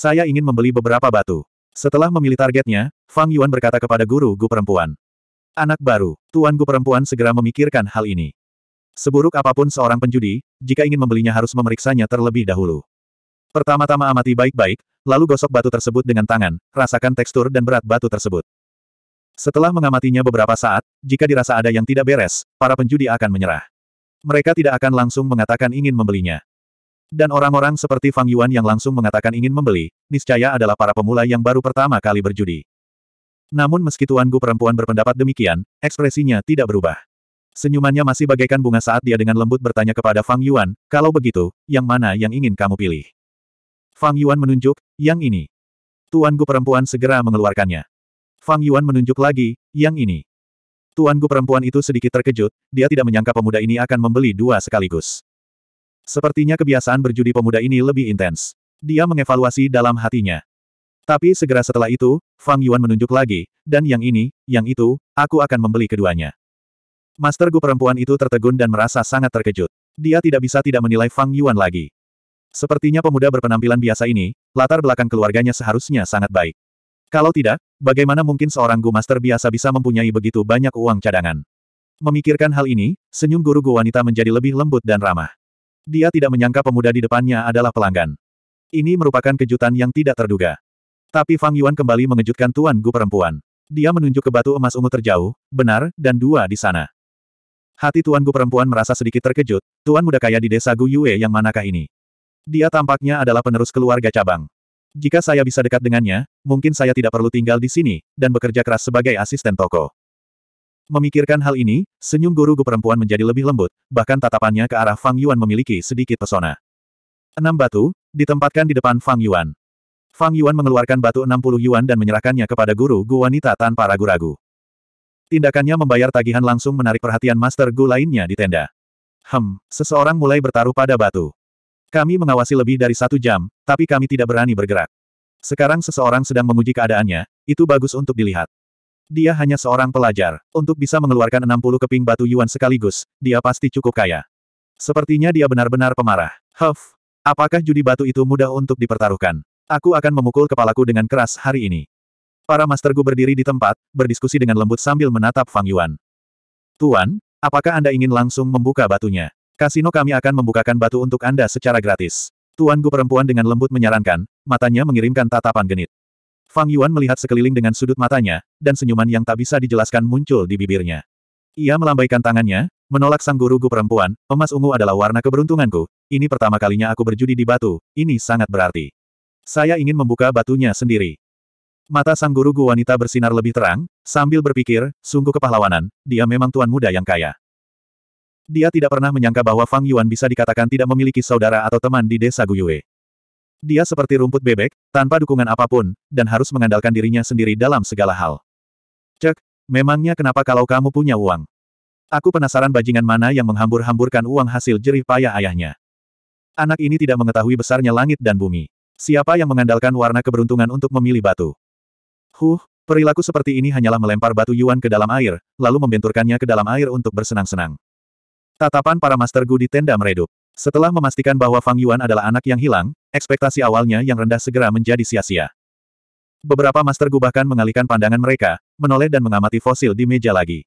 Saya ingin membeli beberapa batu. Setelah memilih targetnya, Fang Yuan berkata kepada guru Gu perempuan. Anak baru, Tuan Gu perempuan segera memikirkan hal ini. Seburuk apapun seorang penjudi, jika ingin membelinya harus memeriksanya terlebih dahulu. Pertama-tama amati baik-baik, lalu gosok batu tersebut dengan tangan, rasakan tekstur dan berat batu tersebut. Setelah mengamatinya beberapa saat, jika dirasa ada yang tidak beres, para penjudi akan menyerah. Mereka tidak akan langsung mengatakan ingin membelinya. Dan orang-orang seperti Fang Yuan yang langsung mengatakan ingin membeli, niscaya adalah para pemula yang baru pertama kali berjudi. Namun meski Tuan Gu perempuan berpendapat demikian, ekspresinya tidak berubah. Senyumannya masih bagaikan bunga saat dia dengan lembut bertanya kepada Fang Yuan, kalau begitu, yang mana yang ingin kamu pilih? Fang Yuan menunjuk, yang ini. Tuan Gu perempuan segera mengeluarkannya. Fang Yuan menunjuk lagi, yang ini. Tuan Gu perempuan itu sedikit terkejut, dia tidak menyangka pemuda ini akan membeli dua sekaligus. Sepertinya kebiasaan berjudi pemuda ini lebih intens. Dia mengevaluasi dalam hatinya. Tapi segera setelah itu, Fang Yuan menunjuk lagi, dan yang ini, yang itu, aku akan membeli keduanya. Master Gu perempuan itu tertegun dan merasa sangat terkejut. Dia tidak bisa tidak menilai Fang Yuan lagi. Sepertinya pemuda berpenampilan biasa ini, latar belakang keluarganya seharusnya sangat baik. Kalau tidak, bagaimana mungkin seorang Gu Master biasa bisa mempunyai begitu banyak uang cadangan? Memikirkan hal ini, senyum guru Gu wanita menjadi lebih lembut dan ramah. Dia tidak menyangka pemuda di depannya adalah pelanggan. Ini merupakan kejutan yang tidak terduga. Tapi Fang Yuan kembali mengejutkan Tuan Gu perempuan. Dia menunjuk ke batu emas ungu terjauh, benar, dan dua di sana. Hati Tuan Gu perempuan merasa sedikit terkejut, Tuan muda kaya di desa Gu Yue yang manakah ini? Dia tampaknya adalah penerus keluarga cabang. Jika saya bisa dekat dengannya, mungkin saya tidak perlu tinggal di sini, dan bekerja keras sebagai asisten toko. Memikirkan hal ini, senyum guru Gu perempuan menjadi lebih lembut, bahkan tatapannya ke arah Fang Yuan memiliki sedikit pesona. Enam batu, ditempatkan di depan Fang Yuan. Fang Yuan mengeluarkan batu 60 yuan dan menyerahkannya kepada guru Gu wanita tanpa ragu-ragu. Tindakannya membayar tagihan langsung menarik perhatian Master Gu lainnya di tenda. Hem, seseorang mulai bertaruh pada batu. Kami mengawasi lebih dari satu jam, tapi kami tidak berani bergerak. Sekarang seseorang sedang menguji keadaannya, itu bagus untuk dilihat. Dia hanya seorang pelajar. Untuk bisa mengeluarkan 60 keping batu yuan sekaligus, dia pasti cukup kaya. Sepertinya dia benar-benar pemarah. Huff! Apakah judi batu itu mudah untuk dipertaruhkan? Aku akan memukul kepalaku dengan keras hari ini. Para master Gu berdiri di tempat, berdiskusi dengan lembut sambil menatap Fang Yuan. Tuan, apakah Anda ingin langsung membuka batunya? Kasino kami akan membukakan batu untuk Anda secara gratis. Tuan Gu perempuan dengan lembut menyarankan, matanya mengirimkan tatapan genit. Fang Yuan melihat sekeliling dengan sudut matanya, dan senyuman yang tak bisa dijelaskan muncul di bibirnya. Ia melambaikan tangannya, menolak sang guru gu perempuan, emas ungu adalah warna keberuntunganku, ini pertama kalinya aku berjudi di batu, ini sangat berarti. Saya ingin membuka batunya sendiri. Mata sang guru gu wanita bersinar lebih terang, sambil berpikir, sungguh kepahlawanan, dia memang tuan muda yang kaya. Dia tidak pernah menyangka bahwa Fang Yuan bisa dikatakan tidak memiliki saudara atau teman di desa Guyue. Dia seperti rumput bebek, tanpa dukungan apapun, dan harus mengandalkan dirinya sendiri dalam segala hal. Cek, memangnya kenapa kalau kamu punya uang? Aku penasaran bajingan mana yang menghambur-hamburkan uang hasil jerih payah ayahnya. Anak ini tidak mengetahui besarnya langit dan bumi. Siapa yang mengandalkan warna keberuntungan untuk memilih batu? Huh, perilaku seperti ini hanyalah melempar batu yuan ke dalam air, lalu membenturkannya ke dalam air untuk bersenang-senang. Tatapan para Master Gu di tenda meredup. Setelah memastikan bahwa Fang Yuan adalah anak yang hilang, Ekspektasi awalnya yang rendah segera menjadi sia-sia. Beberapa master gu bahkan mengalihkan pandangan mereka, menoleh dan mengamati fosil di meja lagi.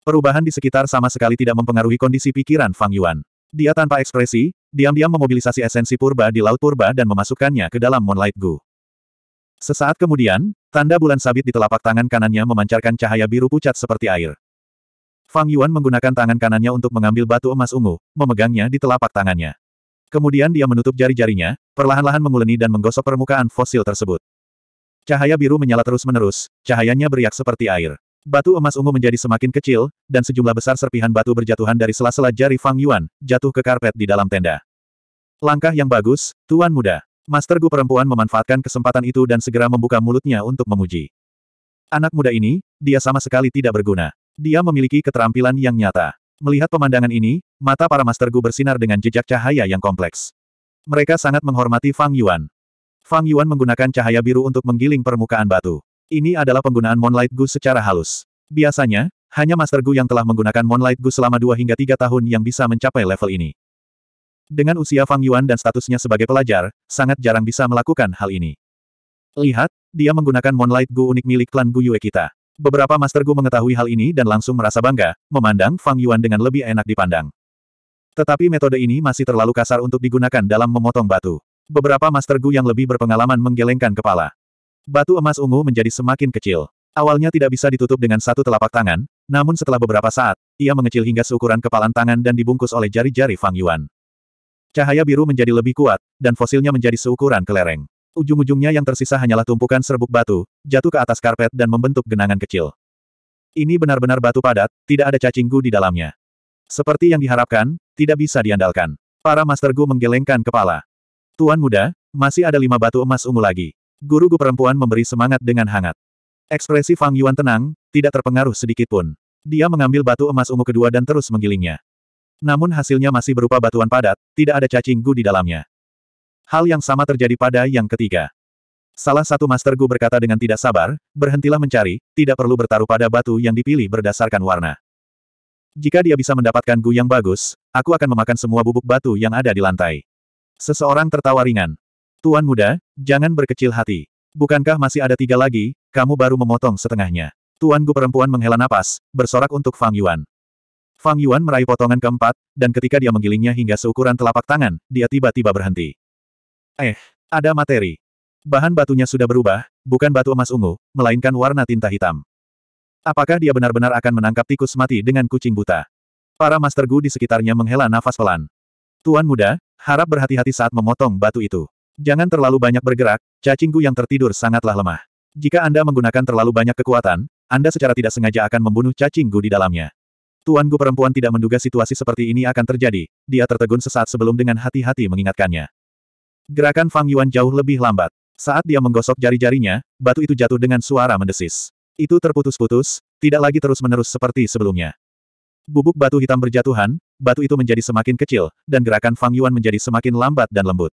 Perubahan di sekitar sama sekali tidak mempengaruhi kondisi pikiran Fang Yuan. Dia tanpa ekspresi, diam-diam memobilisasi esensi purba di Laut Purba dan memasukkannya ke dalam Moonlight Gu. Sesaat kemudian, tanda bulan sabit di telapak tangan kanannya memancarkan cahaya biru pucat seperti air. Fang Yuan menggunakan tangan kanannya untuk mengambil batu emas ungu, memegangnya di telapak tangannya. Kemudian dia menutup jari-jarinya, perlahan-lahan menguleni dan menggosok permukaan fosil tersebut. Cahaya biru menyala terus-menerus, cahayanya beriak seperti air. Batu emas ungu menjadi semakin kecil, dan sejumlah besar serpihan batu berjatuhan dari sela-sela jari Fang Yuan, jatuh ke karpet di dalam tenda. Langkah yang bagus, Tuan Muda. Master Gu perempuan memanfaatkan kesempatan itu dan segera membuka mulutnya untuk memuji. Anak muda ini, dia sama sekali tidak berguna. Dia memiliki keterampilan yang nyata. Melihat pemandangan ini, mata para Master Gu bersinar dengan jejak cahaya yang kompleks. Mereka sangat menghormati Fang Yuan. Fang Yuan menggunakan cahaya biru untuk menggiling permukaan batu. Ini adalah penggunaan Moonlight Gu secara halus. Biasanya, hanya Master Gu yang telah menggunakan Moonlight Gu selama 2 hingga 3 tahun yang bisa mencapai level ini. Dengan usia Fang Yuan dan statusnya sebagai pelajar, sangat jarang bisa melakukan hal ini. Lihat, dia menggunakan Moonlight Gu unik milik klan Gu Yue kita. Beberapa Master Gu mengetahui hal ini dan langsung merasa bangga, memandang Fang Yuan dengan lebih enak dipandang. Tetapi metode ini masih terlalu kasar untuk digunakan dalam memotong batu. Beberapa Master Gu yang lebih berpengalaman menggelengkan kepala. Batu emas ungu menjadi semakin kecil. Awalnya tidak bisa ditutup dengan satu telapak tangan, namun setelah beberapa saat, ia mengecil hingga seukuran kepalan tangan dan dibungkus oleh jari-jari Fang Yuan. Cahaya biru menjadi lebih kuat, dan fosilnya menjadi seukuran kelereng ujung-ujungnya yang tersisa hanyalah tumpukan serbuk batu, jatuh ke atas karpet dan membentuk genangan kecil. Ini benar-benar batu padat, tidak ada cacing gu di dalamnya. Seperti yang diharapkan, tidak bisa diandalkan. Para Master Gu menggelengkan kepala. Tuan muda, masih ada lima batu emas ungu lagi. Guru Gu perempuan memberi semangat dengan hangat. Ekspresi Fang Yuan tenang, tidak terpengaruh sedikit pun. Dia mengambil batu emas ungu kedua dan terus menggilingnya. Namun hasilnya masih berupa batuan padat, tidak ada cacing gu di dalamnya. Hal yang sama terjadi pada yang ketiga. Salah satu Master Gu berkata dengan tidak sabar, berhentilah mencari, tidak perlu bertaruh pada batu yang dipilih berdasarkan warna. Jika dia bisa mendapatkan Gu yang bagus, aku akan memakan semua bubuk batu yang ada di lantai. Seseorang tertawa ringan. Tuan muda, jangan berkecil hati. Bukankah masih ada tiga lagi, kamu baru memotong setengahnya. Tuan Gu perempuan menghela napas, bersorak untuk Fang Yuan. Fang Yuan meraih potongan keempat, dan ketika dia menggilingnya hingga seukuran telapak tangan, dia tiba-tiba berhenti. Eh, ada materi. Bahan batunya sudah berubah, bukan batu emas ungu, melainkan warna tinta hitam. Apakah dia benar-benar akan menangkap tikus mati dengan kucing buta? Para Master Gu di sekitarnya menghela nafas pelan. Tuan muda, harap berhati-hati saat memotong batu itu. Jangan terlalu banyak bergerak, cacing Gu yang tertidur sangatlah lemah. Jika Anda menggunakan terlalu banyak kekuatan, Anda secara tidak sengaja akan membunuh cacing Gu di dalamnya. Tuan Gu perempuan tidak menduga situasi seperti ini akan terjadi, dia tertegun sesaat sebelum dengan hati-hati mengingatkannya. Gerakan Fang Yuan jauh lebih lambat. Saat dia menggosok jari-jarinya, batu itu jatuh dengan suara mendesis. Itu terputus-putus, tidak lagi terus-menerus seperti sebelumnya. Bubuk batu hitam berjatuhan, batu itu menjadi semakin kecil, dan gerakan Fang Yuan menjadi semakin lambat dan lembut.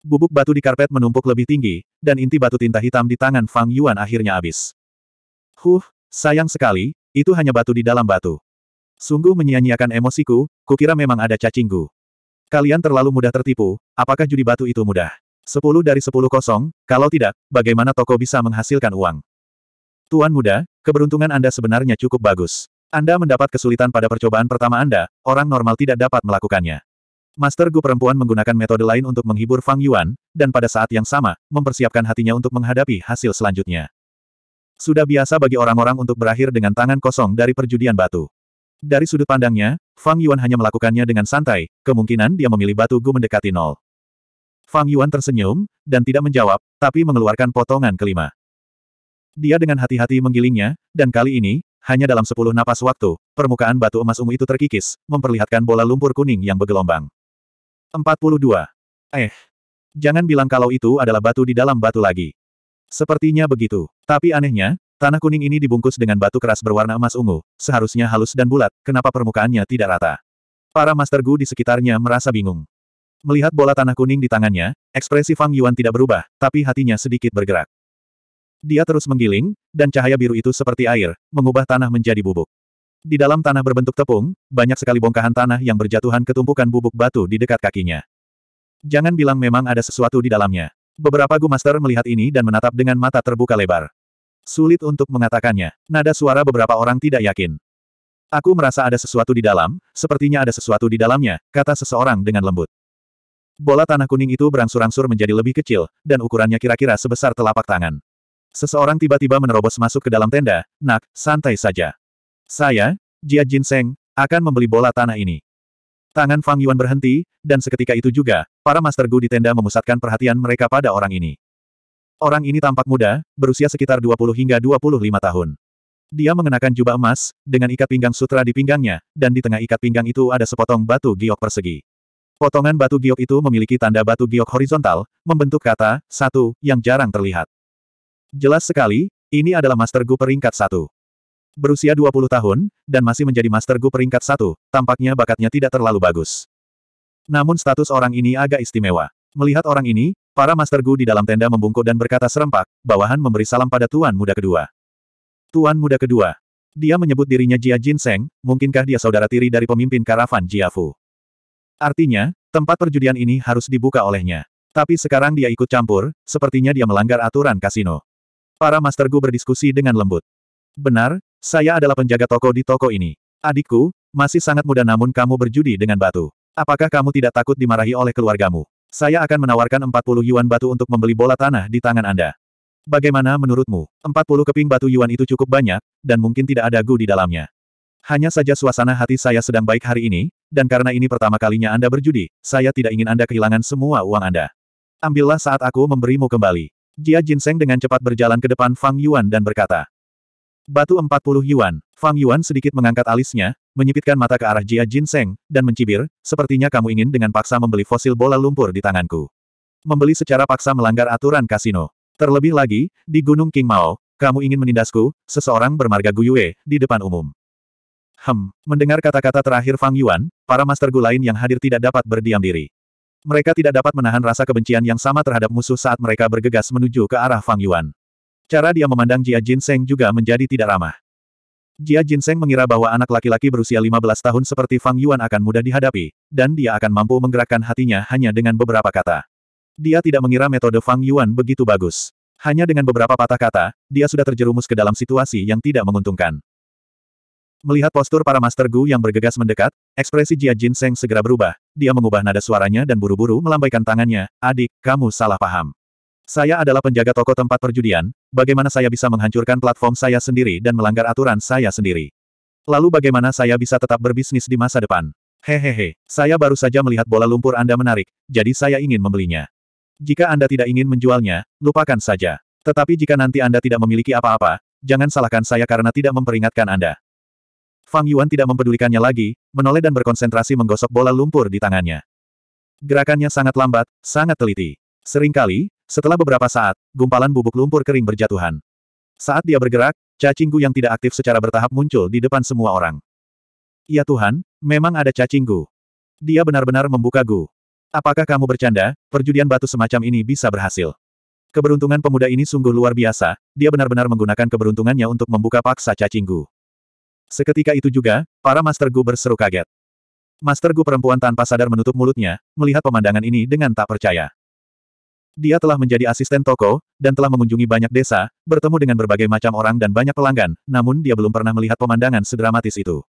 Bubuk batu di karpet menumpuk lebih tinggi, dan inti batu tinta hitam di tangan Fang Yuan akhirnya habis. Huh, sayang sekali, itu hanya batu di dalam batu. Sungguh menyia-nyiakan emosiku, kukira memang ada cacingku. Kalian terlalu mudah tertipu, apakah judi batu itu mudah? Sepuluh dari sepuluh kosong, kalau tidak, bagaimana toko bisa menghasilkan uang? Tuan muda, keberuntungan Anda sebenarnya cukup bagus. Anda mendapat kesulitan pada percobaan pertama Anda, orang normal tidak dapat melakukannya. Master Gu perempuan menggunakan metode lain untuk menghibur Fang Yuan, dan pada saat yang sama, mempersiapkan hatinya untuk menghadapi hasil selanjutnya. Sudah biasa bagi orang-orang untuk berakhir dengan tangan kosong dari perjudian batu. Dari sudut pandangnya, Fang Yuan hanya melakukannya dengan santai, kemungkinan dia memilih batu gu mendekati nol. Fang Yuan tersenyum, dan tidak menjawab, tapi mengeluarkan potongan kelima. Dia dengan hati-hati menggilingnya, dan kali ini, hanya dalam sepuluh napas waktu, permukaan batu emas ungu itu terkikis, memperlihatkan bola lumpur kuning yang bergelombang. 42. Eh. Jangan bilang kalau itu adalah batu di dalam batu lagi. Sepertinya begitu. Tapi anehnya, Tanah kuning ini dibungkus dengan batu keras berwarna emas ungu, seharusnya halus dan bulat, kenapa permukaannya tidak rata? Para Master Gu di sekitarnya merasa bingung. Melihat bola tanah kuning di tangannya, ekspresi Fang Yuan tidak berubah, tapi hatinya sedikit bergerak. Dia terus menggiling, dan cahaya biru itu seperti air, mengubah tanah menjadi bubuk. Di dalam tanah berbentuk tepung, banyak sekali bongkahan tanah yang berjatuhan ke tumpukan bubuk batu di dekat kakinya. Jangan bilang memang ada sesuatu di dalamnya. Beberapa Gu Master melihat ini dan menatap dengan mata terbuka lebar. Sulit untuk mengatakannya. Nada suara beberapa orang tidak yakin. Aku merasa ada sesuatu di dalam, sepertinya ada sesuatu di dalamnya, kata seseorang dengan lembut. Bola tanah kuning itu berangsur-angsur menjadi lebih kecil, dan ukurannya kira-kira sebesar telapak tangan. Seseorang tiba-tiba menerobos masuk ke dalam tenda, nak, santai saja. Saya, Jia Jinseng, akan membeli bola tanah ini. Tangan Fang Yuan berhenti, dan seketika itu juga, para Master Gu di tenda memusatkan perhatian mereka pada orang ini. Orang ini tampak muda, berusia sekitar 20 hingga 25 tahun. Dia mengenakan jubah emas, dengan ikat pinggang sutra di pinggangnya, dan di tengah ikat pinggang itu ada sepotong batu giok persegi. Potongan batu giok itu memiliki tanda batu giok horizontal, membentuk kata, satu, yang jarang terlihat. Jelas sekali, ini adalah Master Gu peringkat satu. Berusia 20 tahun, dan masih menjadi Master Gu peringkat satu, tampaknya bakatnya tidak terlalu bagus. Namun status orang ini agak istimewa. Melihat orang ini, Para Master Gu di dalam tenda membungkuk dan berkata serempak, bawahan memberi salam pada Tuan Muda Kedua. Tuan Muda Kedua. Dia menyebut dirinya Jia Jinseng, mungkinkah dia saudara tiri dari pemimpin karavan Jiafu? Artinya, tempat perjudian ini harus dibuka olehnya. Tapi sekarang dia ikut campur, sepertinya dia melanggar aturan kasino. Para Master Gu berdiskusi dengan lembut. Benar, saya adalah penjaga toko di toko ini. Adikku, masih sangat muda namun kamu berjudi dengan batu. Apakah kamu tidak takut dimarahi oleh keluargamu? Saya akan menawarkan 40 yuan batu untuk membeli bola tanah di tangan Anda. Bagaimana menurutmu? 40 keping batu yuan itu cukup banyak, dan mungkin tidak ada gu di dalamnya. Hanya saja suasana hati saya sedang baik hari ini, dan karena ini pertama kalinya Anda berjudi, saya tidak ingin Anda kehilangan semua uang Anda. Ambillah saat aku memberimu kembali. Jia Jinseng dengan cepat berjalan ke depan Fang Yuan dan berkata, Batu 40 yuan. Fang Yuan sedikit mengangkat alisnya, menyipitkan mata ke arah Jia Jin dan mencibir, sepertinya kamu ingin dengan paksa membeli fosil bola lumpur di tanganku. Membeli secara paksa melanggar aturan kasino. Terlebih lagi, di Gunung King Mao, kamu ingin menindasku, seseorang bermarga Guyue, di depan umum. Hem, mendengar kata-kata terakhir Fang Yuan, para master Gu lain yang hadir tidak dapat berdiam diri. Mereka tidak dapat menahan rasa kebencian yang sama terhadap musuh saat mereka bergegas menuju ke arah Fang Yuan. Cara dia memandang Jia Jinseng juga menjadi tidak ramah. Jia Jinseng mengira bahwa anak laki-laki berusia 15 tahun seperti Fang Yuan akan mudah dihadapi, dan dia akan mampu menggerakkan hatinya hanya dengan beberapa kata. Dia tidak mengira metode Fang Yuan begitu bagus. Hanya dengan beberapa patah kata, dia sudah terjerumus ke dalam situasi yang tidak menguntungkan. Melihat postur para Master Gu yang bergegas mendekat, ekspresi Jia Jinseng segera berubah. Dia mengubah nada suaranya dan buru-buru melambaikan tangannya, adik, kamu salah paham. Saya adalah penjaga toko tempat perjudian, bagaimana saya bisa menghancurkan platform saya sendiri dan melanggar aturan saya sendiri? Lalu bagaimana saya bisa tetap berbisnis di masa depan? Hehehe, saya baru saja melihat bola lumpur Anda menarik, jadi saya ingin membelinya. Jika Anda tidak ingin menjualnya, lupakan saja. Tetapi jika nanti Anda tidak memiliki apa-apa, jangan salahkan saya karena tidak memperingatkan Anda. Fang Yuan tidak mempedulikannya lagi, menoleh dan berkonsentrasi menggosok bola lumpur di tangannya. Gerakannya sangat lambat, sangat teliti. Seringkali, setelah beberapa saat, gumpalan bubuk lumpur kering berjatuhan. Saat dia bergerak, cacinggu yang tidak aktif secara bertahap muncul di depan semua orang. Ya Tuhan, memang ada cacinggu. Dia benar-benar membuka gu. Apakah kamu bercanda, perjudian batu semacam ini bisa berhasil? Keberuntungan pemuda ini sungguh luar biasa, dia benar-benar menggunakan keberuntungannya untuk membuka paksa cacinggu. Seketika itu juga, para Master Gu berseru kaget. Master Gu perempuan tanpa sadar menutup mulutnya, melihat pemandangan ini dengan tak percaya. Dia telah menjadi asisten toko, dan telah mengunjungi banyak desa, bertemu dengan berbagai macam orang dan banyak pelanggan, namun dia belum pernah melihat pemandangan sedramatis itu.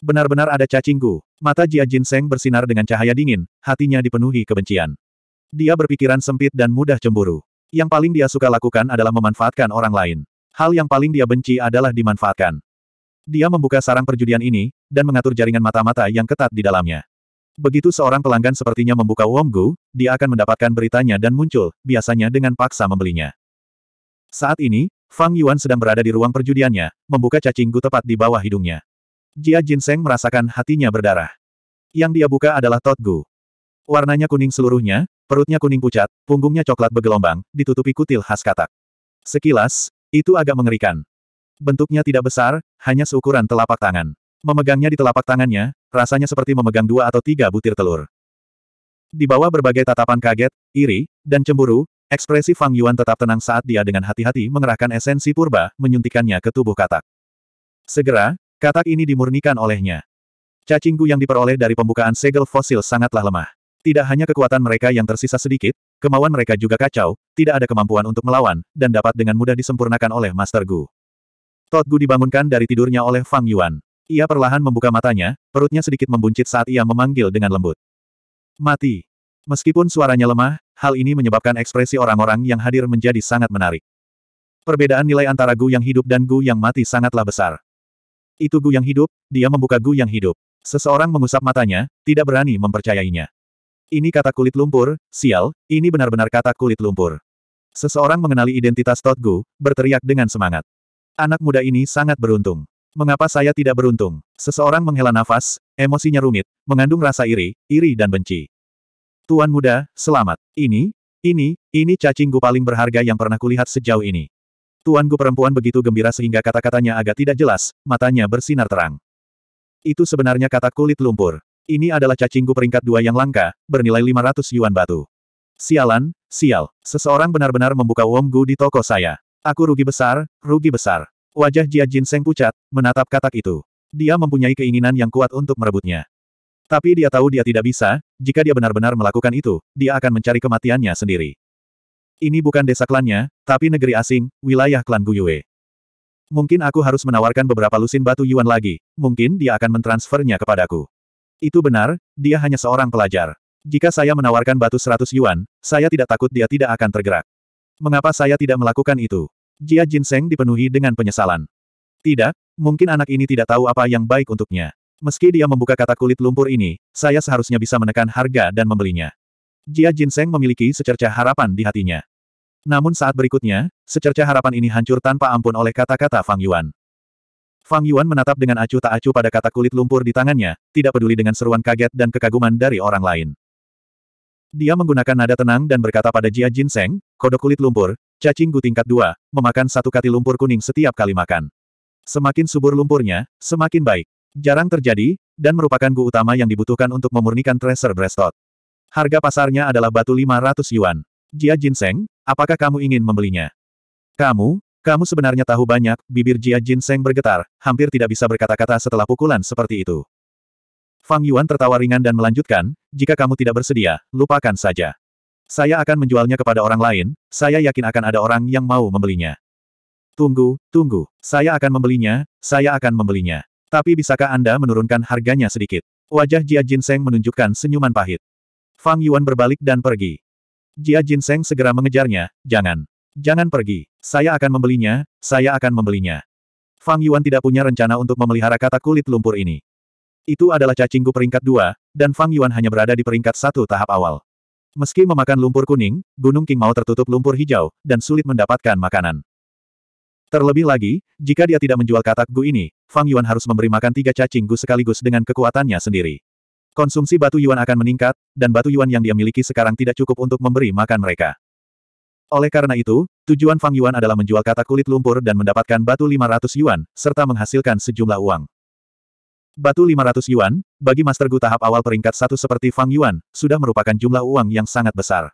Benar-benar ada cacingku. Mata Jia Jinseng bersinar dengan cahaya dingin, hatinya dipenuhi kebencian. Dia berpikiran sempit dan mudah cemburu. Yang paling dia suka lakukan adalah memanfaatkan orang lain. Hal yang paling dia benci adalah dimanfaatkan. Dia membuka sarang perjudian ini, dan mengatur jaringan mata-mata yang ketat di dalamnya. Begitu seorang pelanggan sepertinya membuka Wonggu, dia akan mendapatkan beritanya dan muncul, biasanya dengan paksa membelinya. Saat ini, Fang Yuan sedang berada di ruang perjudiannya, membuka cacing gu tepat di bawah hidungnya. Jia Jinseng merasakan hatinya berdarah. Yang dia buka adalah Totgu. Warnanya kuning seluruhnya, perutnya kuning pucat, punggungnya coklat bergelombang, ditutupi kutil khas katak. Sekilas, itu agak mengerikan. Bentuknya tidak besar, hanya seukuran telapak tangan. Memegangnya di telapak tangannya, rasanya seperti memegang dua atau tiga butir telur. Di bawah berbagai tatapan kaget, iri, dan cemburu, ekspresi Fang Yuan tetap tenang saat dia dengan hati-hati mengerahkan esensi purba, menyuntikannya ke tubuh katak. Segera, katak ini dimurnikan olehnya. Cacingku yang diperoleh dari pembukaan segel fosil sangatlah lemah. Tidak hanya kekuatan mereka yang tersisa sedikit, kemauan mereka juga kacau, tidak ada kemampuan untuk melawan, dan dapat dengan mudah disempurnakan oleh Master Gu. Tot Gu dibangunkan dari tidurnya oleh Fang Yuan. Ia perlahan membuka matanya, perutnya sedikit membuncit saat ia memanggil dengan lembut. Mati. Meskipun suaranya lemah, hal ini menyebabkan ekspresi orang-orang yang hadir menjadi sangat menarik. Perbedaan nilai antara Gu yang hidup dan Gu yang mati sangatlah besar. Itu Gu yang hidup, dia membuka Gu yang hidup. Seseorang mengusap matanya, tidak berani mempercayainya. Ini kata kulit lumpur, sial, ini benar-benar kata kulit lumpur. Seseorang mengenali identitas Todgu, berteriak dengan semangat. Anak muda ini sangat beruntung. Mengapa saya tidak beruntung? Seseorang menghela nafas, emosinya rumit, mengandung rasa iri, iri dan benci. Tuan muda, selamat. Ini, ini, ini cacing gu paling berharga yang pernah kulihat sejauh ini. Tuan gu perempuan begitu gembira sehingga kata-katanya agak tidak jelas, matanya bersinar terang. Itu sebenarnya kata kulit lumpur. Ini adalah cacing gu peringkat dua yang langka, bernilai 500 yuan batu. Sialan, sial. Seseorang benar-benar membuka Wom Gu di toko saya. Aku rugi besar, rugi besar. Wajah Jia Jinseng pucat, menatap katak itu. Dia mempunyai keinginan yang kuat untuk merebutnya. Tapi dia tahu dia tidak bisa, jika dia benar-benar melakukan itu, dia akan mencari kematiannya sendiri. Ini bukan desa klannya, tapi negeri asing, wilayah klan Guyue. Mungkin aku harus menawarkan beberapa lusin batu yuan lagi, mungkin dia akan mentransfernya kepadaku. Itu benar, dia hanya seorang pelajar. Jika saya menawarkan batu 100 yuan, saya tidak takut dia tidak akan tergerak. Mengapa saya tidak melakukan itu? Jia Jinseng dipenuhi dengan penyesalan. Tidak, mungkin anak ini tidak tahu apa yang baik untuknya. Meski dia membuka kata kulit lumpur ini, saya seharusnya bisa menekan harga dan membelinya. Jia Jinseng memiliki secerca harapan di hatinya. Namun saat berikutnya, secerca harapan ini hancur tanpa ampun oleh kata-kata Fang Yuan. Fang Yuan menatap dengan acuh tak acuh pada kata kulit lumpur di tangannya, tidak peduli dengan seruan kaget dan kekaguman dari orang lain. Dia menggunakan nada tenang dan berkata pada Jia Jinseng, kodok kulit lumpur, Cacing gu tingkat 2, memakan satu kati lumpur kuning setiap kali makan. Semakin subur lumpurnya, semakin baik. Jarang terjadi, dan merupakan gu utama yang dibutuhkan untuk memurnikan tracer breastot. Harga pasarnya adalah batu 500 yuan. Jia Jinseng, apakah kamu ingin membelinya? Kamu, kamu sebenarnya tahu banyak, bibir Jia Jinseng bergetar, hampir tidak bisa berkata-kata setelah pukulan seperti itu. Fang Yuan tertawa ringan dan melanjutkan, jika kamu tidak bersedia, lupakan saja. Saya akan menjualnya kepada orang lain, saya yakin akan ada orang yang mau membelinya. Tunggu, tunggu, saya akan membelinya, saya akan membelinya. Tapi bisakah Anda menurunkan harganya sedikit? Wajah Jia Jinseng menunjukkan senyuman pahit. Fang Yuan berbalik dan pergi. Jia Jinseng segera mengejarnya, jangan. Jangan pergi, saya akan membelinya, saya akan membelinya. Fang Yuan tidak punya rencana untuk memelihara kata kulit lumpur ini. Itu adalah cacingku peringkat dua, dan Fang Yuan hanya berada di peringkat satu tahap awal. Meski memakan lumpur kuning, Gunung King mau tertutup lumpur hijau, dan sulit mendapatkan makanan. Terlebih lagi, jika dia tidak menjual katak gu ini, Fang Yuan harus memberi makan tiga cacing gu sekaligus dengan kekuatannya sendiri. Konsumsi batu yuan akan meningkat, dan batu yuan yang dia miliki sekarang tidak cukup untuk memberi makan mereka. Oleh karena itu, tujuan Fang Yuan adalah menjual katak kulit lumpur dan mendapatkan batu 500 yuan, serta menghasilkan sejumlah uang. Batu 500 yuan, bagi Master Gu tahap awal peringkat satu seperti Fang Yuan, sudah merupakan jumlah uang yang sangat besar.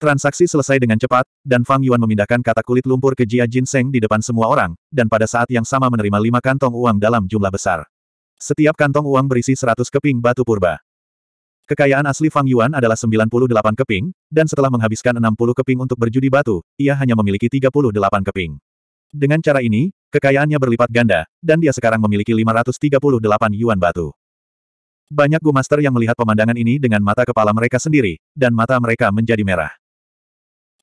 Transaksi selesai dengan cepat, dan Fang Yuan memindahkan kata kulit lumpur ke Jia Jinseng di depan semua orang, dan pada saat yang sama menerima lima kantong uang dalam jumlah besar. Setiap kantong uang berisi 100 keping batu purba. Kekayaan asli Fang Yuan adalah 98 keping, dan setelah menghabiskan 60 keping untuk berjudi batu, ia hanya memiliki 38 keping. Dengan cara ini, Kekayaannya berlipat ganda, dan dia sekarang memiliki 538 yuan batu. Banyak Gumaster yang melihat pemandangan ini dengan mata kepala mereka sendiri, dan mata mereka menjadi merah.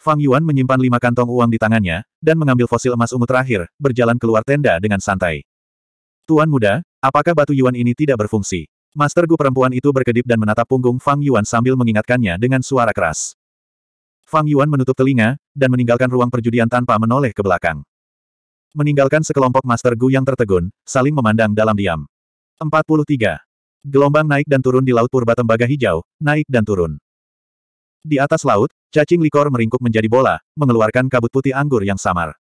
Fang Yuan menyimpan lima kantong uang di tangannya, dan mengambil fosil emas ungu terakhir, berjalan keluar tenda dengan santai. Tuan muda, apakah batu Yuan ini tidak berfungsi? Master Gu perempuan itu berkedip dan menatap punggung Fang Yuan sambil mengingatkannya dengan suara keras. Fang Yuan menutup telinga, dan meninggalkan ruang perjudian tanpa menoleh ke belakang. Meninggalkan sekelompok Master Gu yang tertegun, saling memandang dalam diam. 43. Gelombang naik dan turun di Laut Purba Tembaga Hijau, naik dan turun. Di atas laut, cacing likor meringkuk menjadi bola, mengeluarkan kabut putih anggur yang samar.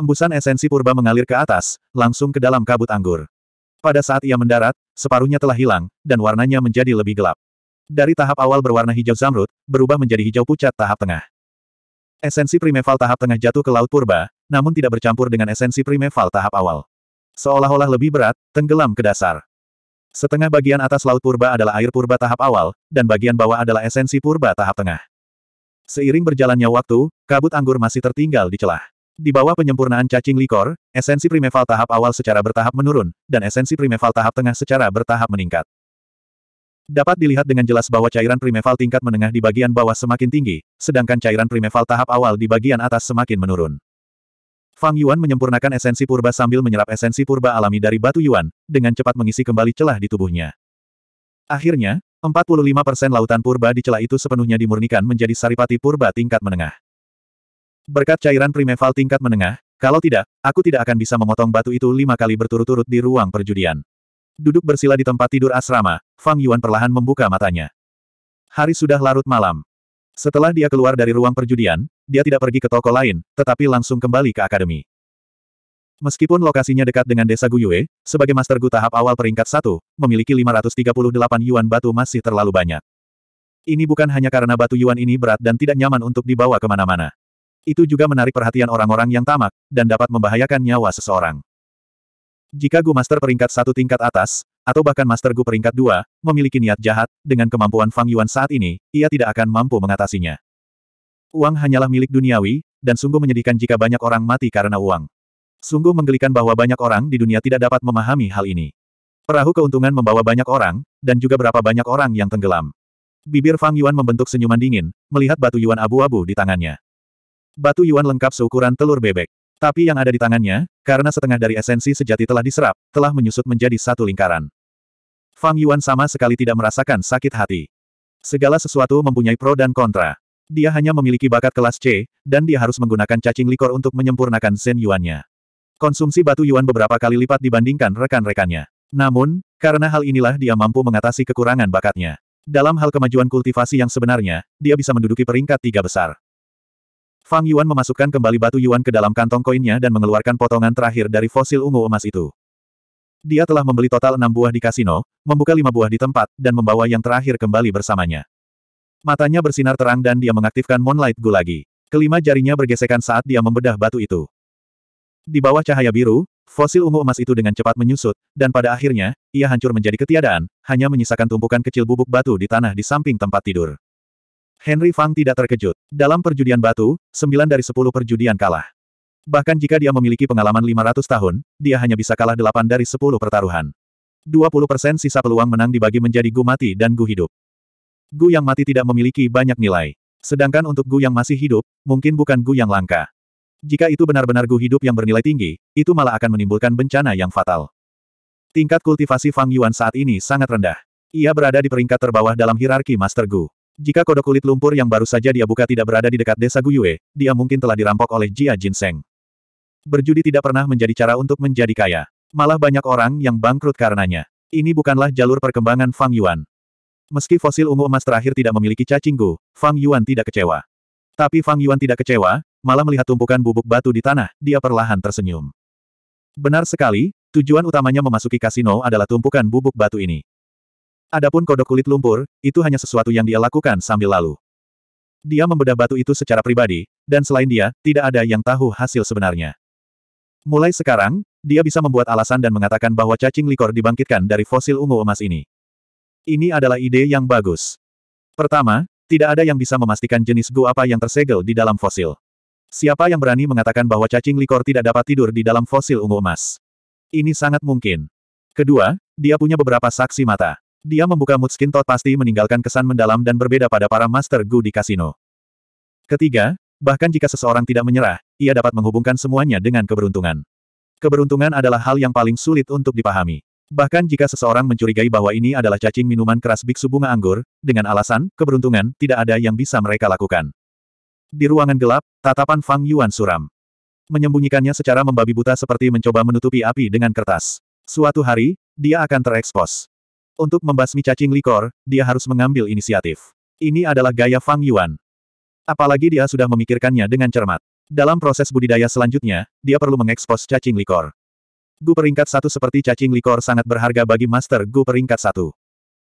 Embusan esensi purba mengalir ke atas, langsung ke dalam kabut anggur. Pada saat ia mendarat, separuhnya telah hilang, dan warnanya menjadi lebih gelap. Dari tahap awal berwarna hijau zamrud, berubah menjadi hijau pucat tahap tengah. Esensi primeval tahap tengah jatuh ke Laut Purba, namun tidak bercampur dengan esensi primeval tahap awal. Seolah-olah lebih berat, tenggelam ke dasar. Setengah bagian atas laut purba adalah air purba tahap awal, dan bagian bawah adalah esensi purba tahap tengah. Seiring berjalannya waktu, kabut anggur masih tertinggal di celah. Di bawah penyempurnaan cacing likor, esensi primeval tahap awal secara bertahap menurun, dan esensi primeval tahap tengah secara bertahap meningkat. Dapat dilihat dengan jelas bahwa cairan primeval tingkat menengah di bagian bawah semakin tinggi, sedangkan cairan primeval tahap awal di bagian atas semakin menurun. Fang Yuan menyempurnakan esensi purba sambil menyerap esensi purba alami dari batu Yuan, dengan cepat mengisi kembali celah di tubuhnya. Akhirnya, 45% lautan purba di celah itu sepenuhnya dimurnikan menjadi saripati purba tingkat menengah. Berkat cairan primeval tingkat menengah, kalau tidak, aku tidak akan bisa memotong batu itu lima kali berturut-turut di ruang perjudian. Duduk bersila di tempat tidur asrama, Fang Yuan perlahan membuka matanya. Hari sudah larut malam. Setelah dia keluar dari ruang perjudian, dia tidak pergi ke toko lain, tetapi langsung kembali ke akademi. Meskipun lokasinya dekat dengan desa Guyue, sebagai Master Gu tahap awal peringkat satu, memiliki 538 yuan batu masih terlalu banyak. Ini bukan hanya karena batu yuan ini berat dan tidak nyaman untuk dibawa kemana-mana. Itu juga menarik perhatian orang-orang yang tamak, dan dapat membahayakan nyawa seseorang. Jika Gu Master peringkat satu tingkat atas, atau bahkan Master Gu peringkat dua, memiliki niat jahat, dengan kemampuan Fang Yuan saat ini, ia tidak akan mampu mengatasinya. Uang hanyalah milik duniawi, dan sungguh menyedihkan jika banyak orang mati karena uang. Sungguh menggelikan bahwa banyak orang di dunia tidak dapat memahami hal ini. Perahu keuntungan membawa banyak orang, dan juga berapa banyak orang yang tenggelam. Bibir Fang Yuan membentuk senyuman dingin, melihat batu Yuan abu-abu di tangannya. Batu Yuan lengkap seukuran telur bebek. Tapi yang ada di tangannya, karena setengah dari esensi sejati telah diserap, telah menyusut menjadi satu lingkaran. Fang Yuan sama sekali tidak merasakan sakit hati. Segala sesuatu mempunyai pro dan kontra. Dia hanya memiliki bakat kelas C, dan dia harus menggunakan cacing likor untuk menyempurnakan Zen Yuan-nya. Konsumsi batu Yuan beberapa kali lipat dibandingkan rekan-rekannya. Namun, karena hal inilah dia mampu mengatasi kekurangan bakatnya. Dalam hal kemajuan kultivasi yang sebenarnya, dia bisa menduduki peringkat tiga besar. Fang Yuan memasukkan kembali batu Yuan ke dalam kantong koinnya dan mengeluarkan potongan terakhir dari fosil ungu emas itu. Dia telah membeli total enam buah di kasino, membuka lima buah di tempat, dan membawa yang terakhir kembali bersamanya. Matanya bersinar terang dan dia mengaktifkan Moonlight Gu lagi. Kelima jarinya bergesekan saat dia membedah batu itu. Di bawah cahaya biru, Fosil ungu emas itu dengan cepat menyusut, dan pada akhirnya, ia hancur menjadi ketiadaan, hanya menyisakan tumpukan kecil bubuk batu di tanah di samping tempat tidur. Henry Fang tidak terkejut. Dalam perjudian batu, sembilan dari sepuluh perjudian kalah. Bahkan jika dia memiliki pengalaman 500 tahun, dia hanya bisa kalah delapan dari sepuluh pertaruhan. 20% sisa peluang menang dibagi menjadi gu mati dan gu hidup. Gu yang mati tidak memiliki banyak nilai. Sedangkan untuk gu yang masih hidup, mungkin bukan gu yang langka. Jika itu benar-benar gu hidup yang bernilai tinggi, itu malah akan menimbulkan bencana yang fatal. Tingkat kultivasi Fang Yuan saat ini sangat rendah. Ia berada di peringkat terbawah dalam hierarki Master Gu. Jika kodok kulit lumpur yang baru saja dia buka tidak berada di dekat desa Guyue, dia mungkin telah dirampok oleh Jia Jinseng. Berjudi tidak pernah menjadi cara untuk menjadi kaya. Malah banyak orang yang bangkrut karenanya. Ini bukanlah jalur perkembangan Fang Yuan. Meski fosil ungu emas terakhir tidak memiliki cacing gu, Fang Yuan tidak kecewa. Tapi Fang Yuan tidak kecewa, malah melihat tumpukan bubuk batu di tanah, dia perlahan tersenyum. Benar sekali, tujuan utamanya memasuki kasino adalah tumpukan bubuk batu ini. Adapun kodok kulit lumpur, itu hanya sesuatu yang dia lakukan sambil lalu. Dia membedah batu itu secara pribadi, dan selain dia, tidak ada yang tahu hasil sebenarnya. Mulai sekarang, dia bisa membuat alasan dan mengatakan bahwa cacing likor dibangkitkan dari fosil ungu emas ini. Ini adalah ide yang bagus. Pertama, tidak ada yang bisa memastikan jenis gua apa yang tersegel di dalam fosil. Siapa yang berani mengatakan bahwa cacing likor tidak dapat tidur di dalam fosil ungu emas? Ini sangat mungkin. Kedua, dia punya beberapa saksi mata. Dia membuka Mutskin tot pasti meninggalkan kesan mendalam dan berbeda pada para Master Gu di kasino. Ketiga, bahkan jika seseorang tidak menyerah, ia dapat menghubungkan semuanya dengan keberuntungan. Keberuntungan adalah hal yang paling sulit untuk dipahami. Bahkan jika seseorang mencurigai bahwa ini adalah cacing minuman keras biksu bunga anggur, dengan alasan, keberuntungan, tidak ada yang bisa mereka lakukan. Di ruangan gelap, tatapan Fang Yuan suram. Menyembunyikannya secara membabi buta seperti mencoba menutupi api dengan kertas. Suatu hari, dia akan terekspos. Untuk membasmi cacing likor, dia harus mengambil inisiatif. Ini adalah gaya Fang Yuan. Apalagi dia sudah memikirkannya dengan cermat. Dalam proses budidaya selanjutnya, dia perlu mengekspos cacing likor. Gu peringkat satu seperti cacing likor sangat berharga bagi Master Gu peringkat satu.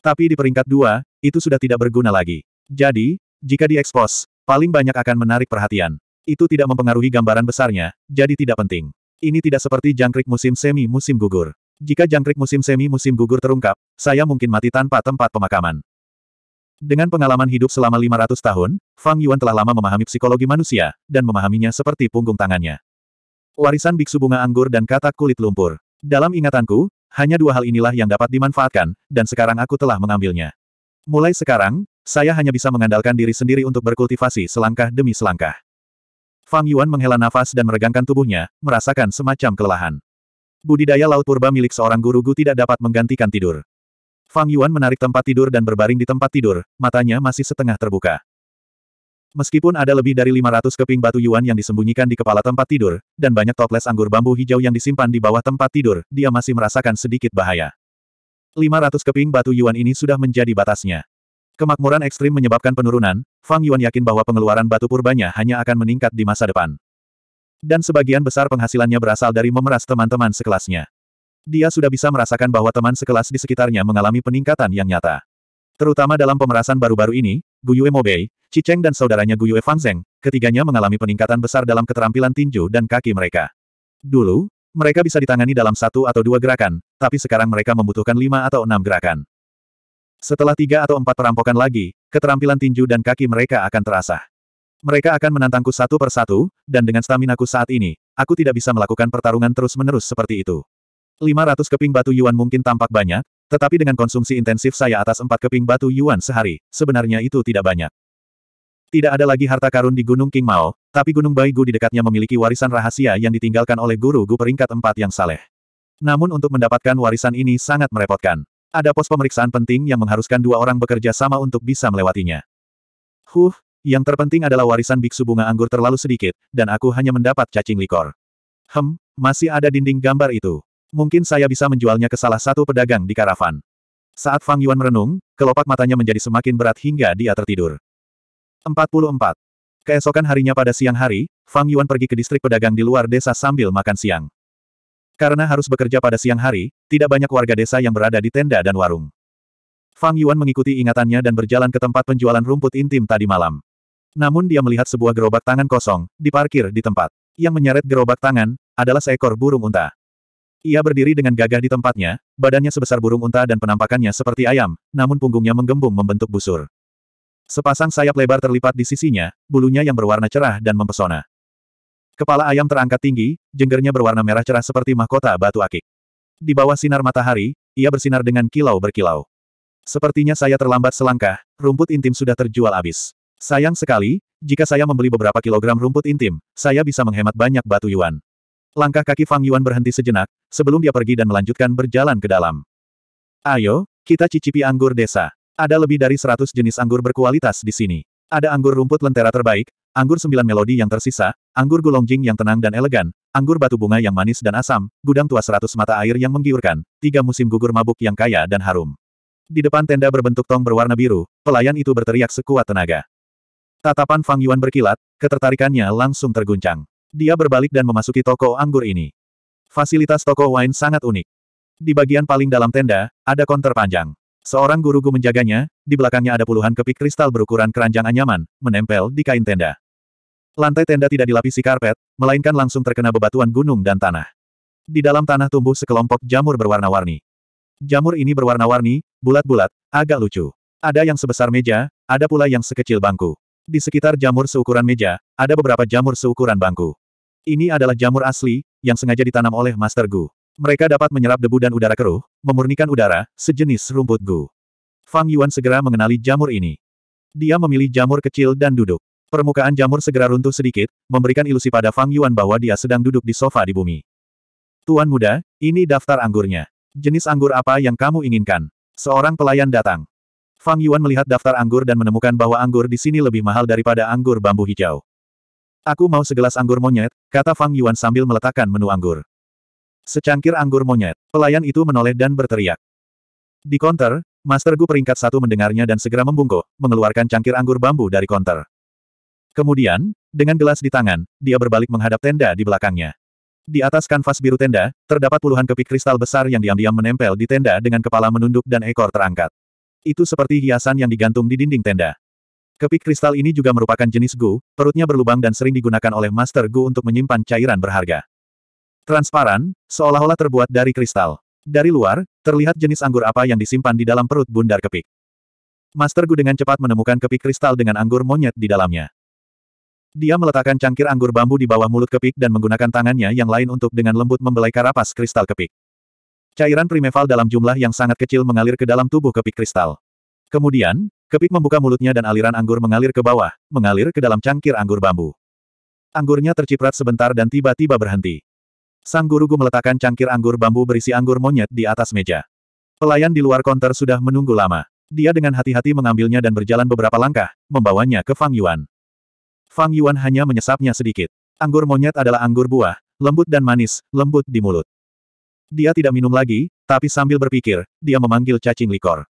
Tapi di peringkat dua, itu sudah tidak berguna lagi. Jadi, jika diekspos, paling banyak akan menarik perhatian. Itu tidak mempengaruhi gambaran besarnya, jadi tidak penting. Ini tidak seperti jangkrik musim semi musim gugur. Jika jangkrik musim semi musim gugur terungkap, saya mungkin mati tanpa tempat pemakaman. Dengan pengalaman hidup selama 500 tahun, Fang Yuan telah lama memahami psikologi manusia, dan memahaminya seperti punggung tangannya. Warisan biksu bunga anggur dan katak kulit lumpur. Dalam ingatanku, hanya dua hal inilah yang dapat dimanfaatkan, dan sekarang aku telah mengambilnya. Mulai sekarang, saya hanya bisa mengandalkan diri sendiri untuk berkultivasi selangkah demi selangkah. Fang Yuan menghela nafas dan meregangkan tubuhnya, merasakan semacam kelelahan. Budidaya laut purba milik seorang guru Gu tidak dapat menggantikan tidur. Fang Yuan menarik tempat tidur dan berbaring di tempat tidur, matanya masih setengah terbuka. Meskipun ada lebih dari 500 keping batu Yuan yang disembunyikan di kepala tempat tidur, dan banyak toples anggur bambu hijau yang disimpan di bawah tempat tidur, dia masih merasakan sedikit bahaya. 500 keping batu Yuan ini sudah menjadi batasnya. Kemakmuran ekstrim menyebabkan penurunan, Fang Yuan yakin bahwa pengeluaran batu purbanya hanya akan meningkat di masa depan. Dan sebagian besar penghasilannya berasal dari memeras teman-teman sekelasnya. Dia sudah bisa merasakan bahwa teman sekelas di sekitarnya mengalami peningkatan yang nyata. Terutama dalam pemerasan baru-baru ini, Guyue Mobei, Cicheng, dan saudaranya Guyue Fangzeng, ketiganya mengalami peningkatan besar dalam keterampilan tinju dan kaki mereka. Dulu, mereka bisa ditangani dalam satu atau dua gerakan, tapi sekarang mereka membutuhkan lima atau enam gerakan. Setelah tiga atau empat perampokan lagi, keterampilan tinju dan kaki mereka akan terasa. Mereka akan menantangku satu persatu, dan dengan stamina ku saat ini, aku tidak bisa melakukan pertarungan terus-menerus seperti itu. 500 keping batu yuan mungkin tampak banyak, tetapi dengan konsumsi intensif saya atas empat keping batu yuan sehari, sebenarnya itu tidak banyak. Tidak ada lagi harta karun di Gunung King Mao, tapi Gunung Baigu di dekatnya memiliki warisan rahasia yang ditinggalkan oleh guru Gu peringkat Empat yang saleh. Namun untuk mendapatkan warisan ini sangat merepotkan. Ada pos pemeriksaan penting yang mengharuskan dua orang bekerja sama untuk bisa melewatinya. Huh, yang terpenting adalah warisan biksu bunga anggur terlalu sedikit, dan aku hanya mendapat cacing likor. Hem, masih ada dinding gambar itu. Mungkin saya bisa menjualnya ke salah satu pedagang di karavan. Saat Fang Yuan merenung, kelopak matanya menjadi semakin berat hingga dia tertidur. 44. Keesokan harinya pada siang hari, Fang Yuan pergi ke distrik pedagang di luar desa sambil makan siang. Karena harus bekerja pada siang hari, tidak banyak warga desa yang berada di tenda dan warung. Fang Yuan mengikuti ingatannya dan berjalan ke tempat penjualan rumput intim tadi malam. Namun dia melihat sebuah gerobak tangan kosong, diparkir di tempat. Yang menyeret gerobak tangan, adalah seekor burung unta. Ia berdiri dengan gagah di tempatnya, badannya sebesar burung unta dan penampakannya seperti ayam, namun punggungnya menggembung membentuk busur. Sepasang sayap lebar terlipat di sisinya, bulunya yang berwarna cerah dan mempesona. Kepala ayam terangkat tinggi, jenggernya berwarna merah cerah seperti mahkota batu akik. Di bawah sinar matahari, ia bersinar dengan kilau berkilau. Sepertinya saya terlambat selangkah, rumput intim sudah terjual habis. Sayang sekali, jika saya membeli beberapa kilogram rumput intim, saya bisa menghemat banyak batu yuan. Langkah kaki Fang Yuan berhenti sejenak, sebelum dia pergi dan melanjutkan berjalan ke dalam. Ayo, kita cicipi anggur desa. Ada lebih dari 100 jenis anggur berkualitas di sini. Ada anggur rumput lentera terbaik, anggur sembilan melodi yang tersisa, anggur gulongjing yang tenang dan elegan, anggur batu bunga yang manis dan asam, gudang tua seratus mata air yang menggiurkan, tiga musim gugur mabuk yang kaya dan harum. Di depan tenda berbentuk tong berwarna biru, pelayan itu berteriak sekuat tenaga. Tatapan Fang Yuan berkilat, ketertarikannya langsung terguncang. Dia berbalik dan memasuki toko anggur ini. Fasilitas toko wine sangat unik. Di bagian paling dalam tenda, ada konter panjang. Seorang guru-guru menjaganya, di belakangnya ada puluhan kepik kristal berukuran keranjang anyaman, menempel di kain tenda. Lantai tenda tidak dilapisi karpet, melainkan langsung terkena bebatuan gunung dan tanah. Di dalam tanah tumbuh sekelompok jamur berwarna-warni. Jamur ini berwarna-warni, bulat-bulat, agak lucu. Ada yang sebesar meja, ada pula yang sekecil bangku. Di sekitar jamur seukuran meja, ada beberapa jamur seukuran bangku. Ini adalah jamur asli, yang sengaja ditanam oleh Master Gu. Mereka dapat menyerap debu dan udara keruh, memurnikan udara, sejenis rumput Gu. Fang Yuan segera mengenali jamur ini. Dia memilih jamur kecil dan duduk. Permukaan jamur segera runtuh sedikit, memberikan ilusi pada Fang Yuan bahwa dia sedang duduk di sofa di bumi. Tuan muda, ini daftar anggurnya. Jenis anggur apa yang kamu inginkan? Seorang pelayan datang. Fang Yuan melihat daftar anggur dan menemukan bahwa anggur di sini lebih mahal daripada anggur bambu hijau. Aku mau segelas anggur monyet, kata Fang Yuan sambil meletakkan menu anggur. Secangkir anggur monyet. Pelayan itu menoleh dan berteriak. Di konter, Master Gu peringkat satu mendengarnya dan segera membungkuk, mengeluarkan cangkir anggur bambu dari konter. Kemudian, dengan gelas di tangan, dia berbalik menghadap tenda di belakangnya. Di atas kanvas biru tenda, terdapat puluhan kepik kristal besar yang diam-diam menempel di tenda dengan kepala menunduk dan ekor terangkat. Itu seperti hiasan yang digantung di dinding tenda. Kepik kristal ini juga merupakan jenis gu, perutnya berlubang dan sering digunakan oleh Master Gu untuk menyimpan cairan berharga. Transparan, seolah-olah terbuat dari kristal. Dari luar, terlihat jenis anggur apa yang disimpan di dalam perut bundar kepik. Master Gu dengan cepat menemukan kepik kristal dengan anggur monyet di dalamnya. Dia meletakkan cangkir anggur bambu di bawah mulut kepik dan menggunakan tangannya yang lain untuk dengan lembut membelai karapas kristal kepik. Cairan primeval dalam jumlah yang sangat kecil mengalir ke dalam tubuh kepik kristal. Kemudian, kepik membuka mulutnya dan aliran anggur mengalir ke bawah, mengalir ke dalam cangkir anggur bambu. Anggurnya terciprat sebentar dan tiba-tiba berhenti. Sang guru meletakkan cangkir anggur bambu berisi anggur monyet di atas meja. Pelayan di luar konter sudah menunggu lama. Dia dengan hati-hati mengambilnya dan berjalan beberapa langkah, membawanya ke Fang Yuan. Fang Yuan hanya menyesapnya sedikit. Anggur monyet adalah anggur buah, lembut dan manis, lembut di mulut. Dia tidak minum lagi, tapi sambil berpikir, dia memanggil cacing likor.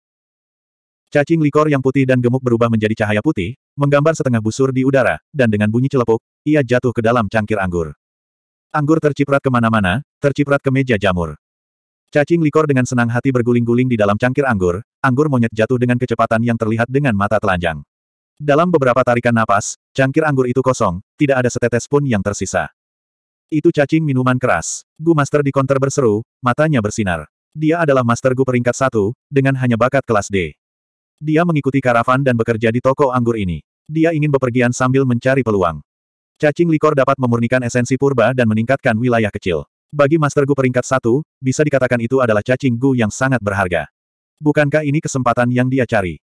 Cacing likor yang putih dan gemuk berubah menjadi cahaya putih, menggambar setengah busur di udara, dan dengan bunyi celepuk, ia jatuh ke dalam cangkir anggur. Anggur terciprat kemana-mana, terciprat ke meja jamur. Cacing likor dengan senang hati berguling-guling di dalam cangkir anggur, anggur monyet jatuh dengan kecepatan yang terlihat dengan mata telanjang. Dalam beberapa tarikan napas, cangkir anggur itu kosong, tidak ada setetes pun yang tersisa. Itu cacing minuman keras. Gu Master di konter berseru, matanya bersinar. Dia adalah Master Gu peringkat satu, dengan hanya bakat kelas D. Dia mengikuti karavan dan bekerja di toko anggur ini. Dia ingin bepergian sambil mencari peluang. Cacing likor dapat memurnikan esensi purba dan meningkatkan wilayah kecil. Bagi Master Gu peringkat satu, bisa dikatakan itu adalah cacing Gu yang sangat berharga. Bukankah ini kesempatan yang dia cari?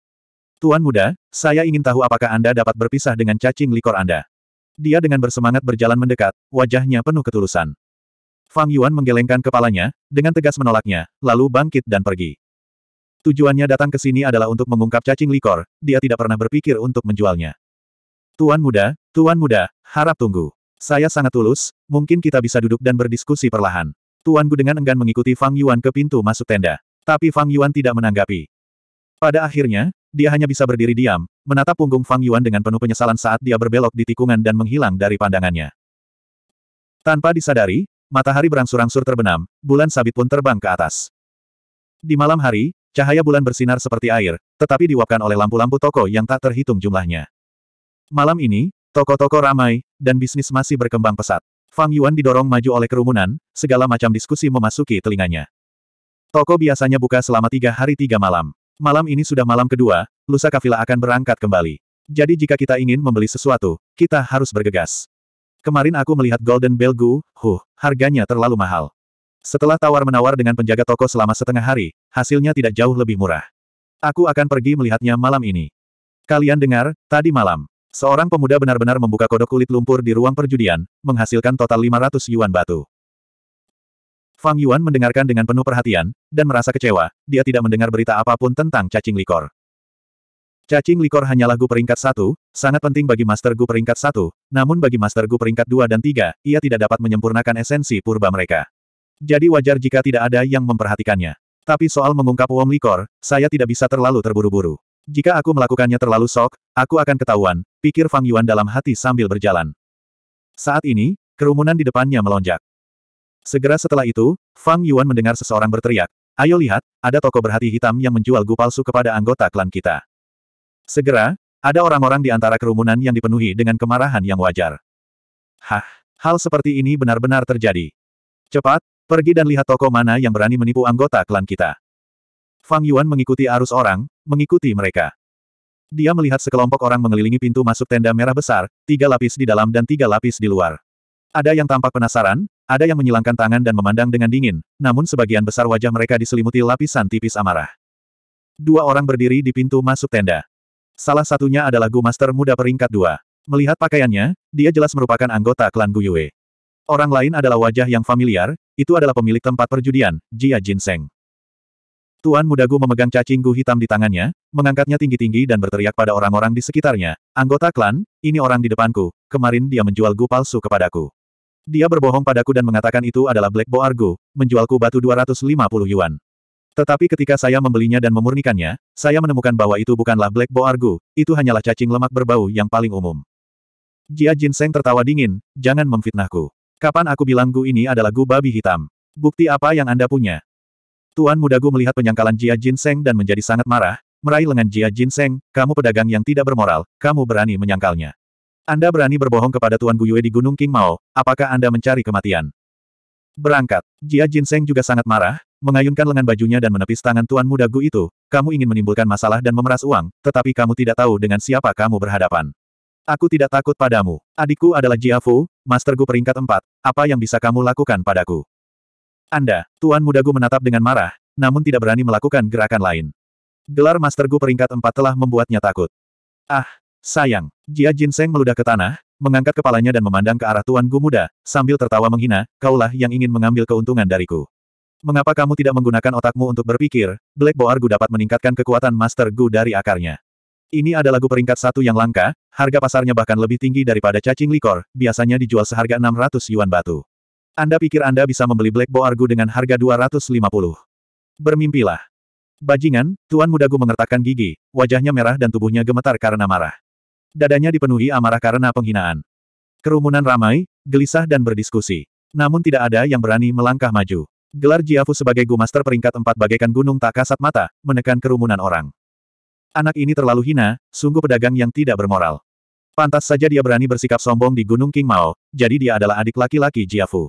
Tuan muda, saya ingin tahu apakah Anda dapat berpisah dengan cacing likor Anda. Dia dengan bersemangat berjalan mendekat, wajahnya penuh ketulusan. Fang Yuan menggelengkan kepalanya, dengan tegas menolaknya, lalu bangkit dan pergi. Tujuannya datang ke sini adalah untuk mengungkap cacing likor, dia tidak pernah berpikir untuk menjualnya. Tuan muda, tuan muda, harap tunggu. Saya sangat tulus, mungkin kita bisa duduk dan berdiskusi perlahan. Tuan Gu dengan enggan mengikuti Fang Yuan ke pintu masuk tenda. Tapi Fang Yuan tidak menanggapi. Pada akhirnya, dia hanya bisa berdiri diam, menatap punggung Fang Yuan dengan penuh penyesalan saat dia berbelok di tikungan dan menghilang dari pandangannya. Tanpa disadari, matahari berangsur-angsur terbenam, bulan sabit pun terbang ke atas. Di malam hari, cahaya bulan bersinar seperti air, tetapi diwapkan oleh lampu-lampu toko yang tak terhitung jumlahnya. Malam ini, toko-toko ramai, dan bisnis masih berkembang pesat. Fang Yuan didorong maju oleh kerumunan, segala macam diskusi memasuki telinganya. Toko biasanya buka selama tiga hari tiga malam. Malam ini sudah malam kedua, lusa kafilah akan berangkat kembali. Jadi jika kita ingin membeli sesuatu, kita harus bergegas. Kemarin aku melihat Golden Belgu. huh, harganya terlalu mahal. Setelah tawar-menawar dengan penjaga toko selama setengah hari, hasilnya tidak jauh lebih murah. Aku akan pergi melihatnya malam ini. Kalian dengar, tadi malam, seorang pemuda benar-benar membuka kodok kulit lumpur di ruang perjudian, menghasilkan total 500 yuan batu. Fang Yuan mendengarkan dengan penuh perhatian, dan merasa kecewa, dia tidak mendengar berita apapun tentang cacing likor. Cacing likor hanyalah Gu peringkat satu, sangat penting bagi Master Gu peringkat satu, namun bagi Master Gu peringkat dua dan tiga, ia tidak dapat menyempurnakan esensi purba mereka. Jadi wajar jika tidak ada yang memperhatikannya. Tapi soal mengungkap Wong Likor, saya tidak bisa terlalu terburu-buru. Jika aku melakukannya terlalu sok, aku akan ketahuan, pikir Fang Yuan dalam hati sambil berjalan. Saat ini, kerumunan di depannya melonjak. Segera setelah itu, Fang Yuan mendengar seseorang berteriak, Ayo lihat, ada toko berhati hitam yang menjual gu palsu kepada anggota klan kita. Segera, ada orang-orang di antara kerumunan yang dipenuhi dengan kemarahan yang wajar. Hah, hal seperti ini benar-benar terjadi. Cepat, pergi dan lihat toko mana yang berani menipu anggota klan kita. Fang Yuan mengikuti arus orang, mengikuti mereka. Dia melihat sekelompok orang mengelilingi pintu masuk tenda merah besar, tiga lapis di dalam dan tiga lapis di luar. Ada yang tampak penasaran, ada yang menyilangkan tangan dan memandang dengan dingin, namun sebagian besar wajah mereka diselimuti lapisan tipis amarah. Dua orang berdiri di pintu masuk tenda. Salah satunya adalah Gu Master muda peringkat dua. Melihat pakaiannya, dia jelas merupakan anggota klan Gu Yue. Orang lain adalah wajah yang familiar, itu adalah pemilik tempat perjudian, Jia Jinseng. Tuan muda Gu memegang cacing Gu hitam di tangannya, mengangkatnya tinggi-tinggi dan berteriak pada orang-orang di sekitarnya, anggota klan, ini orang di depanku, kemarin dia menjual Gu palsu kepadaku. Dia berbohong padaku dan mengatakan itu adalah Black Bo argo, menjualku batu 250 yuan. Tetapi ketika saya membelinya dan memurnikannya, saya menemukan bahwa itu bukanlah Black Bo argo, itu hanyalah cacing lemak berbau yang paling umum. Jia Jinseng tertawa dingin, jangan memfitnahku. Kapan aku bilang Gu ini adalah Gu babi hitam? Bukti apa yang Anda punya? Tuan muda Gu melihat penyangkalan Jia Jinseng dan menjadi sangat marah, meraih lengan Jia Jinseng, kamu pedagang yang tidak bermoral, kamu berani menyangkalnya. Anda berani berbohong kepada Tuan Guyue di Gunung King Mao, apakah Anda mencari kematian? Berangkat. Jia Jinseng juga sangat marah, mengayunkan lengan bajunya dan menepis tangan Tuan Muda Gu itu, kamu ingin menimbulkan masalah dan memeras uang, tetapi kamu tidak tahu dengan siapa kamu berhadapan. Aku tidak takut padamu. Adikku adalah Jia Fu, Master Gu peringkat empat. Apa yang bisa kamu lakukan padaku? Anda, Tuan Muda Gu menatap dengan marah, namun tidak berani melakukan gerakan lain. Gelar Master Gu peringkat empat telah membuatnya takut. Ah, Sayang, Jia Jinseng meludah ke tanah, mengangkat kepalanya dan memandang ke arah Tuan Gu muda, sambil tertawa menghina, kaulah yang ingin mengambil keuntungan dariku. Mengapa kamu tidak menggunakan otakmu untuk berpikir, Black Boar Gu dapat meningkatkan kekuatan Master Gu dari akarnya. Ini adalah Gu peringkat satu yang langka, harga pasarnya bahkan lebih tinggi daripada cacing likor, biasanya dijual seharga 600 yuan batu. Anda pikir Anda bisa membeli Black Boar Gu dengan harga 250. Bermimpilah. Bajingan, Tuan Muda Gu mengertakkan gigi, wajahnya merah dan tubuhnya gemetar karena marah. Dadanya dipenuhi amarah karena penghinaan. Kerumunan ramai, gelisah dan berdiskusi. Namun tidak ada yang berani melangkah maju. Gelar Jiafu sebagai Gumaster peringkat empat bagaikan gunung tak kasat mata, menekan kerumunan orang. Anak ini terlalu hina, sungguh pedagang yang tidak bermoral. Pantas saja dia berani bersikap sombong di Gunung King Mao, jadi dia adalah adik laki-laki Jiafu.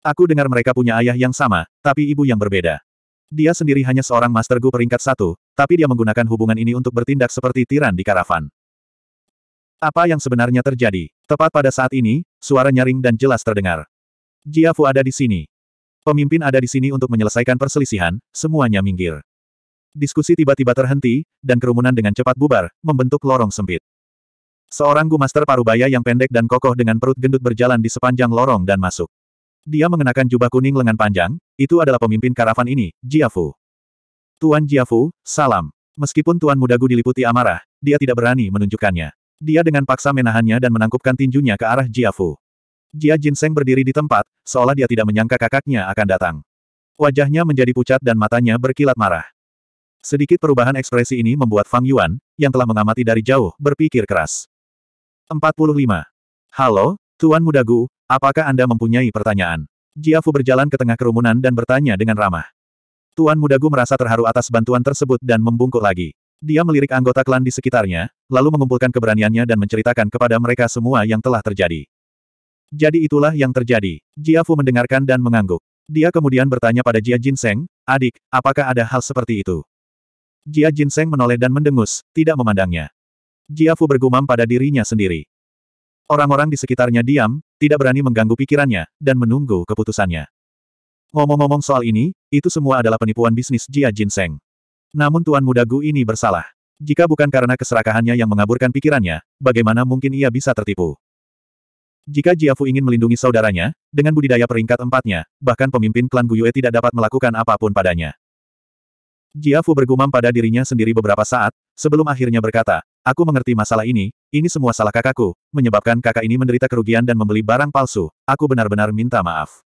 Aku dengar mereka punya ayah yang sama, tapi ibu yang berbeda. Dia sendiri hanya seorang Master Gu peringkat satu, tapi dia menggunakan hubungan ini untuk bertindak seperti tiran di karavan. Apa yang sebenarnya terjadi? Tepat pada saat ini, suara nyaring dan jelas terdengar. Jia Fu ada di sini. Pemimpin ada di sini untuk menyelesaikan perselisihan, semuanya minggir. Diskusi tiba-tiba terhenti, dan kerumunan dengan cepat bubar, membentuk lorong sempit. Seorang gumaster parubaya yang pendek dan kokoh dengan perut gendut berjalan di sepanjang lorong dan masuk. Dia mengenakan jubah kuning lengan panjang, itu adalah pemimpin karavan ini, Jia Fu. Tuan Jia Fu, salam. Meskipun Tuan Mudagu diliputi amarah, dia tidak berani menunjukkannya. Dia dengan paksa menahannya dan menangkupkan tinjunya ke arah Jiafu. Jia Jinseng berdiri di tempat, seolah dia tidak menyangka kakaknya akan datang. Wajahnya menjadi pucat dan matanya berkilat marah. Sedikit perubahan ekspresi ini membuat Fang Yuan, yang telah mengamati dari jauh, berpikir keras. 45. Halo, Tuan Mudagu. apakah Anda mempunyai pertanyaan? Jiafu berjalan ke tengah kerumunan dan bertanya dengan ramah. Tuan Mudagu merasa terharu atas bantuan tersebut dan membungkuk lagi. Dia melirik anggota klan di sekitarnya, lalu mengumpulkan keberaniannya dan menceritakan kepada mereka semua yang telah terjadi. Jadi itulah yang terjadi. Jia Fu mendengarkan dan mengangguk. Dia kemudian bertanya pada Jia Jinseng, adik, apakah ada hal seperti itu? Jia Jinseng menoleh dan mendengus, tidak memandangnya. Jia Fu bergumam pada dirinya sendiri. Orang-orang di sekitarnya diam, tidak berani mengganggu pikirannya, dan menunggu keputusannya. Ngomong-ngomong soal ini, itu semua adalah penipuan bisnis Jia Jinseng. Namun Tuan Muda Gu ini bersalah. Jika bukan karena keserakahannya yang mengaburkan pikirannya, bagaimana mungkin ia bisa tertipu? Jika Jiafu ingin melindungi saudaranya, dengan budidaya peringkat empatnya, bahkan pemimpin klan Guyue tidak dapat melakukan apapun padanya. Jiafu bergumam pada dirinya sendiri beberapa saat, sebelum akhirnya berkata, Aku mengerti masalah ini, ini semua salah kakakku, menyebabkan kakak ini menderita kerugian dan membeli barang palsu, aku benar-benar minta maaf.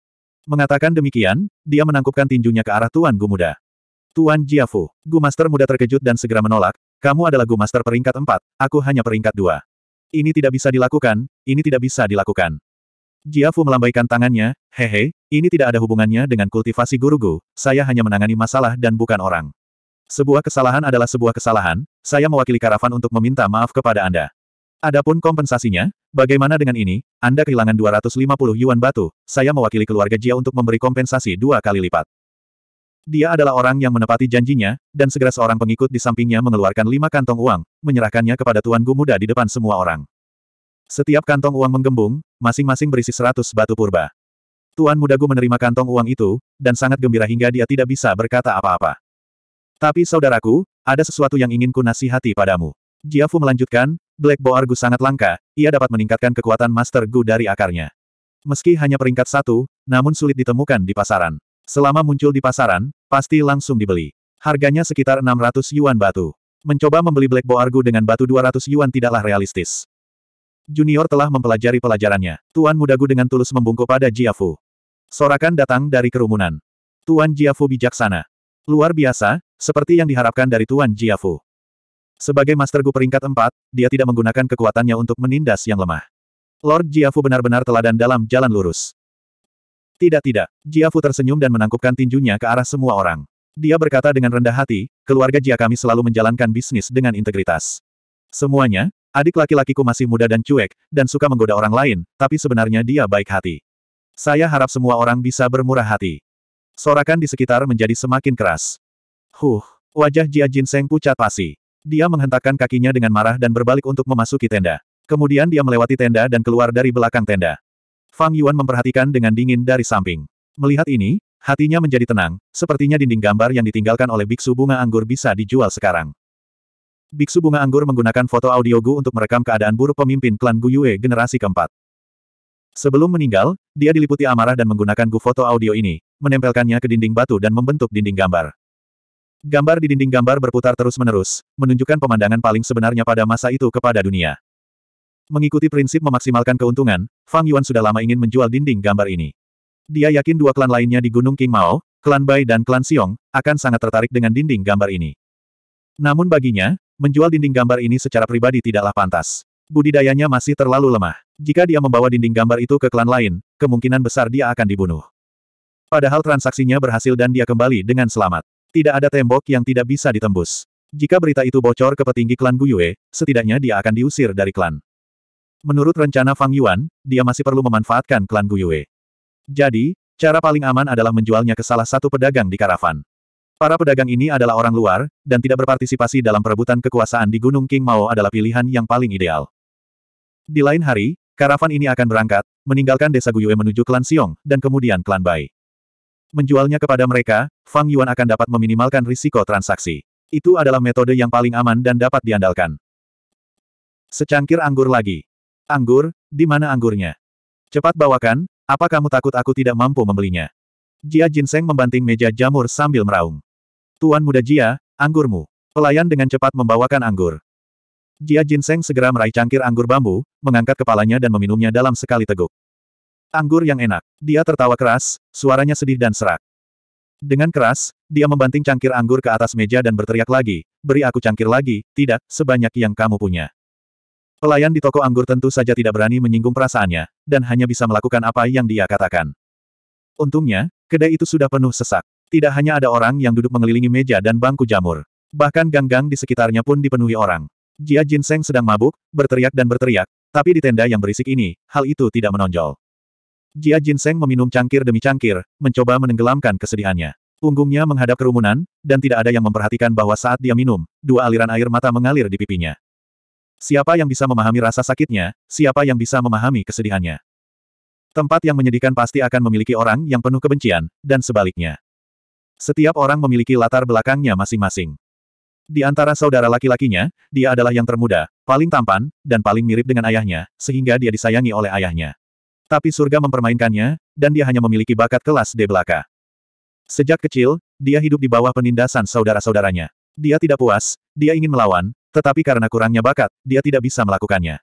Mengatakan demikian, dia menangkupkan tinjunya ke arah Tuan Gu muda. Tuan Jiafu, Gu Master muda terkejut dan segera menolak, kamu adalah Gu Master peringkat empat, aku hanya peringkat dua. Ini tidak bisa dilakukan, ini tidak bisa dilakukan. Jiafu melambaikan tangannya, hehe, ini tidak ada hubungannya dengan kultivasi guru gu. saya hanya menangani masalah dan bukan orang. Sebuah kesalahan adalah sebuah kesalahan, saya mewakili karavan untuk meminta maaf kepada Anda. Adapun kompensasinya, bagaimana dengan ini? Anda kehilangan 250 yuan batu, saya mewakili keluarga Jia untuk memberi kompensasi dua kali lipat. Dia adalah orang yang menepati janjinya, dan segera seorang pengikut di sampingnya mengeluarkan lima kantong uang, menyerahkannya kepada Tuan Gu muda di depan semua orang. Setiap kantong uang menggembung, masing-masing berisi seratus batu purba. Tuan muda Gu menerima kantong uang itu, dan sangat gembira hingga dia tidak bisa berkata apa-apa. Tapi saudaraku, ada sesuatu yang ingin ku nasihati padamu. Jia Fu melanjutkan, Black Boar Gu sangat langka, ia dapat meningkatkan kekuatan Master Gu dari akarnya. Meski hanya peringkat satu, namun sulit ditemukan di pasaran. Selama muncul di pasaran, pasti langsung dibeli. Harganya sekitar 600 yuan batu. Mencoba membeli Black Bow Argu dengan batu 200 yuan tidaklah realistis. Junior telah mempelajari pelajarannya. Tuan Mudagu dengan tulus membungkuk pada Jiafu. Sorakan datang dari kerumunan. Tuan Jiafu bijaksana. Luar biasa, seperti yang diharapkan dari Tuan Jiafu. Sebagai Master Gu peringkat 4, dia tidak menggunakan kekuatannya untuk menindas yang lemah. Lord Jiafu benar-benar teladan dalam jalan lurus. Tidak tidak, Jia Fu tersenyum dan menangkupkan tinjunya ke arah semua orang. Dia berkata dengan rendah hati, keluarga Jia kami selalu menjalankan bisnis dengan integritas. Semuanya, adik laki-lakiku masih muda dan cuek, dan suka menggoda orang lain, tapi sebenarnya dia baik hati. Saya harap semua orang bisa bermurah hati. Sorakan di sekitar menjadi semakin keras. Huh, wajah Jia Jinseng pucat pasi. Dia menghentakkan kakinya dengan marah dan berbalik untuk memasuki tenda. Kemudian dia melewati tenda dan keluar dari belakang tenda. Fang Yuan memperhatikan dengan dingin dari samping. Melihat ini, hatinya menjadi tenang, sepertinya dinding gambar yang ditinggalkan oleh biksu bunga anggur bisa dijual sekarang. Biksu bunga anggur menggunakan foto audio Gu untuk merekam keadaan buruk pemimpin klan Guyue generasi keempat. Sebelum meninggal, dia diliputi amarah dan menggunakan Gu foto audio ini, menempelkannya ke dinding batu dan membentuk dinding gambar. Gambar di dinding gambar berputar terus-menerus, menunjukkan pemandangan paling sebenarnya pada masa itu kepada dunia. Mengikuti prinsip memaksimalkan keuntungan, Fang Yuan sudah lama ingin menjual dinding gambar ini. Dia yakin dua klan lainnya di Gunung King Mao, klan Bai dan klan Xiong, akan sangat tertarik dengan dinding gambar ini. Namun baginya, menjual dinding gambar ini secara pribadi tidaklah pantas. Budidayanya masih terlalu lemah. Jika dia membawa dinding gambar itu ke klan lain, kemungkinan besar dia akan dibunuh. Padahal transaksinya berhasil dan dia kembali dengan selamat. Tidak ada tembok yang tidak bisa ditembus. Jika berita itu bocor ke petinggi klan Guyue, setidaknya dia akan diusir dari klan. Menurut rencana Fang Yuan, dia masih perlu memanfaatkan klan Guyue. Jadi, cara paling aman adalah menjualnya ke salah satu pedagang di karavan. Para pedagang ini adalah orang luar, dan tidak berpartisipasi dalam perebutan kekuasaan di Gunung King Mao adalah pilihan yang paling ideal. Di lain hari, karavan ini akan berangkat, meninggalkan desa Guyue menuju klan Siong, dan kemudian klan Bai. Menjualnya kepada mereka, Fang Yuan akan dapat meminimalkan risiko transaksi. Itu adalah metode yang paling aman dan dapat diandalkan. Secangkir anggur lagi. Anggur, di mana anggurnya? Cepat bawakan, apa kamu takut aku tidak mampu membelinya? Jia Jinseng membanting meja jamur sambil meraung. Tuan muda Jia, anggurmu. Pelayan dengan cepat membawakan anggur. Jia Jinseng segera meraih cangkir anggur bambu, mengangkat kepalanya dan meminumnya dalam sekali teguk. Anggur yang enak. Dia tertawa keras, suaranya sedih dan serak. Dengan keras, dia membanting cangkir anggur ke atas meja dan berteriak lagi, beri aku cangkir lagi, tidak, sebanyak yang kamu punya. Pelayan di toko anggur tentu saja tidak berani menyinggung perasaannya, dan hanya bisa melakukan apa yang dia katakan. Untungnya, kedai itu sudah penuh sesak. Tidak hanya ada orang yang duduk mengelilingi meja dan bangku jamur. Bahkan ganggang di sekitarnya pun dipenuhi orang. Jia Jinseng sedang mabuk, berteriak dan berteriak, tapi di tenda yang berisik ini, hal itu tidak menonjol. Jia Jinseng meminum cangkir demi cangkir, mencoba menenggelamkan kesedihannya. Punggungnya menghadap kerumunan, dan tidak ada yang memperhatikan bahwa saat dia minum, dua aliran air mata mengalir di pipinya. Siapa yang bisa memahami rasa sakitnya, siapa yang bisa memahami kesedihannya. Tempat yang menyedihkan pasti akan memiliki orang yang penuh kebencian, dan sebaliknya. Setiap orang memiliki latar belakangnya masing-masing. Di antara saudara laki-lakinya, dia adalah yang termuda, paling tampan, dan paling mirip dengan ayahnya, sehingga dia disayangi oleh ayahnya. Tapi surga mempermainkannya, dan dia hanya memiliki bakat kelas D belaka. Sejak kecil, dia hidup di bawah penindasan saudara-saudaranya. Dia tidak puas, dia ingin melawan, tetapi karena kurangnya bakat, dia tidak bisa melakukannya.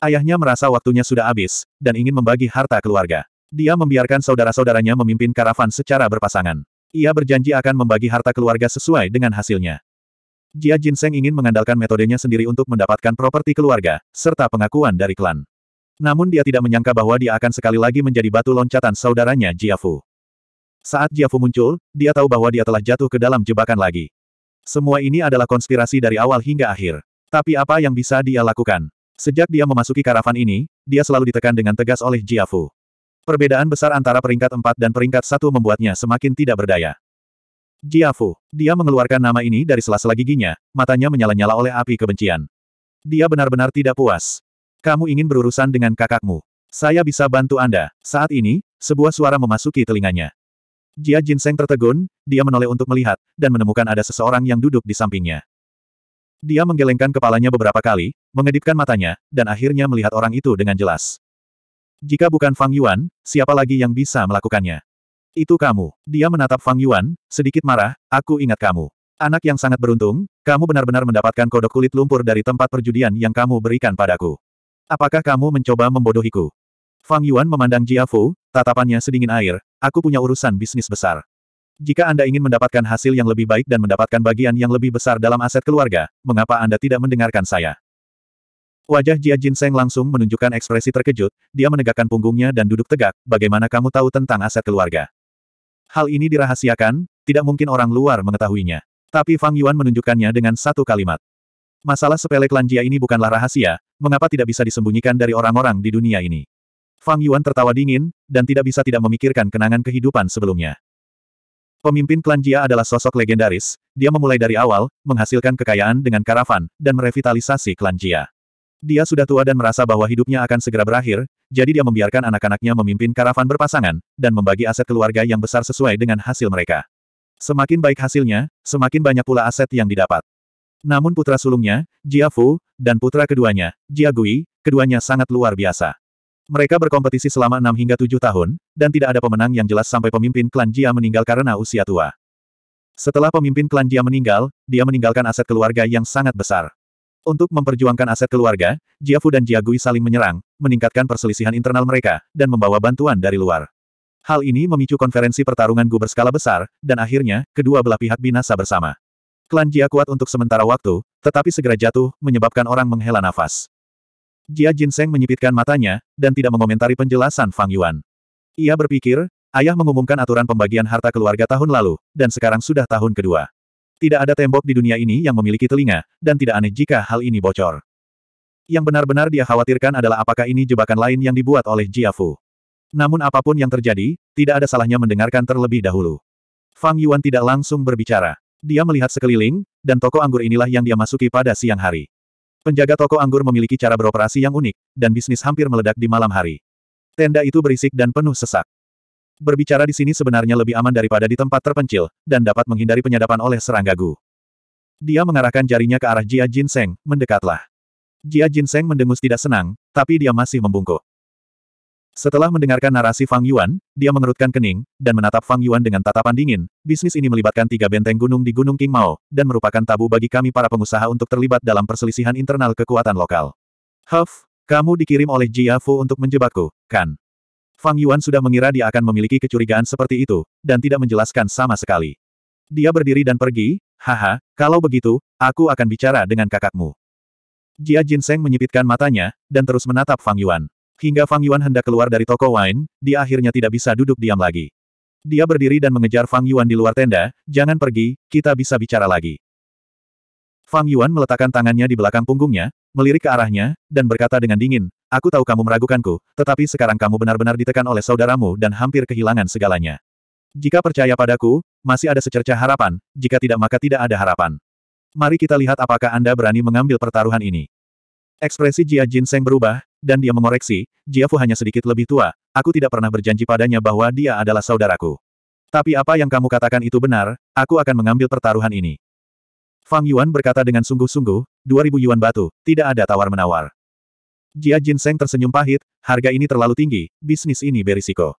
Ayahnya merasa waktunya sudah habis, dan ingin membagi harta keluarga. Dia membiarkan saudara-saudaranya memimpin karavan secara berpasangan. Ia berjanji akan membagi harta keluarga sesuai dengan hasilnya. Jia Jinseng ingin mengandalkan metodenya sendiri untuk mendapatkan properti keluarga, serta pengakuan dari klan. Namun dia tidak menyangka bahwa dia akan sekali lagi menjadi batu loncatan saudaranya Jia Fu. Saat Jia Fu muncul, dia tahu bahwa dia telah jatuh ke dalam jebakan lagi. Semua ini adalah konspirasi dari awal hingga akhir. Tapi apa yang bisa dia lakukan? Sejak dia memasuki karavan ini, dia selalu ditekan dengan tegas oleh Jiafu. Perbedaan besar antara peringkat 4 dan peringkat satu membuatnya semakin tidak berdaya. Jiafu, dia mengeluarkan nama ini dari sela-sela giginya, matanya menyala-nyala oleh api kebencian. Dia benar-benar tidak puas. Kamu ingin berurusan dengan kakakmu. Saya bisa bantu Anda. Saat ini, sebuah suara memasuki telinganya. Jia Jinseng tertegun, dia menoleh untuk melihat, dan menemukan ada seseorang yang duduk di sampingnya. Dia menggelengkan kepalanya beberapa kali, mengedipkan matanya, dan akhirnya melihat orang itu dengan jelas. Jika bukan Fang Yuan, siapa lagi yang bisa melakukannya? Itu kamu. Dia menatap Fang Yuan, sedikit marah, aku ingat kamu. Anak yang sangat beruntung, kamu benar-benar mendapatkan kodok kulit lumpur dari tempat perjudian yang kamu berikan padaku. Apakah kamu mencoba membodohiku? Fang Yuan memandang Jia Fu, tatapannya sedingin air, aku punya urusan bisnis besar. Jika Anda ingin mendapatkan hasil yang lebih baik dan mendapatkan bagian yang lebih besar dalam aset keluarga, mengapa Anda tidak mendengarkan saya? Wajah Jia Jinseng langsung menunjukkan ekspresi terkejut, dia menegakkan punggungnya dan duduk tegak, bagaimana kamu tahu tentang aset keluarga? Hal ini dirahasiakan, tidak mungkin orang luar mengetahuinya. Tapi Fang Yuan menunjukkannya dengan satu kalimat. Masalah sepele klan Jia ini bukanlah rahasia, mengapa tidak bisa disembunyikan dari orang-orang di dunia ini? Fang Yuan tertawa dingin, dan tidak bisa tidak memikirkan kenangan kehidupan sebelumnya. Pemimpin klan Jia adalah sosok legendaris, dia memulai dari awal, menghasilkan kekayaan dengan karavan, dan merevitalisasi klan Jia. Dia sudah tua dan merasa bahwa hidupnya akan segera berakhir, jadi dia membiarkan anak-anaknya memimpin karavan berpasangan, dan membagi aset keluarga yang besar sesuai dengan hasil mereka. Semakin baik hasilnya, semakin banyak pula aset yang didapat. Namun putra sulungnya, Jia Fu, dan putra keduanya, Jia Gui, keduanya sangat luar biasa. Mereka berkompetisi selama enam hingga tujuh tahun, dan tidak ada pemenang yang jelas sampai pemimpin klan Jia meninggal karena usia tua. Setelah pemimpin klan Jia meninggal, dia meninggalkan aset keluarga yang sangat besar. Untuk memperjuangkan aset keluarga, Jia Fu dan Jia Gui saling menyerang, meningkatkan perselisihan internal mereka, dan membawa bantuan dari luar. Hal ini memicu konferensi pertarungan Gu berskala besar, dan akhirnya, kedua belah pihak binasa bersama. Klan Jia kuat untuk sementara waktu, tetapi segera jatuh, menyebabkan orang menghela nafas. Jia Jinseng menyipitkan matanya, dan tidak mengomentari penjelasan Fang Yuan. Ia berpikir, ayah mengumumkan aturan pembagian harta keluarga tahun lalu, dan sekarang sudah tahun kedua. Tidak ada tembok di dunia ini yang memiliki telinga, dan tidak aneh jika hal ini bocor. Yang benar-benar dia khawatirkan adalah apakah ini jebakan lain yang dibuat oleh Jia Fu. Namun apapun yang terjadi, tidak ada salahnya mendengarkan terlebih dahulu. Fang Yuan tidak langsung berbicara. Dia melihat sekeliling, dan toko anggur inilah yang dia masuki pada siang hari. Penjaga toko anggur memiliki cara beroperasi yang unik, dan bisnis hampir meledak di malam hari. Tenda itu berisik dan penuh sesak. Berbicara di sini sebenarnya lebih aman daripada di tempat terpencil, dan dapat menghindari penyadapan oleh serangga Gu. Dia mengarahkan jarinya ke arah Jia Jinseng, mendekatlah. Jia Jinseng mendengus tidak senang, tapi dia masih membungkuk. Setelah mendengarkan narasi Fang Yuan, dia mengerutkan kening, dan menatap Fang Yuan dengan tatapan dingin, bisnis ini melibatkan tiga benteng gunung di Gunung King Mao, dan merupakan tabu bagi kami para pengusaha untuk terlibat dalam perselisihan internal kekuatan lokal. Huff, kamu dikirim oleh Jia Fu untuk menjebakku, kan? Fang Yuan sudah mengira dia akan memiliki kecurigaan seperti itu, dan tidak menjelaskan sama sekali. Dia berdiri dan pergi, haha, kalau begitu, aku akan bicara dengan kakakmu. Jia Jinseng menyipitkan matanya, dan terus menatap Fang Yuan. Hingga Fang Yuan hendak keluar dari toko wine, dia akhirnya tidak bisa duduk diam lagi. Dia berdiri dan mengejar Fang Yuan di luar tenda, jangan pergi, kita bisa bicara lagi. Fang Yuan meletakkan tangannya di belakang punggungnya, melirik ke arahnya, dan berkata dengan dingin, Aku tahu kamu meragukanku, tetapi sekarang kamu benar-benar ditekan oleh saudaramu dan hampir kehilangan segalanya. Jika percaya padaku, masih ada secerca harapan, jika tidak maka tidak ada harapan. Mari kita lihat apakah Anda berani mengambil pertaruhan ini. Ekspresi Jia Jinseng berubah, dan dia mengoreksi, Jia Fu hanya sedikit lebih tua, aku tidak pernah berjanji padanya bahwa dia adalah saudaraku. Tapi apa yang kamu katakan itu benar, aku akan mengambil pertaruhan ini. Fang Yuan berkata dengan sungguh-sungguh, 2000 yuan batu, tidak ada tawar-menawar. Jia Jin Seng tersenyum pahit, harga ini terlalu tinggi, bisnis ini berisiko.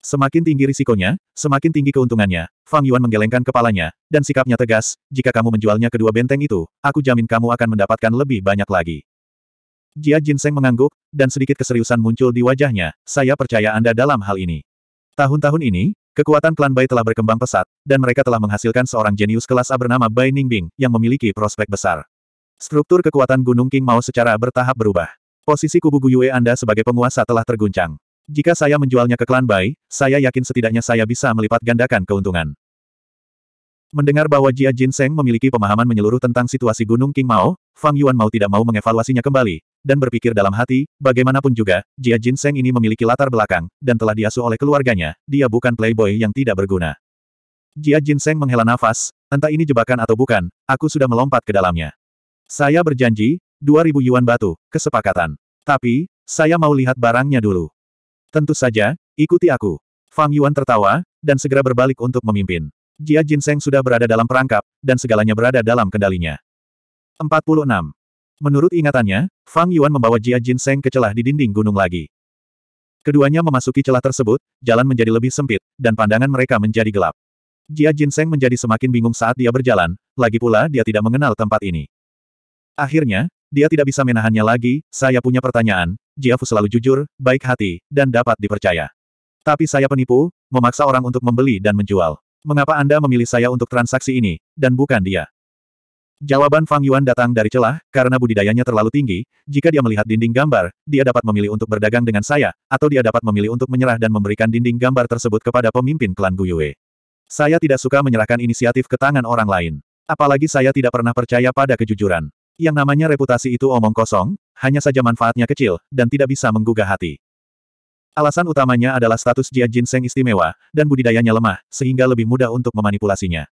Semakin tinggi risikonya, semakin tinggi keuntungannya, Fang Yuan menggelengkan kepalanya, dan sikapnya tegas, jika kamu menjualnya kedua benteng itu, aku jamin kamu akan mendapatkan lebih banyak lagi. Jia Jinseng mengangguk, dan sedikit keseriusan muncul di wajahnya, saya percaya Anda dalam hal ini. Tahun-tahun ini, kekuatan klan Bai telah berkembang pesat, dan mereka telah menghasilkan seorang jenius kelas A bernama Bai Ningbing, yang memiliki prospek besar. Struktur kekuatan Gunung King Mao secara bertahap berubah. Posisi kubu Guyue Anda sebagai penguasa telah terguncang. Jika saya menjualnya ke klan Bai, saya yakin setidaknya saya bisa melipat gandakan keuntungan. Mendengar bahwa Jia Jinseng memiliki pemahaman menyeluruh tentang situasi Gunung King Mao, Fang Yuan mau tidak mau mengevaluasinya kembali, dan berpikir dalam hati, bagaimanapun juga, Jia Jinseng ini memiliki latar belakang, dan telah diasuh oleh keluarganya, dia bukan playboy yang tidak berguna. Jia Jinseng menghela nafas, entah ini jebakan atau bukan, aku sudah melompat ke dalamnya. Saya berjanji, 2000 yuan batu, kesepakatan. Tapi, saya mau lihat barangnya dulu. Tentu saja, ikuti aku. Fang Yuan tertawa, dan segera berbalik untuk memimpin. Jia Jinseng sudah berada dalam perangkap, dan segalanya berada dalam kendalinya. 46. Menurut ingatannya, Fang Yuan membawa Jia Seng ke celah di dinding gunung lagi. Keduanya memasuki celah tersebut, jalan menjadi lebih sempit, dan pandangan mereka menjadi gelap. Jia Seng menjadi semakin bingung saat dia berjalan, lagi pula dia tidak mengenal tempat ini. Akhirnya, dia tidak bisa menahannya lagi, saya punya pertanyaan, Jia Fu selalu jujur, baik hati, dan dapat dipercaya. Tapi saya penipu, memaksa orang untuk membeli dan menjual. Mengapa Anda memilih saya untuk transaksi ini, dan bukan dia? Jawaban Fang Yuan datang dari celah, karena budidayanya terlalu tinggi, jika dia melihat dinding gambar, dia dapat memilih untuk berdagang dengan saya, atau dia dapat memilih untuk menyerah dan memberikan dinding gambar tersebut kepada pemimpin klan Guyue. Saya tidak suka menyerahkan inisiatif ke tangan orang lain. Apalagi saya tidak pernah percaya pada kejujuran. Yang namanya reputasi itu omong kosong, hanya saja manfaatnya kecil, dan tidak bisa menggugah hati. Alasan utamanya adalah status Jia Jinseng istimewa, dan budidayanya lemah, sehingga lebih mudah untuk memanipulasinya.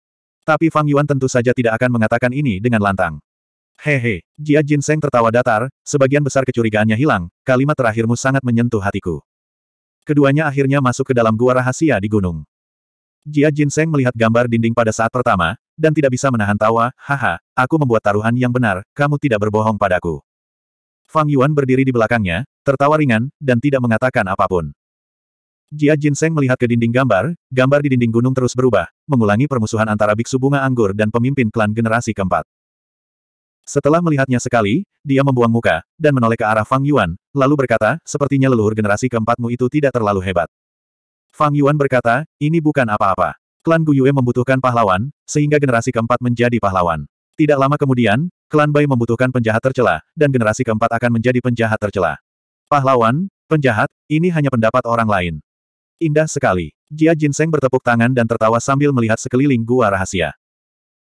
Tapi Fang Yuan tentu saja tidak akan mengatakan ini dengan lantang. Hehe, Jia Seng tertawa datar, sebagian besar kecurigaannya hilang, kalimat terakhirmu sangat menyentuh hatiku. Keduanya akhirnya masuk ke dalam gua rahasia di gunung. Jia Seng melihat gambar dinding pada saat pertama, dan tidak bisa menahan tawa, haha, aku membuat taruhan yang benar, kamu tidak berbohong padaku. Fang Yuan berdiri di belakangnya, tertawa ringan, dan tidak mengatakan apapun. Jia Jinseng melihat ke dinding gambar, gambar di dinding gunung terus berubah, mengulangi permusuhan antara biksu bunga anggur dan pemimpin klan generasi keempat. Setelah melihatnya sekali, dia membuang muka, dan menoleh ke arah Fang Yuan, lalu berkata, sepertinya leluhur generasi keempatmu itu tidak terlalu hebat. Fang Yuan berkata, ini bukan apa-apa. Klan Guyue membutuhkan pahlawan, sehingga generasi keempat menjadi pahlawan. Tidak lama kemudian, klan Bai membutuhkan penjahat tercela, dan generasi keempat akan menjadi penjahat tercela. Pahlawan, penjahat, ini hanya pendapat orang lain. Indah sekali. Jia Jinseng bertepuk tangan dan tertawa sambil melihat sekeliling gua rahasia.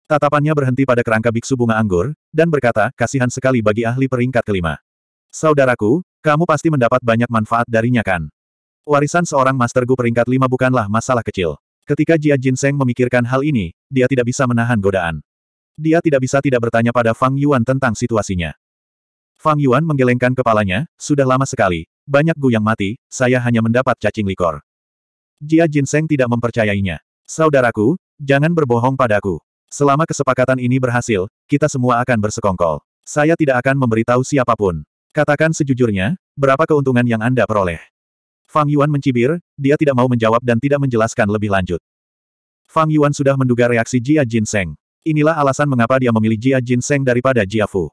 Tatapannya berhenti pada kerangka biksu bunga anggur, dan berkata, kasihan sekali bagi ahli peringkat kelima. Saudaraku, kamu pasti mendapat banyak manfaat darinya kan? Warisan seorang Master Gu peringkat lima bukanlah masalah kecil. Ketika Jia Jinseng memikirkan hal ini, dia tidak bisa menahan godaan. Dia tidak bisa tidak bertanya pada Fang Yuan tentang situasinya. Fang Yuan menggelengkan kepalanya, sudah lama sekali, banyak Gu yang mati, saya hanya mendapat cacing likor. Jia Jinseng tidak mempercayainya. Saudaraku, jangan berbohong padaku. Selama kesepakatan ini berhasil, kita semua akan bersekongkol. Saya tidak akan memberitahu siapapun. Katakan sejujurnya, berapa keuntungan yang Anda peroleh? Fang Yuan mencibir, dia tidak mau menjawab dan tidak menjelaskan lebih lanjut. Fang Yuan sudah menduga reaksi Jia Jinseng. Inilah alasan mengapa dia memilih Jia Jinseng daripada Jia Fu.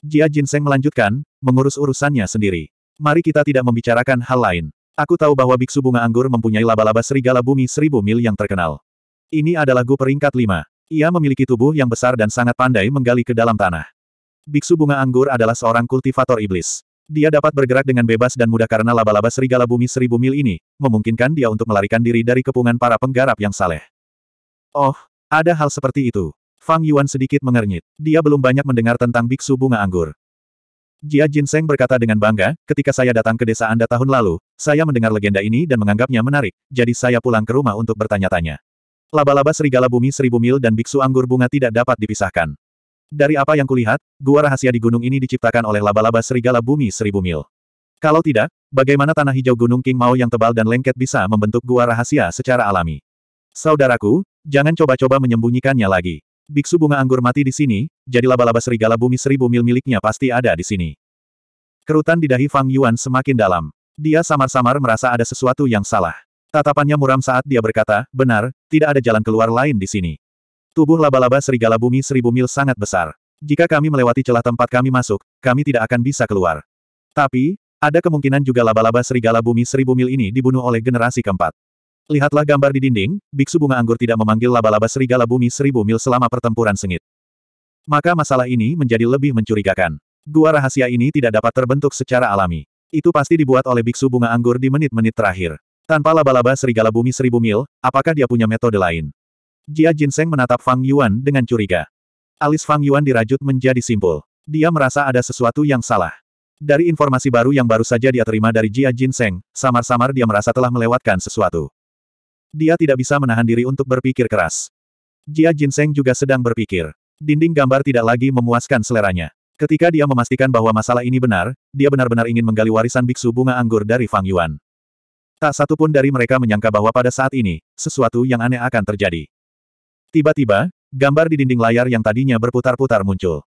Jia Jinseng melanjutkan, mengurus urusannya sendiri. Mari kita tidak membicarakan hal lain. Aku tahu bahwa Biksu Bunga Anggur mempunyai laba-laba serigala bumi seribu mil yang terkenal. Ini adalah Gu peringkat lima. Ia memiliki tubuh yang besar dan sangat pandai menggali ke dalam tanah. Biksu Bunga Anggur adalah seorang kultivator iblis. Dia dapat bergerak dengan bebas dan mudah karena laba-laba serigala bumi seribu mil ini, memungkinkan dia untuk melarikan diri dari kepungan para penggarap yang saleh. Oh, ada hal seperti itu. Fang Yuan sedikit mengernyit. Dia belum banyak mendengar tentang Biksu Bunga Anggur. Jia Jinseng berkata dengan bangga, ketika saya datang ke desa Anda tahun lalu, saya mendengar legenda ini dan menganggapnya menarik, jadi saya pulang ke rumah untuk bertanya-tanya. Laba-laba serigala bumi seribu mil dan biksu anggur bunga tidak dapat dipisahkan. Dari apa yang kulihat, gua rahasia di gunung ini diciptakan oleh laba-laba serigala bumi seribu mil. Kalau tidak, bagaimana tanah hijau gunung King Mao yang tebal dan lengket bisa membentuk gua rahasia secara alami? Saudaraku, jangan coba-coba menyembunyikannya lagi. Biksu bunga anggur mati di sini, jadi laba-laba serigala bumi seribu mil miliknya pasti ada di sini. Kerutan di dahi Fang Yuan semakin dalam. Dia samar-samar merasa ada sesuatu yang salah. Tatapannya muram saat dia berkata, benar, tidak ada jalan keluar lain di sini. Tubuh laba-laba serigala bumi seribu mil sangat besar. Jika kami melewati celah tempat kami masuk, kami tidak akan bisa keluar. Tapi, ada kemungkinan juga laba-laba serigala bumi seribu mil ini dibunuh oleh generasi keempat. Lihatlah gambar di dinding, biksu bunga anggur tidak memanggil laba-laba serigala bumi seribu mil selama pertempuran sengit. Maka masalah ini menjadi lebih mencurigakan. Gua rahasia ini tidak dapat terbentuk secara alami. Itu pasti dibuat oleh biksu bunga anggur di menit-menit terakhir. Tanpa laba-laba serigala bumi seribu mil, apakah dia punya metode lain? Jia Jinseng menatap Fang Yuan dengan curiga. Alis Fang Yuan dirajut menjadi simpul. Dia merasa ada sesuatu yang salah. Dari informasi baru yang baru saja dia terima dari Jia Jinseng, samar-samar dia merasa telah melewatkan sesuatu. Dia tidak bisa menahan diri untuk berpikir keras. Jia Jinseng juga sedang berpikir. Dinding gambar tidak lagi memuaskan seleranya. Ketika dia memastikan bahwa masalah ini benar, dia benar-benar ingin menggali warisan biksu bunga anggur dari Fang Yuan. Tak satu pun dari mereka menyangka bahwa pada saat ini, sesuatu yang aneh akan terjadi. Tiba-tiba, gambar di dinding layar yang tadinya berputar-putar muncul.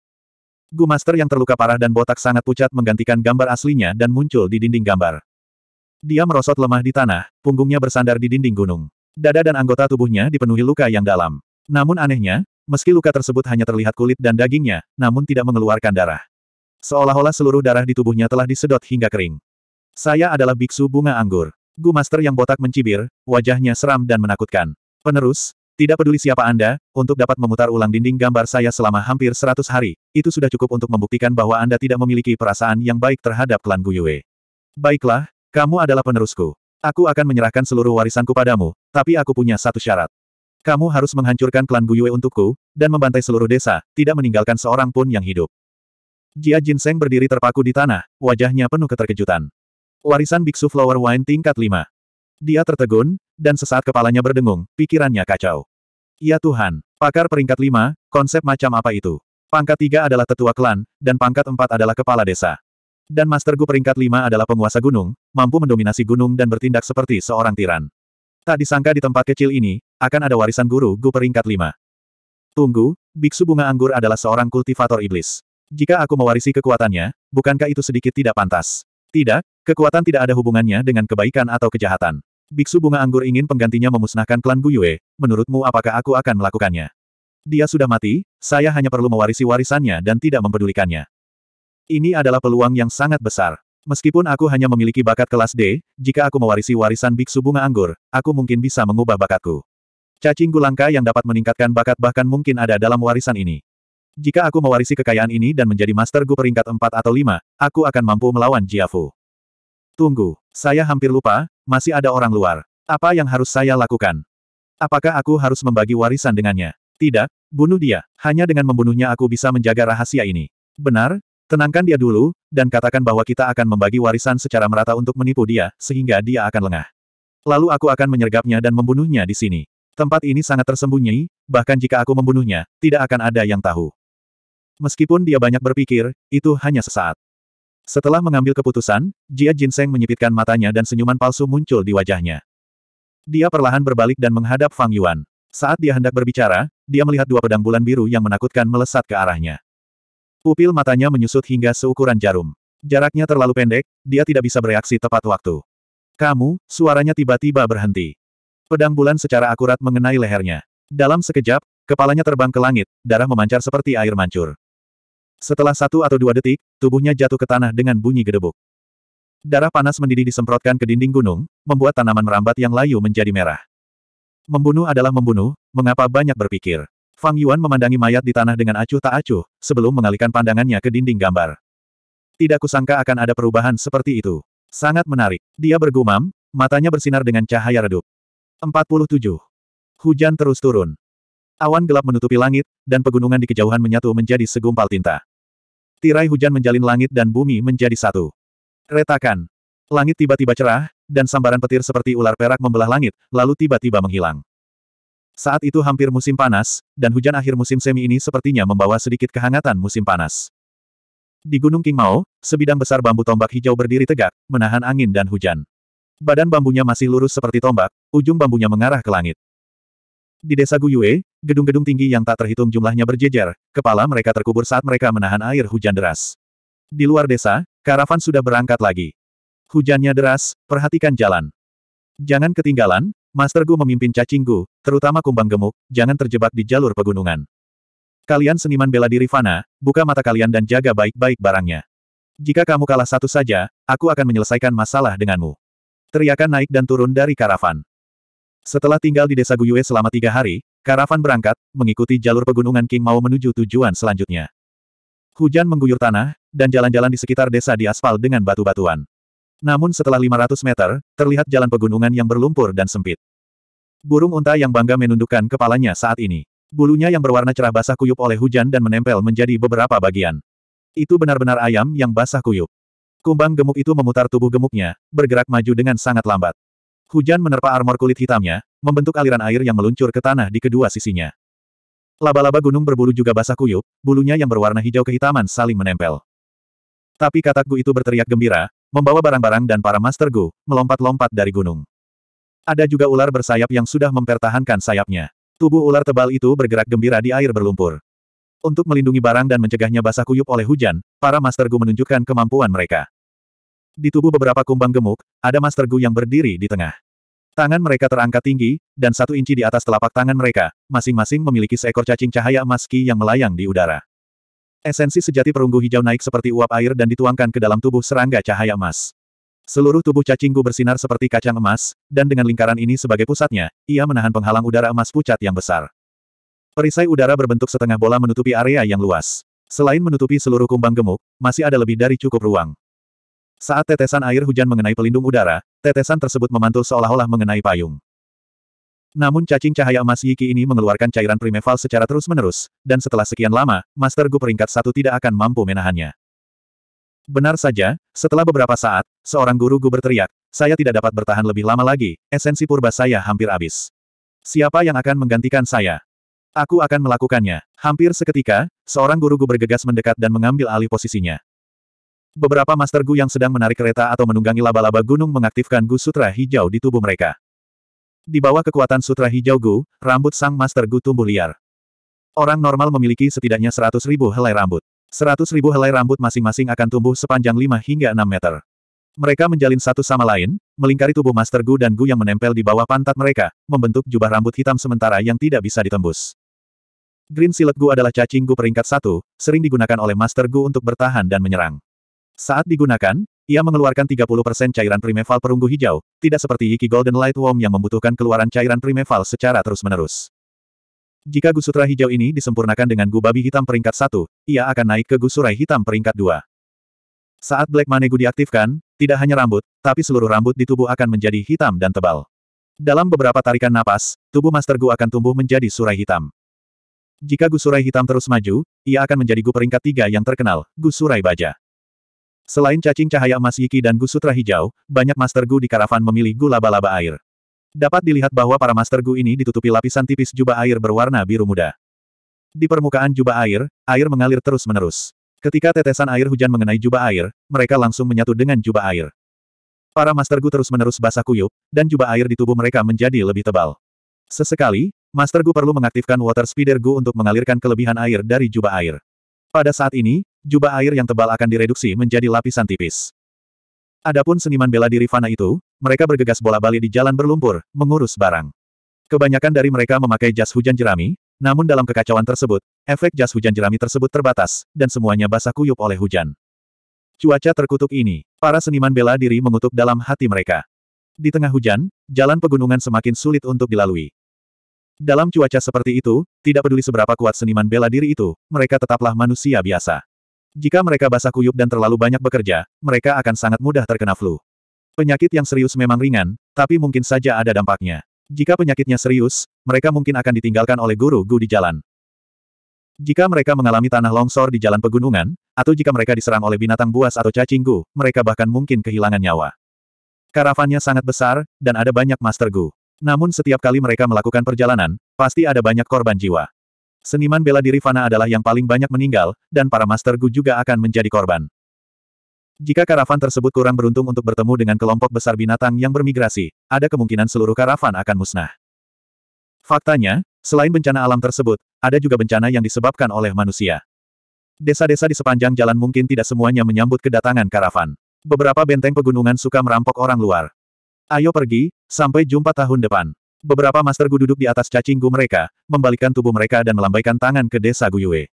Gu Master yang terluka parah dan botak sangat pucat menggantikan gambar aslinya dan muncul di dinding gambar. Dia merosot lemah di tanah, punggungnya bersandar di dinding gunung. Dada dan anggota tubuhnya dipenuhi luka yang dalam. Namun anehnya, meski luka tersebut hanya terlihat kulit dan dagingnya, namun tidak mengeluarkan darah. Seolah-olah seluruh darah di tubuhnya telah disedot hingga kering. Saya adalah biksu bunga anggur. Gu Master yang botak mencibir, wajahnya seram dan menakutkan. Penerus, tidak peduli siapa Anda, untuk dapat memutar ulang dinding gambar saya selama hampir 100 hari, itu sudah cukup untuk membuktikan bahwa Anda tidak memiliki perasaan yang baik terhadap klan Guyue. Baiklah, kamu adalah penerusku. Aku akan menyerahkan seluruh warisanku padamu, tapi aku punya satu syarat. Kamu harus menghancurkan klan Guyue untukku, dan membantai seluruh desa, tidak meninggalkan seorang pun yang hidup. Jia Jinseng berdiri terpaku di tanah, wajahnya penuh keterkejutan. Warisan Biksu Flower Wine tingkat 5. Dia tertegun, dan sesaat kepalanya berdengung, pikirannya kacau. Ya Tuhan, pakar peringkat 5, konsep macam apa itu? Pangkat 3 adalah tetua klan, dan pangkat 4 adalah kepala desa. Dan Master Gu peringkat 5 adalah penguasa gunung, mampu mendominasi gunung dan bertindak seperti seorang tiran. Tak disangka di tempat kecil ini, akan ada warisan guru Gu peringkat 5. Tunggu, Biksu Bunga Anggur adalah seorang kultivator iblis. Jika aku mewarisi kekuatannya, bukankah itu sedikit tidak pantas? Tidak, kekuatan tidak ada hubungannya dengan kebaikan atau kejahatan. Biksu Bunga Anggur ingin penggantinya memusnahkan klan Guyue, menurutmu apakah aku akan melakukannya? Dia sudah mati, saya hanya perlu mewarisi warisannya dan tidak mempedulikannya. Ini adalah peluang yang sangat besar. Meskipun aku hanya memiliki bakat kelas D, jika aku mewarisi warisan biksu bunga anggur, aku mungkin bisa mengubah bakatku. Cacing gulangka yang dapat meningkatkan bakat bahkan mungkin ada dalam warisan ini. Jika aku mewarisi kekayaan ini dan menjadi master gu peringkat 4 atau 5, aku akan mampu melawan Jiafu. Tunggu, saya hampir lupa, masih ada orang luar. Apa yang harus saya lakukan? Apakah aku harus membagi warisan dengannya? Tidak, bunuh dia. Hanya dengan membunuhnya aku bisa menjaga rahasia ini. Benar, Tenangkan dia dulu, dan katakan bahwa kita akan membagi warisan secara merata untuk menipu dia, sehingga dia akan lengah. Lalu aku akan menyergapnya dan membunuhnya di sini. Tempat ini sangat tersembunyi, bahkan jika aku membunuhnya, tidak akan ada yang tahu. Meskipun dia banyak berpikir, itu hanya sesaat. Setelah mengambil keputusan, Jia Jinseng menyipitkan matanya dan senyuman palsu muncul di wajahnya. Dia perlahan berbalik dan menghadap Fang Yuan. Saat dia hendak berbicara, dia melihat dua pedang bulan biru yang menakutkan melesat ke arahnya. Pupil matanya menyusut hingga seukuran jarum. Jaraknya terlalu pendek, dia tidak bisa bereaksi tepat waktu. Kamu, suaranya tiba-tiba berhenti. Pedang bulan secara akurat mengenai lehernya. Dalam sekejap, kepalanya terbang ke langit, darah memancar seperti air mancur. Setelah satu atau dua detik, tubuhnya jatuh ke tanah dengan bunyi gedebuk. Darah panas mendidih disemprotkan ke dinding gunung, membuat tanaman merambat yang layu menjadi merah. Membunuh adalah membunuh, mengapa banyak berpikir. Fang Yuan memandangi mayat di tanah dengan acuh tak acuh, sebelum mengalihkan pandangannya ke dinding gambar. Tidak kusangka akan ada perubahan seperti itu. Sangat menarik. Dia bergumam, matanya bersinar dengan cahaya redup. 47. Hujan terus turun. Awan gelap menutupi langit, dan pegunungan di kejauhan menyatu menjadi segumpal tinta. Tirai hujan menjalin langit dan bumi menjadi satu. Retakan. Langit tiba-tiba cerah, dan sambaran petir seperti ular perak membelah langit, lalu tiba-tiba menghilang. Saat itu hampir musim panas, dan hujan akhir musim semi ini sepertinya membawa sedikit kehangatan musim panas. Di Gunung Mao, sebidang besar bambu tombak hijau berdiri tegak, menahan angin dan hujan. Badan bambunya masih lurus seperti tombak, ujung bambunya mengarah ke langit. Di desa Guyue, gedung-gedung tinggi yang tak terhitung jumlahnya berjejer, kepala mereka terkubur saat mereka menahan air hujan deras. Di luar desa, karavan sudah berangkat lagi. Hujannya deras, perhatikan jalan. Jangan ketinggalan, Master Gu memimpin cacing Gu, terutama kumbang gemuk, jangan terjebak di jalur pegunungan. Kalian seniman bela diri Fana, buka mata kalian dan jaga baik-baik barangnya. Jika kamu kalah satu saja, aku akan menyelesaikan masalah denganmu. Teriakan naik dan turun dari karavan. Setelah tinggal di desa Guyue selama tiga hari, karavan berangkat, mengikuti jalur pegunungan King Mao menuju tujuan selanjutnya. Hujan mengguyur tanah, dan jalan-jalan di sekitar desa diaspal dengan batu-batuan. Namun setelah 500 meter, terlihat jalan pegunungan yang berlumpur dan sempit. Burung unta yang bangga menundukkan kepalanya saat ini. Bulunya yang berwarna cerah basah kuyup oleh hujan dan menempel menjadi beberapa bagian. Itu benar-benar ayam yang basah kuyup. Kumbang gemuk itu memutar tubuh gemuknya, bergerak maju dengan sangat lambat. Hujan menerpa armor kulit hitamnya, membentuk aliran air yang meluncur ke tanah di kedua sisinya. Laba-laba gunung berbulu juga basah kuyup, bulunya yang berwarna hijau kehitaman saling menempel. Tapi katakku itu berteriak gembira, membawa barang-barang dan para Master gu melompat-lompat dari gunung. Ada juga ular bersayap yang sudah mempertahankan sayapnya. Tubuh ular tebal itu bergerak gembira di air berlumpur. Untuk melindungi barang dan mencegahnya basah kuyup oleh hujan, para Master Gu menunjukkan kemampuan mereka. Di tubuh beberapa kumbang gemuk, ada Master Gu yang berdiri di tengah. Tangan mereka terangkat tinggi, dan satu inci di atas telapak tangan mereka, masing-masing memiliki seekor cacing cahaya emas ki yang melayang di udara. Esensi sejati perunggu hijau naik seperti uap air dan dituangkan ke dalam tubuh serangga cahaya emas. Seluruh tubuh cacinggu bersinar seperti kacang emas, dan dengan lingkaran ini sebagai pusatnya, ia menahan penghalang udara emas pucat yang besar. Perisai udara berbentuk setengah bola menutupi area yang luas. Selain menutupi seluruh kumbang gemuk, masih ada lebih dari cukup ruang. Saat tetesan air hujan mengenai pelindung udara, tetesan tersebut memantul seolah-olah mengenai payung. Namun cacing cahaya emas Yiki ini mengeluarkan cairan primeval secara terus-menerus, dan setelah sekian lama, Master Gu peringkat satu tidak akan mampu menahannya. Benar saja, setelah beberapa saat, seorang guru Gu berteriak, saya tidak dapat bertahan lebih lama lagi, esensi purba saya hampir habis. Siapa yang akan menggantikan saya? Aku akan melakukannya. Hampir seketika, seorang guru Gu bergegas mendekat dan mengambil alih posisinya. Beberapa Master Gu yang sedang menarik kereta atau menunggangi laba-laba gunung mengaktifkan Gu Sutra hijau di tubuh mereka. Di bawah kekuatan sutra hijau Gu, rambut sang Master Gu tumbuh liar. Orang normal memiliki setidaknya seratus ribu helai rambut. Seratus ribu helai rambut masing-masing akan tumbuh sepanjang lima hingga enam meter. Mereka menjalin satu sama lain, melingkari tubuh Master Gu dan Gu yang menempel di bawah pantat mereka, membentuk jubah rambut hitam sementara yang tidak bisa ditembus. Green Silet Gu adalah cacing Gu peringkat satu, sering digunakan oleh Master Gu untuk bertahan dan menyerang. Saat digunakan, ia mengeluarkan 30% cairan primeval perunggu hijau, tidak seperti Yiki Golden Light Worm yang membutuhkan keluaran cairan primeval secara terus-menerus. Jika gusutra hijau ini disempurnakan dengan gubabi hitam peringkat 1, ia akan naik ke gusurai hitam peringkat 2. Saat Black Manegu diaktifkan, tidak hanya rambut, tapi seluruh rambut di tubuh akan menjadi hitam dan tebal. Dalam beberapa tarikan napas, tubuh Master Gu akan tumbuh menjadi surai hitam. Jika gusurai hitam terus maju, ia akan menjadi gu peringkat tiga yang terkenal, gusurai baja. Selain cacing cahaya emas Yiki dan Gu Sutra Hijau, banyak Master Gu di karavan memilih Gu laba-laba air. Dapat dilihat bahwa para Master Gu ini ditutupi lapisan tipis jubah air berwarna biru muda. Di permukaan jubah air, air mengalir terus-menerus. Ketika tetesan air hujan mengenai jubah air, mereka langsung menyatu dengan jubah air. Para Master Gu terus-menerus basah kuyup, dan jubah air di tubuh mereka menjadi lebih tebal. Sesekali, Master Gu perlu mengaktifkan Water Speeder Gu untuk mengalirkan kelebihan air dari jubah air. Pada saat ini, jubah air yang tebal akan direduksi menjadi lapisan tipis. Adapun seniman bela diri fana itu, mereka bergegas bola balik di jalan berlumpur, mengurus barang. Kebanyakan dari mereka memakai jas hujan jerami, namun dalam kekacauan tersebut, efek jas hujan jerami tersebut terbatas, dan semuanya basah kuyup oleh hujan. Cuaca terkutuk ini, para seniman bela diri mengutuk dalam hati mereka. Di tengah hujan, jalan pegunungan semakin sulit untuk dilalui. Dalam cuaca seperti itu, tidak peduli seberapa kuat seniman bela diri itu, mereka tetaplah manusia biasa. Jika mereka basah kuyup dan terlalu banyak bekerja, mereka akan sangat mudah terkena flu. Penyakit yang serius memang ringan, tapi mungkin saja ada dampaknya. Jika penyakitnya serius, mereka mungkin akan ditinggalkan oleh guru-gu di jalan. Jika mereka mengalami tanah longsor di jalan pegunungan, atau jika mereka diserang oleh binatang buas atau cacing gu, mereka bahkan mungkin kehilangan nyawa. Karavannya sangat besar, dan ada banyak master gu. Namun setiap kali mereka melakukan perjalanan, pasti ada banyak korban jiwa. Seniman bela diri Fana adalah yang paling banyak meninggal, dan para Master Gu juga akan menjadi korban. Jika karavan tersebut kurang beruntung untuk bertemu dengan kelompok besar binatang yang bermigrasi, ada kemungkinan seluruh karavan akan musnah. Faktanya, selain bencana alam tersebut, ada juga bencana yang disebabkan oleh manusia. Desa-desa di sepanjang jalan mungkin tidak semuanya menyambut kedatangan karavan. Beberapa benteng pegunungan suka merampok orang luar. Ayo pergi, sampai jumpa tahun depan. Beberapa Master Gu duduk di atas cacing Gu mereka, membalikkan tubuh mereka dan melambaikan tangan ke desa Guyue.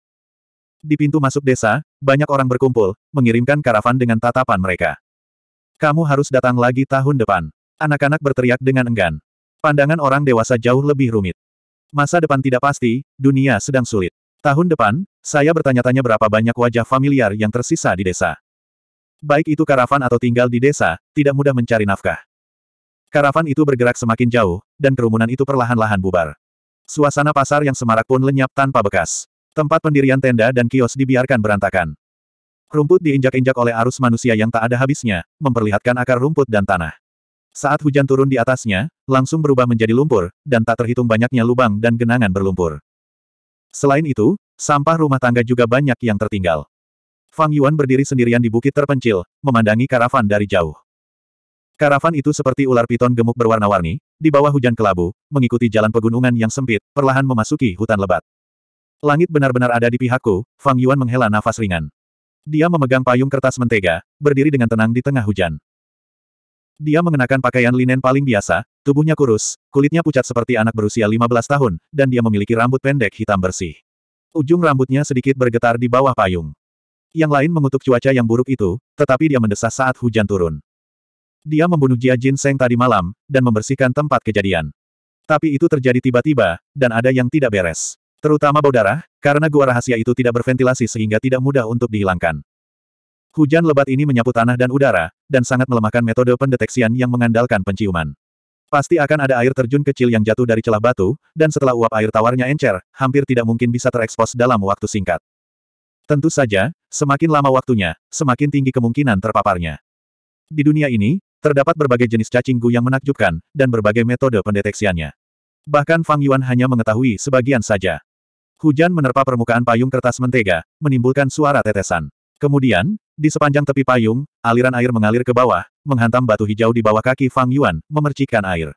Di pintu masuk desa, banyak orang berkumpul, mengirimkan karavan dengan tatapan mereka. Kamu harus datang lagi tahun depan. Anak-anak berteriak dengan enggan. Pandangan orang dewasa jauh lebih rumit. Masa depan tidak pasti, dunia sedang sulit. Tahun depan, saya bertanya-tanya berapa banyak wajah familiar yang tersisa di desa. Baik itu karavan atau tinggal di desa, tidak mudah mencari nafkah. Karavan itu bergerak semakin jauh, dan kerumunan itu perlahan-lahan bubar. Suasana pasar yang semarak pun lenyap tanpa bekas. Tempat pendirian tenda dan kios dibiarkan berantakan. Rumput diinjak-injak oleh arus manusia yang tak ada habisnya, memperlihatkan akar rumput dan tanah. Saat hujan turun di atasnya, langsung berubah menjadi lumpur, dan tak terhitung banyaknya lubang dan genangan berlumpur. Selain itu, sampah rumah tangga juga banyak yang tertinggal. Fang Yuan berdiri sendirian di bukit terpencil, memandangi karavan dari jauh. Karavan itu seperti ular piton gemuk berwarna-warni, di bawah hujan kelabu, mengikuti jalan pegunungan yang sempit, perlahan memasuki hutan lebat. Langit benar-benar ada di pihakku, Fang Yuan menghela nafas ringan. Dia memegang payung kertas mentega, berdiri dengan tenang di tengah hujan. Dia mengenakan pakaian linen paling biasa, tubuhnya kurus, kulitnya pucat seperti anak berusia 15 tahun, dan dia memiliki rambut pendek hitam bersih. Ujung rambutnya sedikit bergetar di bawah payung. Yang lain mengutuk cuaca yang buruk itu, tetapi dia mendesah saat hujan turun. Dia membunuh Jia Jin Seng tadi malam, dan membersihkan tempat kejadian. Tapi itu terjadi tiba-tiba, dan ada yang tidak beres. Terutama bau darah, karena gua rahasia itu tidak berventilasi sehingga tidak mudah untuk dihilangkan. Hujan lebat ini menyapu tanah dan udara, dan sangat melemahkan metode pendeteksian yang mengandalkan penciuman. Pasti akan ada air terjun kecil yang jatuh dari celah batu, dan setelah uap air tawarnya encer, hampir tidak mungkin bisa terekspos dalam waktu singkat. Tentu saja, semakin lama waktunya, semakin tinggi kemungkinan terpaparnya. Di dunia ini, Terdapat berbagai jenis cacing gu yang menakjubkan, dan berbagai metode pendeteksiannya. Bahkan Fang Yuan hanya mengetahui sebagian saja. Hujan menerpa permukaan payung kertas mentega, menimbulkan suara tetesan. Kemudian, di sepanjang tepi payung, aliran air mengalir ke bawah, menghantam batu hijau di bawah kaki Fang Yuan, memercikkan air.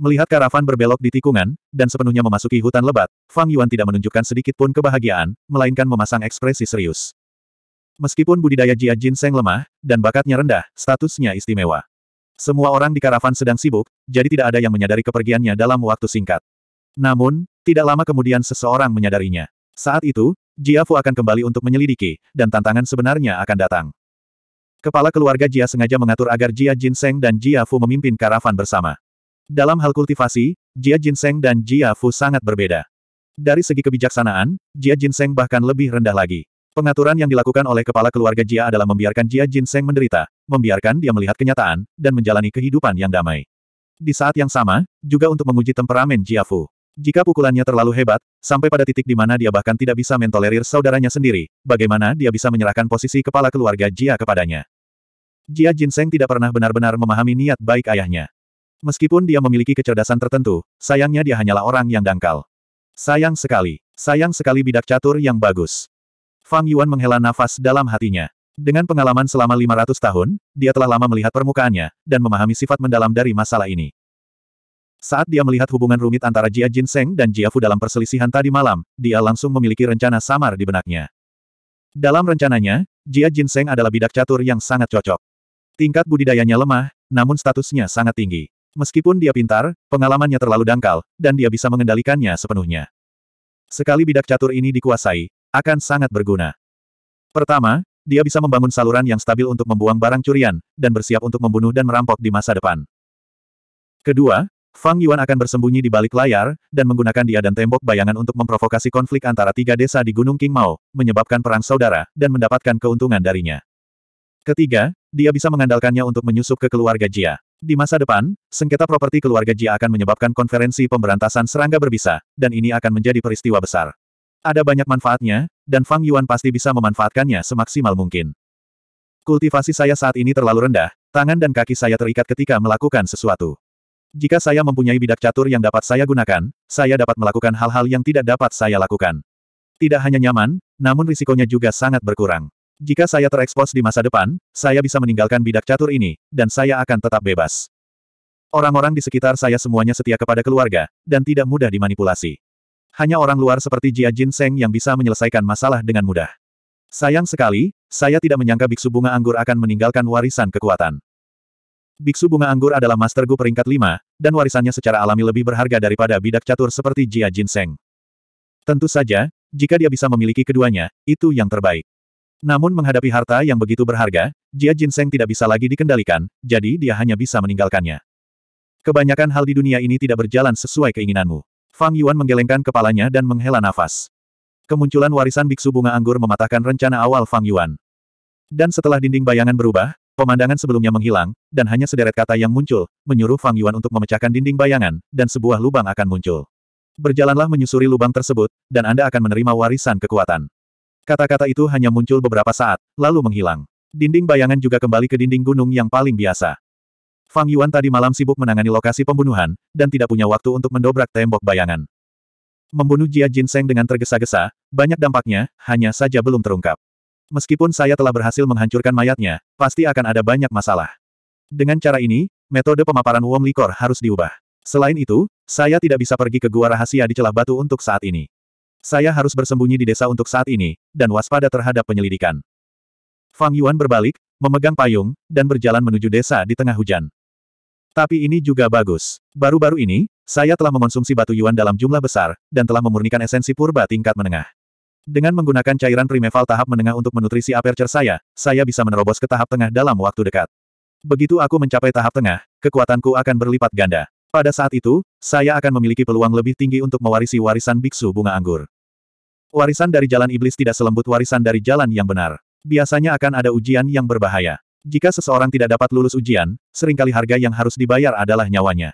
Melihat karavan berbelok di tikungan, dan sepenuhnya memasuki hutan lebat, Fang Yuan tidak menunjukkan sedikit pun kebahagiaan, melainkan memasang ekspresi serius. Meskipun budidaya Jia Seng lemah, dan bakatnya rendah, statusnya istimewa. Semua orang di karavan sedang sibuk, jadi tidak ada yang menyadari kepergiannya dalam waktu singkat. Namun, tidak lama kemudian seseorang menyadarinya. Saat itu, Jia Fu akan kembali untuk menyelidiki, dan tantangan sebenarnya akan datang. Kepala keluarga Jia sengaja mengatur agar Jia Seng dan Jia Fu memimpin karavan bersama. Dalam hal kultivasi, Jia Seng dan Jia Fu sangat berbeda. Dari segi kebijaksanaan, Jia Seng bahkan lebih rendah lagi. Pengaturan yang dilakukan oleh kepala keluarga Jia adalah membiarkan Jia Jinseng menderita, membiarkan dia melihat kenyataan, dan menjalani kehidupan yang damai. Di saat yang sama, juga untuk menguji temperamen Jia Fu. Jika pukulannya terlalu hebat, sampai pada titik di mana dia bahkan tidak bisa mentolerir saudaranya sendiri, bagaimana dia bisa menyerahkan posisi kepala keluarga Jia kepadanya. Jia Jinseng tidak pernah benar-benar memahami niat baik ayahnya. Meskipun dia memiliki kecerdasan tertentu, sayangnya dia hanyalah orang yang dangkal. Sayang sekali. Sayang sekali bidak catur yang bagus. Fang Yuan menghela nafas dalam hatinya. Dengan pengalaman selama 500 tahun, dia telah lama melihat permukaannya, dan memahami sifat mendalam dari masalah ini. Saat dia melihat hubungan rumit antara Jia Jinseng dan Jia Fu dalam perselisihan tadi malam, dia langsung memiliki rencana samar di benaknya. Dalam rencananya, Jia Jinseng adalah bidak catur yang sangat cocok. Tingkat budidayanya lemah, namun statusnya sangat tinggi. Meskipun dia pintar, pengalamannya terlalu dangkal, dan dia bisa mengendalikannya sepenuhnya. Sekali bidak catur ini dikuasai, akan sangat berguna. Pertama, dia bisa membangun saluran yang stabil untuk membuang barang curian, dan bersiap untuk membunuh dan merampok di masa depan. Kedua, Fang Yuan akan bersembunyi di balik layar, dan menggunakan dia dan tembok bayangan untuk memprovokasi konflik antara tiga desa di Gunung King Mao, menyebabkan perang saudara, dan mendapatkan keuntungan darinya. Ketiga, dia bisa mengandalkannya untuk menyusup ke keluarga Jia. Di masa depan, sengketa properti keluarga Jia akan menyebabkan konferensi pemberantasan serangga berbisa, dan ini akan menjadi peristiwa besar. Ada banyak manfaatnya, dan Fang Yuan pasti bisa memanfaatkannya semaksimal mungkin. Kultivasi saya saat ini terlalu rendah, tangan dan kaki saya terikat ketika melakukan sesuatu. Jika saya mempunyai bidak catur yang dapat saya gunakan, saya dapat melakukan hal-hal yang tidak dapat saya lakukan. Tidak hanya nyaman, namun risikonya juga sangat berkurang. Jika saya terekspos di masa depan, saya bisa meninggalkan bidak catur ini, dan saya akan tetap bebas. Orang-orang di sekitar saya semuanya setia kepada keluarga, dan tidak mudah dimanipulasi. Hanya orang luar seperti Jia Jin Seng yang bisa menyelesaikan masalah dengan mudah. Sayang sekali, saya tidak menyangka Biksu Bunga Anggur akan meninggalkan warisan kekuatan. Biksu Bunga Anggur adalah Master Gu peringkat 5, dan warisannya secara alami lebih berharga daripada bidak catur seperti Jia Jin Seng. Tentu saja, jika dia bisa memiliki keduanya, itu yang terbaik. Namun menghadapi harta yang begitu berharga, Jia Jin Seng tidak bisa lagi dikendalikan, jadi dia hanya bisa meninggalkannya. Kebanyakan hal di dunia ini tidak berjalan sesuai keinginanmu. Fang Yuan menggelengkan kepalanya dan menghela nafas. Kemunculan warisan biksu bunga anggur mematahkan rencana awal Fang Yuan. Dan setelah dinding bayangan berubah, pemandangan sebelumnya menghilang, dan hanya sederet kata yang muncul, menyuruh Fang Yuan untuk memecahkan dinding bayangan, dan sebuah lubang akan muncul. Berjalanlah menyusuri lubang tersebut, dan Anda akan menerima warisan kekuatan. Kata-kata itu hanya muncul beberapa saat, lalu menghilang. Dinding bayangan juga kembali ke dinding gunung yang paling biasa. Fang Yuan tadi malam sibuk menangani lokasi pembunuhan, dan tidak punya waktu untuk mendobrak tembok bayangan. Membunuh Jia Jinseng dengan tergesa-gesa, banyak dampaknya, hanya saja belum terungkap. Meskipun saya telah berhasil menghancurkan mayatnya, pasti akan ada banyak masalah. Dengan cara ini, metode pemaparan Wong Likor harus diubah. Selain itu, saya tidak bisa pergi ke gua rahasia di celah batu untuk saat ini. Saya harus bersembunyi di desa untuk saat ini, dan waspada terhadap penyelidikan. Fang Yuan berbalik, memegang payung, dan berjalan menuju desa di tengah hujan. Tapi ini juga bagus. Baru-baru ini, saya telah mengonsumsi batu yuan dalam jumlah besar, dan telah memurnikan esensi purba tingkat menengah. Dengan menggunakan cairan primeval tahap menengah untuk menutrisi aperture saya, saya bisa menerobos ke tahap tengah dalam waktu dekat. Begitu aku mencapai tahap tengah, kekuatanku akan berlipat ganda. Pada saat itu, saya akan memiliki peluang lebih tinggi untuk mewarisi warisan biksu bunga anggur. Warisan dari jalan iblis tidak selembut warisan dari jalan yang benar. Biasanya akan ada ujian yang berbahaya. Jika seseorang tidak dapat lulus ujian, seringkali harga yang harus dibayar adalah nyawanya.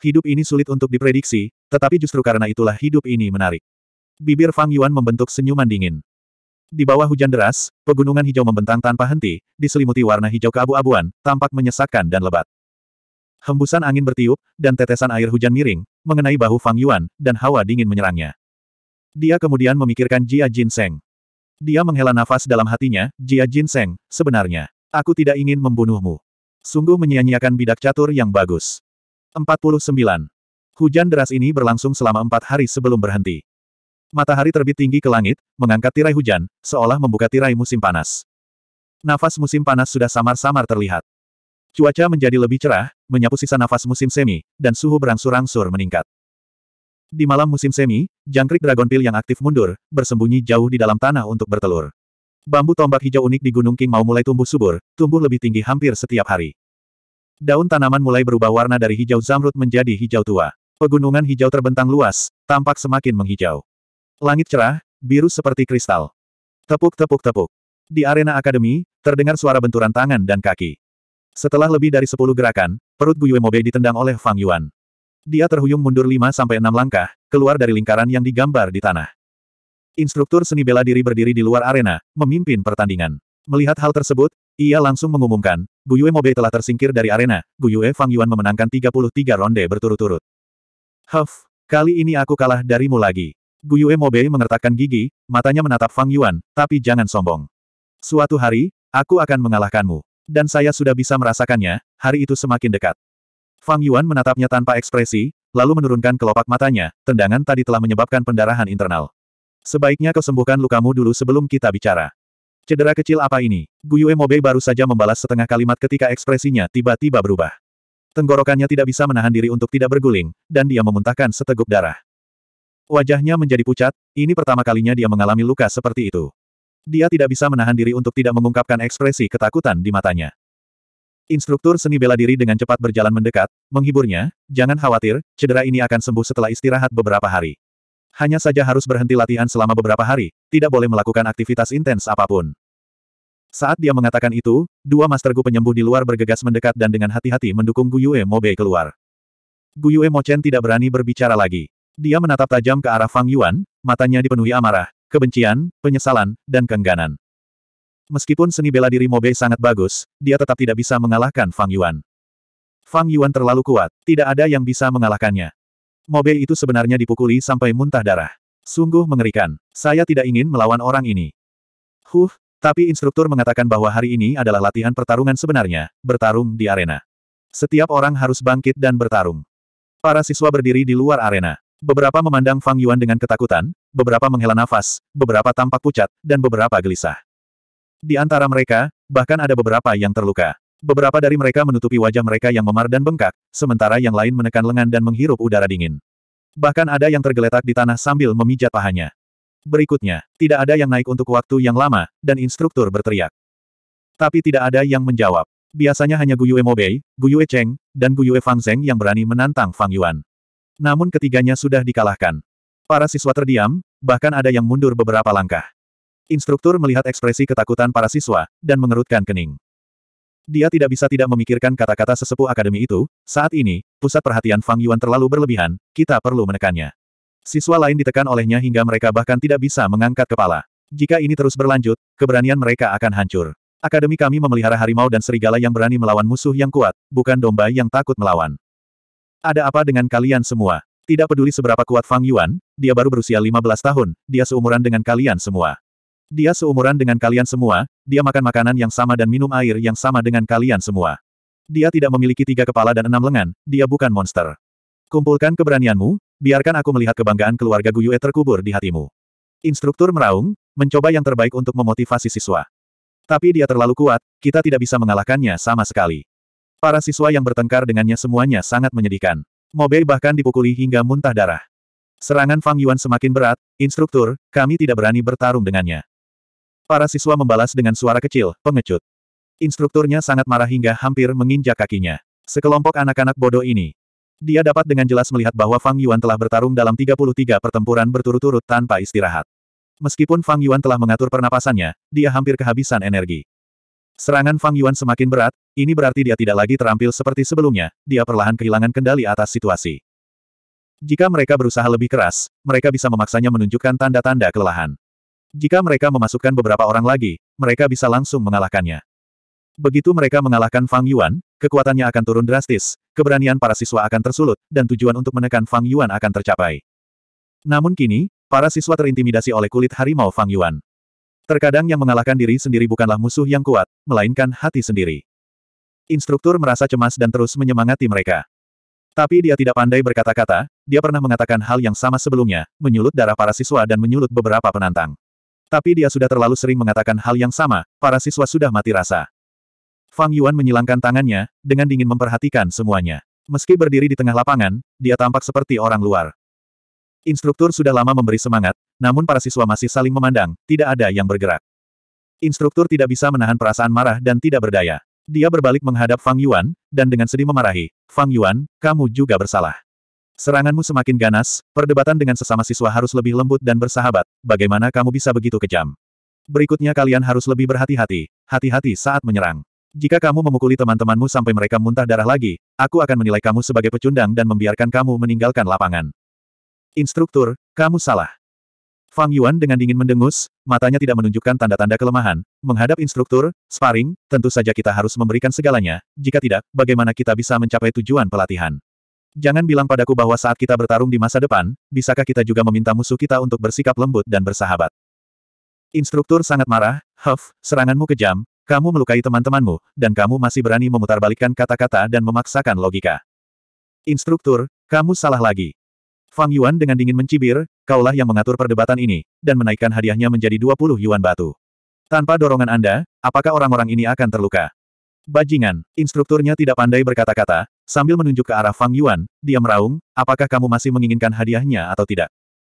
Hidup ini sulit untuk diprediksi, tetapi justru karena itulah hidup ini menarik. Bibir Fang Yuan membentuk senyuman dingin. Di bawah hujan deras, pegunungan hijau membentang tanpa henti, diselimuti warna hijau keabu-abuan, tampak menyesakkan dan lebat. Hembusan angin bertiup, dan tetesan air hujan miring, mengenai bahu Fang Yuan, dan hawa dingin menyerangnya. Dia kemudian memikirkan Jia Jin Dia menghela nafas dalam hatinya, Jia Jin sebenarnya. Aku tidak ingin membunuhmu. Sungguh menyia-nyiakan bidak catur yang bagus. 49. Hujan deras ini berlangsung selama empat hari sebelum berhenti. Matahari terbit tinggi ke langit, mengangkat tirai hujan, seolah membuka tirai musim panas. Nafas musim panas sudah samar-samar terlihat. Cuaca menjadi lebih cerah, menyapu sisa nafas musim semi, dan suhu berangsur-angsur meningkat. Di malam musim semi, jangkrik dragon pil yang aktif mundur, bersembunyi jauh di dalam tanah untuk bertelur. Bambu tombak hijau unik di Gunung King mau mulai tumbuh subur, tumbuh lebih tinggi hampir setiap hari. Daun tanaman mulai berubah warna dari hijau zamrud menjadi hijau tua. Pegunungan hijau terbentang luas, tampak semakin menghijau. Langit cerah, biru seperti kristal. Tepuk-tepuk-tepuk. Di arena akademi, terdengar suara benturan tangan dan kaki. Setelah lebih dari sepuluh gerakan, perut Guyue Mobe ditendang oleh Fang Yuan. Dia terhuyung mundur lima sampai enam langkah, keluar dari lingkaran yang digambar di tanah. Instruktur seni bela diri berdiri di luar arena, memimpin pertandingan. Melihat hal tersebut, ia langsung mengumumkan, Guyue Mobe telah tersingkir dari arena, Guyue Fang Yuan memenangkan 33 ronde berturut-turut. Huff, kali ini aku kalah darimu lagi. Guyue Mobe mengertakkan gigi, matanya menatap Fang Yuan, tapi jangan sombong. Suatu hari, aku akan mengalahkanmu. Dan saya sudah bisa merasakannya, hari itu semakin dekat. Fang Yuan menatapnya tanpa ekspresi, lalu menurunkan kelopak matanya, tendangan tadi telah menyebabkan pendarahan internal. Sebaiknya kau sembuhkan lukamu dulu sebelum kita bicara. Cedera kecil apa ini? Guyue Mobe baru saja membalas setengah kalimat ketika ekspresinya tiba-tiba berubah. Tenggorokannya tidak bisa menahan diri untuk tidak berguling, dan dia memuntahkan seteguk darah. Wajahnya menjadi pucat, ini pertama kalinya dia mengalami luka seperti itu. Dia tidak bisa menahan diri untuk tidak mengungkapkan ekspresi ketakutan di matanya. Instruktur seni bela diri dengan cepat berjalan mendekat, menghiburnya, jangan khawatir, cedera ini akan sembuh setelah istirahat beberapa hari. Hanya saja harus berhenti latihan selama beberapa hari, tidak boleh melakukan aktivitas intens apapun. Saat dia mengatakan itu, dua Master Gu penyembuh di luar bergegas mendekat dan dengan hati-hati mendukung Gu Yue Mo Bei keluar. Gu Yue Mo Chen tidak berani berbicara lagi. Dia menatap tajam ke arah Fang Yuan, matanya dipenuhi amarah, kebencian, penyesalan, dan kengganan. Meskipun seni bela diri Mo Bei sangat bagus, dia tetap tidak bisa mengalahkan Fang Yuan. Fang Yuan terlalu kuat, tidak ada yang bisa mengalahkannya. Mobe itu sebenarnya dipukuli sampai muntah darah. Sungguh mengerikan. Saya tidak ingin melawan orang ini. Huh, tapi instruktur mengatakan bahwa hari ini adalah latihan pertarungan sebenarnya, bertarung di arena. Setiap orang harus bangkit dan bertarung. Para siswa berdiri di luar arena. Beberapa memandang Fang Yuan dengan ketakutan, beberapa menghela nafas, beberapa tampak pucat, dan beberapa gelisah. Di antara mereka, bahkan ada beberapa yang terluka. Beberapa dari mereka menutupi wajah mereka yang memar dan bengkak, sementara yang lain menekan lengan dan menghirup udara dingin. Bahkan ada yang tergeletak di tanah sambil memijat pahanya. Berikutnya, tidak ada yang naik untuk waktu yang lama, dan instruktur berteriak. Tapi tidak ada yang menjawab. Biasanya hanya Gu Yue Mobei, Yue Cheng, dan Gu Yue Fang Zeng yang berani menantang Fang Yuan. Namun ketiganya sudah dikalahkan. Para siswa terdiam, bahkan ada yang mundur beberapa langkah. Instruktur melihat ekspresi ketakutan para siswa, dan mengerutkan kening. Dia tidak bisa tidak memikirkan kata-kata sesepuh akademi itu, saat ini, pusat perhatian Fang Yuan terlalu berlebihan, kita perlu menekannya. Siswa lain ditekan olehnya hingga mereka bahkan tidak bisa mengangkat kepala. Jika ini terus berlanjut, keberanian mereka akan hancur. Akademi kami memelihara harimau dan serigala yang berani melawan musuh yang kuat, bukan domba yang takut melawan. Ada apa dengan kalian semua? Tidak peduli seberapa kuat Fang Yuan, dia baru berusia 15 tahun, dia seumuran dengan kalian semua. Dia seumuran dengan kalian semua, dia makan makanan yang sama dan minum air yang sama dengan kalian semua. Dia tidak memiliki tiga kepala dan enam lengan, dia bukan monster. Kumpulkan keberanianmu, biarkan aku melihat kebanggaan keluarga Guyue terkubur di hatimu. Instruktur meraung, mencoba yang terbaik untuk memotivasi siswa. Tapi dia terlalu kuat, kita tidak bisa mengalahkannya sama sekali. Para siswa yang bertengkar dengannya semuanya sangat menyedihkan. Mobe bahkan dipukuli hingga muntah darah. Serangan Fang Yuan semakin berat, instruktur, kami tidak berani bertarung dengannya. Para siswa membalas dengan suara kecil, pengecut. Instrukturnya sangat marah hingga hampir menginjak kakinya. Sekelompok anak-anak bodoh ini. Dia dapat dengan jelas melihat bahwa Fang Yuan telah bertarung dalam 33 pertempuran berturut-turut tanpa istirahat. Meskipun Fang Yuan telah mengatur pernapasannya, dia hampir kehabisan energi. Serangan Fang Yuan semakin berat, ini berarti dia tidak lagi terampil seperti sebelumnya, dia perlahan kehilangan kendali atas situasi. Jika mereka berusaha lebih keras, mereka bisa memaksanya menunjukkan tanda-tanda kelelahan. Jika mereka memasukkan beberapa orang lagi, mereka bisa langsung mengalahkannya. Begitu mereka mengalahkan Fang Yuan, kekuatannya akan turun drastis, keberanian para siswa akan tersulut, dan tujuan untuk menekan Fang Yuan akan tercapai. Namun kini, para siswa terintimidasi oleh kulit harimau Fang Yuan. Terkadang yang mengalahkan diri sendiri bukanlah musuh yang kuat, melainkan hati sendiri. Instruktur merasa cemas dan terus menyemangati mereka. Tapi dia tidak pandai berkata-kata, dia pernah mengatakan hal yang sama sebelumnya, menyulut darah para siswa dan menyulut beberapa penantang. Tapi dia sudah terlalu sering mengatakan hal yang sama, para siswa sudah mati rasa. Fang Yuan menyilangkan tangannya, dengan dingin memperhatikan semuanya. Meski berdiri di tengah lapangan, dia tampak seperti orang luar. Instruktur sudah lama memberi semangat, namun para siswa masih saling memandang, tidak ada yang bergerak. Instruktur tidak bisa menahan perasaan marah dan tidak berdaya. Dia berbalik menghadap Fang Yuan, dan dengan sedih memarahi, Fang Yuan, kamu juga bersalah. Seranganmu semakin ganas, perdebatan dengan sesama siswa harus lebih lembut dan bersahabat, bagaimana kamu bisa begitu kejam? Berikutnya kalian harus lebih berhati-hati, hati-hati saat menyerang. Jika kamu memukuli teman-temanmu sampai mereka muntah darah lagi, aku akan menilai kamu sebagai pecundang dan membiarkan kamu meninggalkan lapangan. Instruktur, kamu salah. Fang Yuan dengan dingin mendengus, matanya tidak menunjukkan tanda-tanda kelemahan. Menghadap instruktur, sparring, tentu saja kita harus memberikan segalanya, jika tidak, bagaimana kita bisa mencapai tujuan pelatihan. Jangan bilang padaku bahwa saat kita bertarung di masa depan, bisakah kita juga meminta musuh kita untuk bersikap lembut dan bersahabat. Instruktur sangat marah, Huff, seranganmu kejam, kamu melukai teman-temanmu, dan kamu masih berani memutarbalikkan kata-kata dan memaksakan logika. Instruktur, kamu salah lagi. Fang Yuan dengan dingin mencibir, kaulah yang mengatur perdebatan ini, dan menaikkan hadiahnya menjadi 20 yuan batu. Tanpa dorongan Anda, apakah orang-orang ini akan terluka? Bajingan, instrukturnya tidak pandai berkata-kata, Sambil menunjuk ke arah Fang Yuan, dia meraung, apakah kamu masih menginginkan hadiahnya atau tidak?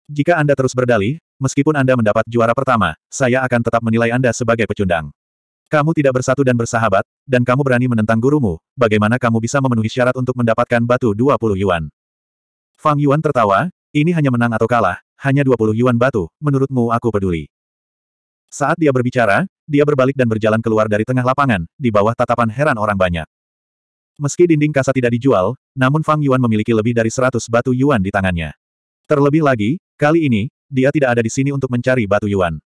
Jika Anda terus berdalih, meskipun Anda mendapat juara pertama, saya akan tetap menilai Anda sebagai pecundang. Kamu tidak bersatu dan bersahabat, dan kamu berani menentang gurumu, bagaimana kamu bisa memenuhi syarat untuk mendapatkan batu 20 yuan? Fang Yuan tertawa, ini hanya menang atau kalah, hanya 20 yuan batu, menurutmu aku peduli. Saat dia berbicara, dia berbalik dan berjalan keluar dari tengah lapangan, di bawah tatapan heran orang banyak. Meski dinding kasa tidak dijual, namun Fang Yuan memiliki lebih dari seratus batu Yuan di tangannya. Terlebih lagi, kali ini, dia tidak ada di sini untuk mencari batu Yuan.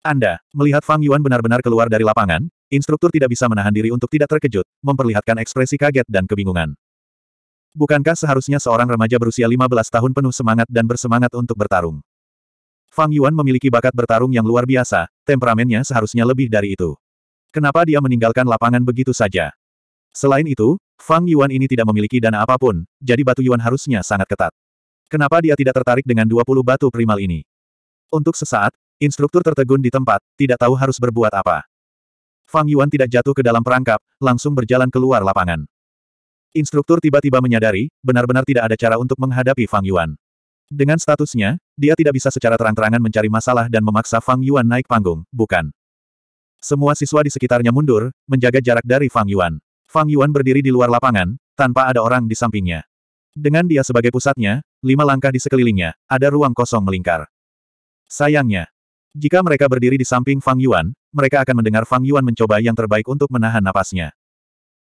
Anda, melihat Fang Yuan benar-benar keluar dari lapangan, instruktur tidak bisa menahan diri untuk tidak terkejut, memperlihatkan ekspresi kaget dan kebingungan. Bukankah seharusnya seorang remaja berusia 15 tahun penuh semangat dan bersemangat untuk bertarung? Fang Yuan memiliki bakat bertarung yang luar biasa, temperamennya seharusnya lebih dari itu. Kenapa dia meninggalkan lapangan begitu saja? Selain itu, Fang Yuan ini tidak memiliki dana apapun, jadi batu Yuan harusnya sangat ketat. Kenapa dia tidak tertarik dengan 20 batu primal ini? Untuk sesaat, instruktur tertegun di tempat, tidak tahu harus berbuat apa. Fang Yuan tidak jatuh ke dalam perangkap, langsung berjalan keluar lapangan. Instruktur tiba-tiba menyadari, benar-benar tidak ada cara untuk menghadapi Fang Yuan. Dengan statusnya, dia tidak bisa secara terang-terangan mencari masalah dan memaksa Fang Yuan naik panggung, bukan. Semua siswa di sekitarnya mundur, menjaga jarak dari Fang Yuan. Fang Yuan berdiri di luar lapangan, tanpa ada orang di sampingnya. Dengan dia sebagai pusatnya, lima langkah di sekelilingnya, ada ruang kosong melingkar. Sayangnya, jika mereka berdiri di samping Fang Yuan, mereka akan mendengar Fang Yuan mencoba yang terbaik untuk menahan napasnya.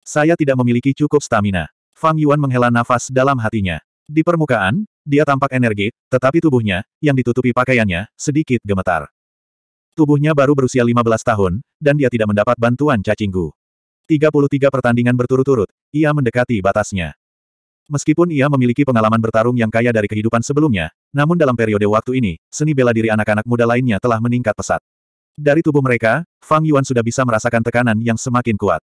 Saya tidak memiliki cukup stamina. Fang Yuan menghela nafas dalam hatinya. Di permukaan, dia tampak energik, tetapi tubuhnya, yang ditutupi pakaiannya, sedikit gemetar. Tubuhnya baru berusia 15 tahun, dan dia tidak mendapat bantuan cacinggu. 33 pertandingan berturut-turut, ia mendekati batasnya. Meskipun ia memiliki pengalaman bertarung yang kaya dari kehidupan sebelumnya, namun dalam periode waktu ini, seni bela diri anak-anak muda lainnya telah meningkat pesat. Dari tubuh mereka, Fang Yuan sudah bisa merasakan tekanan yang semakin kuat.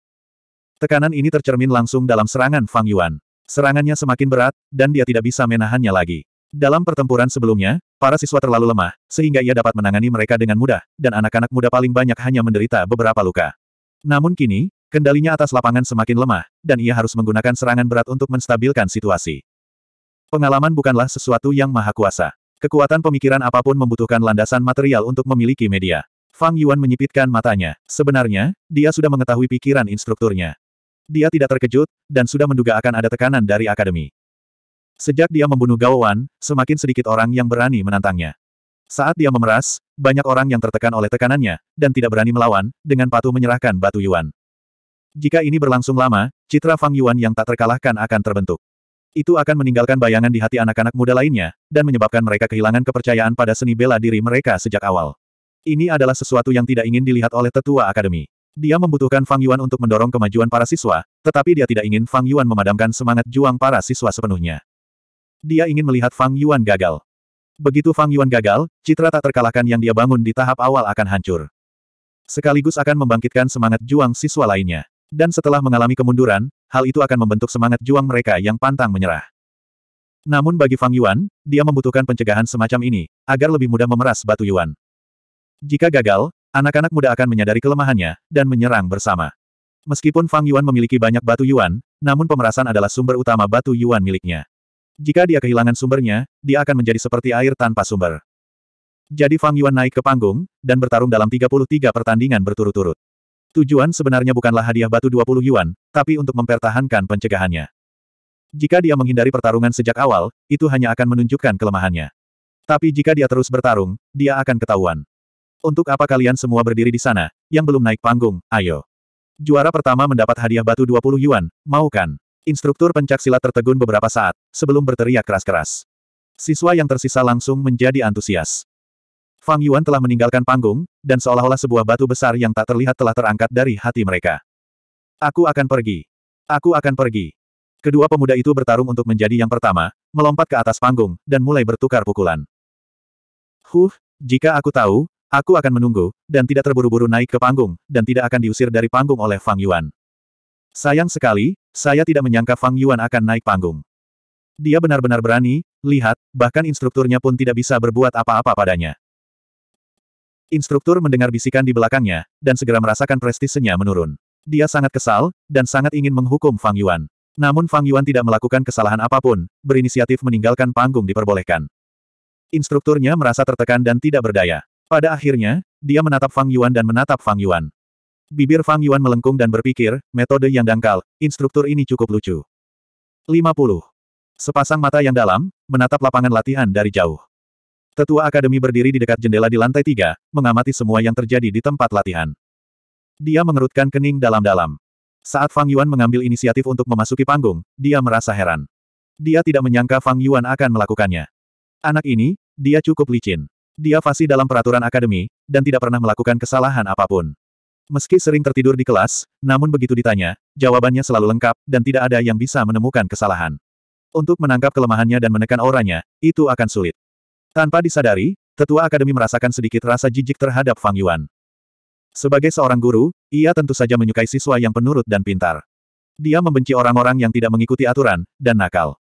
Tekanan ini tercermin langsung dalam serangan Fang Yuan. Serangannya semakin berat, dan dia tidak bisa menahannya lagi. Dalam pertempuran sebelumnya, para siswa terlalu lemah, sehingga ia dapat menangani mereka dengan mudah, dan anak-anak muda paling banyak hanya menderita beberapa luka. Namun kini, Kendalinya atas lapangan semakin lemah, dan ia harus menggunakan serangan berat untuk menstabilkan situasi. Pengalaman bukanlah sesuatu yang maha kuasa. Kekuatan pemikiran apapun membutuhkan landasan material untuk memiliki media. Fang Yuan menyipitkan matanya. Sebenarnya, dia sudah mengetahui pikiran instrukturnya. Dia tidak terkejut, dan sudah menduga akan ada tekanan dari akademi. Sejak dia membunuh Gao Wan, semakin sedikit orang yang berani menantangnya. Saat dia memeras, banyak orang yang tertekan oleh tekanannya, dan tidak berani melawan, dengan patuh menyerahkan batu Yuan. Jika ini berlangsung lama, citra Fang Yuan yang tak terkalahkan akan terbentuk. Itu akan meninggalkan bayangan di hati anak-anak muda lainnya, dan menyebabkan mereka kehilangan kepercayaan pada seni bela diri mereka sejak awal. Ini adalah sesuatu yang tidak ingin dilihat oleh tetua akademi. Dia membutuhkan Fang Yuan untuk mendorong kemajuan para siswa, tetapi dia tidak ingin Fang Yuan memadamkan semangat juang para siswa sepenuhnya. Dia ingin melihat Fang Yuan gagal. Begitu Fang Yuan gagal, citra tak terkalahkan yang dia bangun di tahap awal akan hancur. Sekaligus akan membangkitkan semangat juang siswa lainnya. Dan setelah mengalami kemunduran, hal itu akan membentuk semangat juang mereka yang pantang menyerah. Namun bagi Fang Yuan, dia membutuhkan pencegahan semacam ini, agar lebih mudah memeras batu Yuan. Jika gagal, anak-anak muda akan menyadari kelemahannya, dan menyerang bersama. Meskipun Fang Yuan memiliki banyak batu Yuan, namun pemerasan adalah sumber utama batu Yuan miliknya. Jika dia kehilangan sumbernya, dia akan menjadi seperti air tanpa sumber. Jadi Fang Yuan naik ke panggung, dan bertarung dalam 33 pertandingan berturut-turut. Tujuan sebenarnya bukanlah hadiah batu 20 yuan, tapi untuk mempertahankan pencegahannya. Jika dia menghindari pertarungan sejak awal, itu hanya akan menunjukkan kelemahannya. Tapi jika dia terus bertarung, dia akan ketahuan. Untuk apa kalian semua berdiri di sana, yang belum naik panggung, ayo. Juara pertama mendapat hadiah batu 20 yuan, mau kan? Instruktur pencak silat tertegun beberapa saat, sebelum berteriak keras-keras. Siswa yang tersisa langsung menjadi antusias. Fang Yuan telah meninggalkan panggung, dan seolah-olah sebuah batu besar yang tak terlihat telah terangkat dari hati mereka. Aku akan pergi. Aku akan pergi. Kedua pemuda itu bertarung untuk menjadi yang pertama, melompat ke atas panggung, dan mulai bertukar pukulan. Huh, jika aku tahu, aku akan menunggu, dan tidak terburu-buru naik ke panggung, dan tidak akan diusir dari panggung oleh Fang Yuan. Sayang sekali, saya tidak menyangka Fang Yuan akan naik panggung. Dia benar-benar berani, lihat, bahkan instrukturnya pun tidak bisa berbuat apa-apa padanya. Instruktur mendengar bisikan di belakangnya, dan segera merasakan prestisenya menurun. Dia sangat kesal, dan sangat ingin menghukum Fang Yuan. Namun Fang Yuan tidak melakukan kesalahan apapun, berinisiatif meninggalkan panggung diperbolehkan. Instrukturnya merasa tertekan dan tidak berdaya. Pada akhirnya, dia menatap Fang Yuan dan menatap Fang Yuan. Bibir Fang Yuan melengkung dan berpikir, metode yang dangkal, instruktur ini cukup lucu. 50. Sepasang mata yang dalam, menatap lapangan latihan dari jauh. Tetua Akademi berdiri di dekat jendela di lantai tiga, mengamati semua yang terjadi di tempat latihan. Dia mengerutkan kening dalam-dalam. Saat Fang Yuan mengambil inisiatif untuk memasuki panggung, dia merasa heran. Dia tidak menyangka Fang Yuan akan melakukannya. Anak ini, dia cukup licin. Dia fasih dalam peraturan akademi, dan tidak pernah melakukan kesalahan apapun. Meski sering tertidur di kelas, namun begitu ditanya, jawabannya selalu lengkap, dan tidak ada yang bisa menemukan kesalahan. Untuk menangkap kelemahannya dan menekan auranya, itu akan sulit. Tanpa disadari, tetua akademi merasakan sedikit rasa jijik terhadap Fang Yuan. Sebagai seorang guru, ia tentu saja menyukai siswa yang penurut dan pintar. Dia membenci orang-orang yang tidak mengikuti aturan, dan nakal.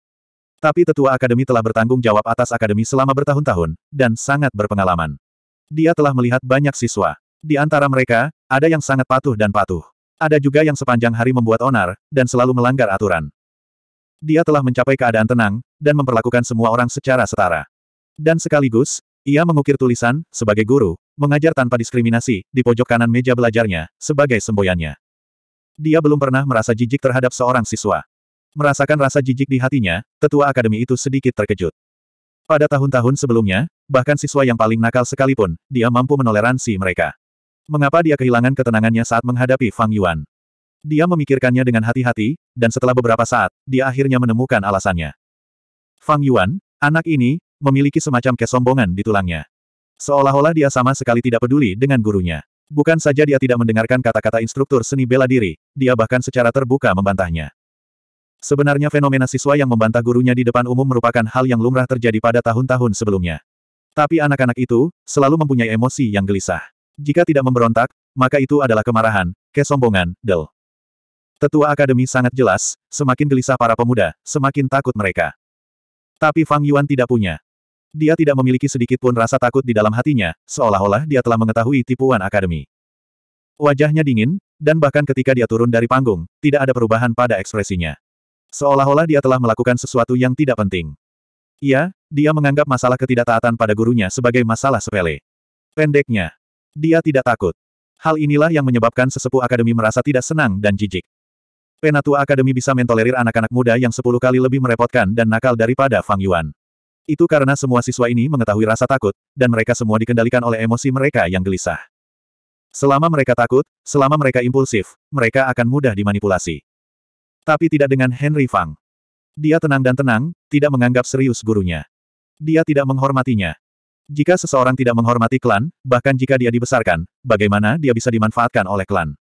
Tapi tetua akademi telah bertanggung jawab atas akademi selama bertahun-tahun, dan sangat berpengalaman. Dia telah melihat banyak siswa. Di antara mereka, ada yang sangat patuh dan patuh. Ada juga yang sepanjang hari membuat onar, dan selalu melanggar aturan. Dia telah mencapai keadaan tenang, dan memperlakukan semua orang secara setara. Dan sekaligus, ia mengukir tulisan, sebagai guru, mengajar tanpa diskriminasi, di pojok kanan meja belajarnya, sebagai semboyannya. Dia belum pernah merasa jijik terhadap seorang siswa. Merasakan rasa jijik di hatinya, tetua akademi itu sedikit terkejut. Pada tahun-tahun sebelumnya, bahkan siswa yang paling nakal sekalipun, dia mampu menoleransi mereka. Mengapa dia kehilangan ketenangannya saat menghadapi Fang Yuan? Dia memikirkannya dengan hati-hati, dan setelah beberapa saat, dia akhirnya menemukan alasannya. Fang Yuan, anak ini, memiliki semacam kesombongan di tulangnya. Seolah-olah dia sama sekali tidak peduli dengan gurunya. Bukan saja dia tidak mendengarkan kata-kata instruktur seni bela diri, dia bahkan secara terbuka membantahnya. Sebenarnya fenomena siswa yang membantah gurunya di depan umum merupakan hal yang lumrah terjadi pada tahun-tahun sebelumnya. Tapi anak-anak itu, selalu mempunyai emosi yang gelisah. Jika tidak memberontak, maka itu adalah kemarahan, kesombongan, del. Tetua akademi sangat jelas, semakin gelisah para pemuda, semakin takut mereka. Tapi Fang Yuan tidak punya. Dia tidak memiliki sedikit pun rasa takut di dalam hatinya, seolah-olah dia telah mengetahui tipuan akademi. Wajahnya dingin, dan bahkan ketika dia turun dari panggung, tidak ada perubahan pada ekspresinya. Seolah-olah dia telah melakukan sesuatu yang tidak penting. Iya, dia menganggap masalah ketidaktaatan pada gurunya sebagai masalah sepele. Pendeknya, dia tidak takut. Hal inilah yang menyebabkan sesepuh akademi merasa tidak senang dan jijik. Penatua Akademi bisa mentolerir anak-anak muda yang sepuluh kali lebih merepotkan dan nakal daripada Fang Yuan. Itu karena semua siswa ini mengetahui rasa takut, dan mereka semua dikendalikan oleh emosi mereka yang gelisah. Selama mereka takut, selama mereka impulsif, mereka akan mudah dimanipulasi. Tapi tidak dengan Henry Fang. Dia tenang dan tenang, tidak menganggap serius gurunya. Dia tidak menghormatinya. Jika seseorang tidak menghormati klan, bahkan jika dia dibesarkan, bagaimana dia bisa dimanfaatkan oleh klan?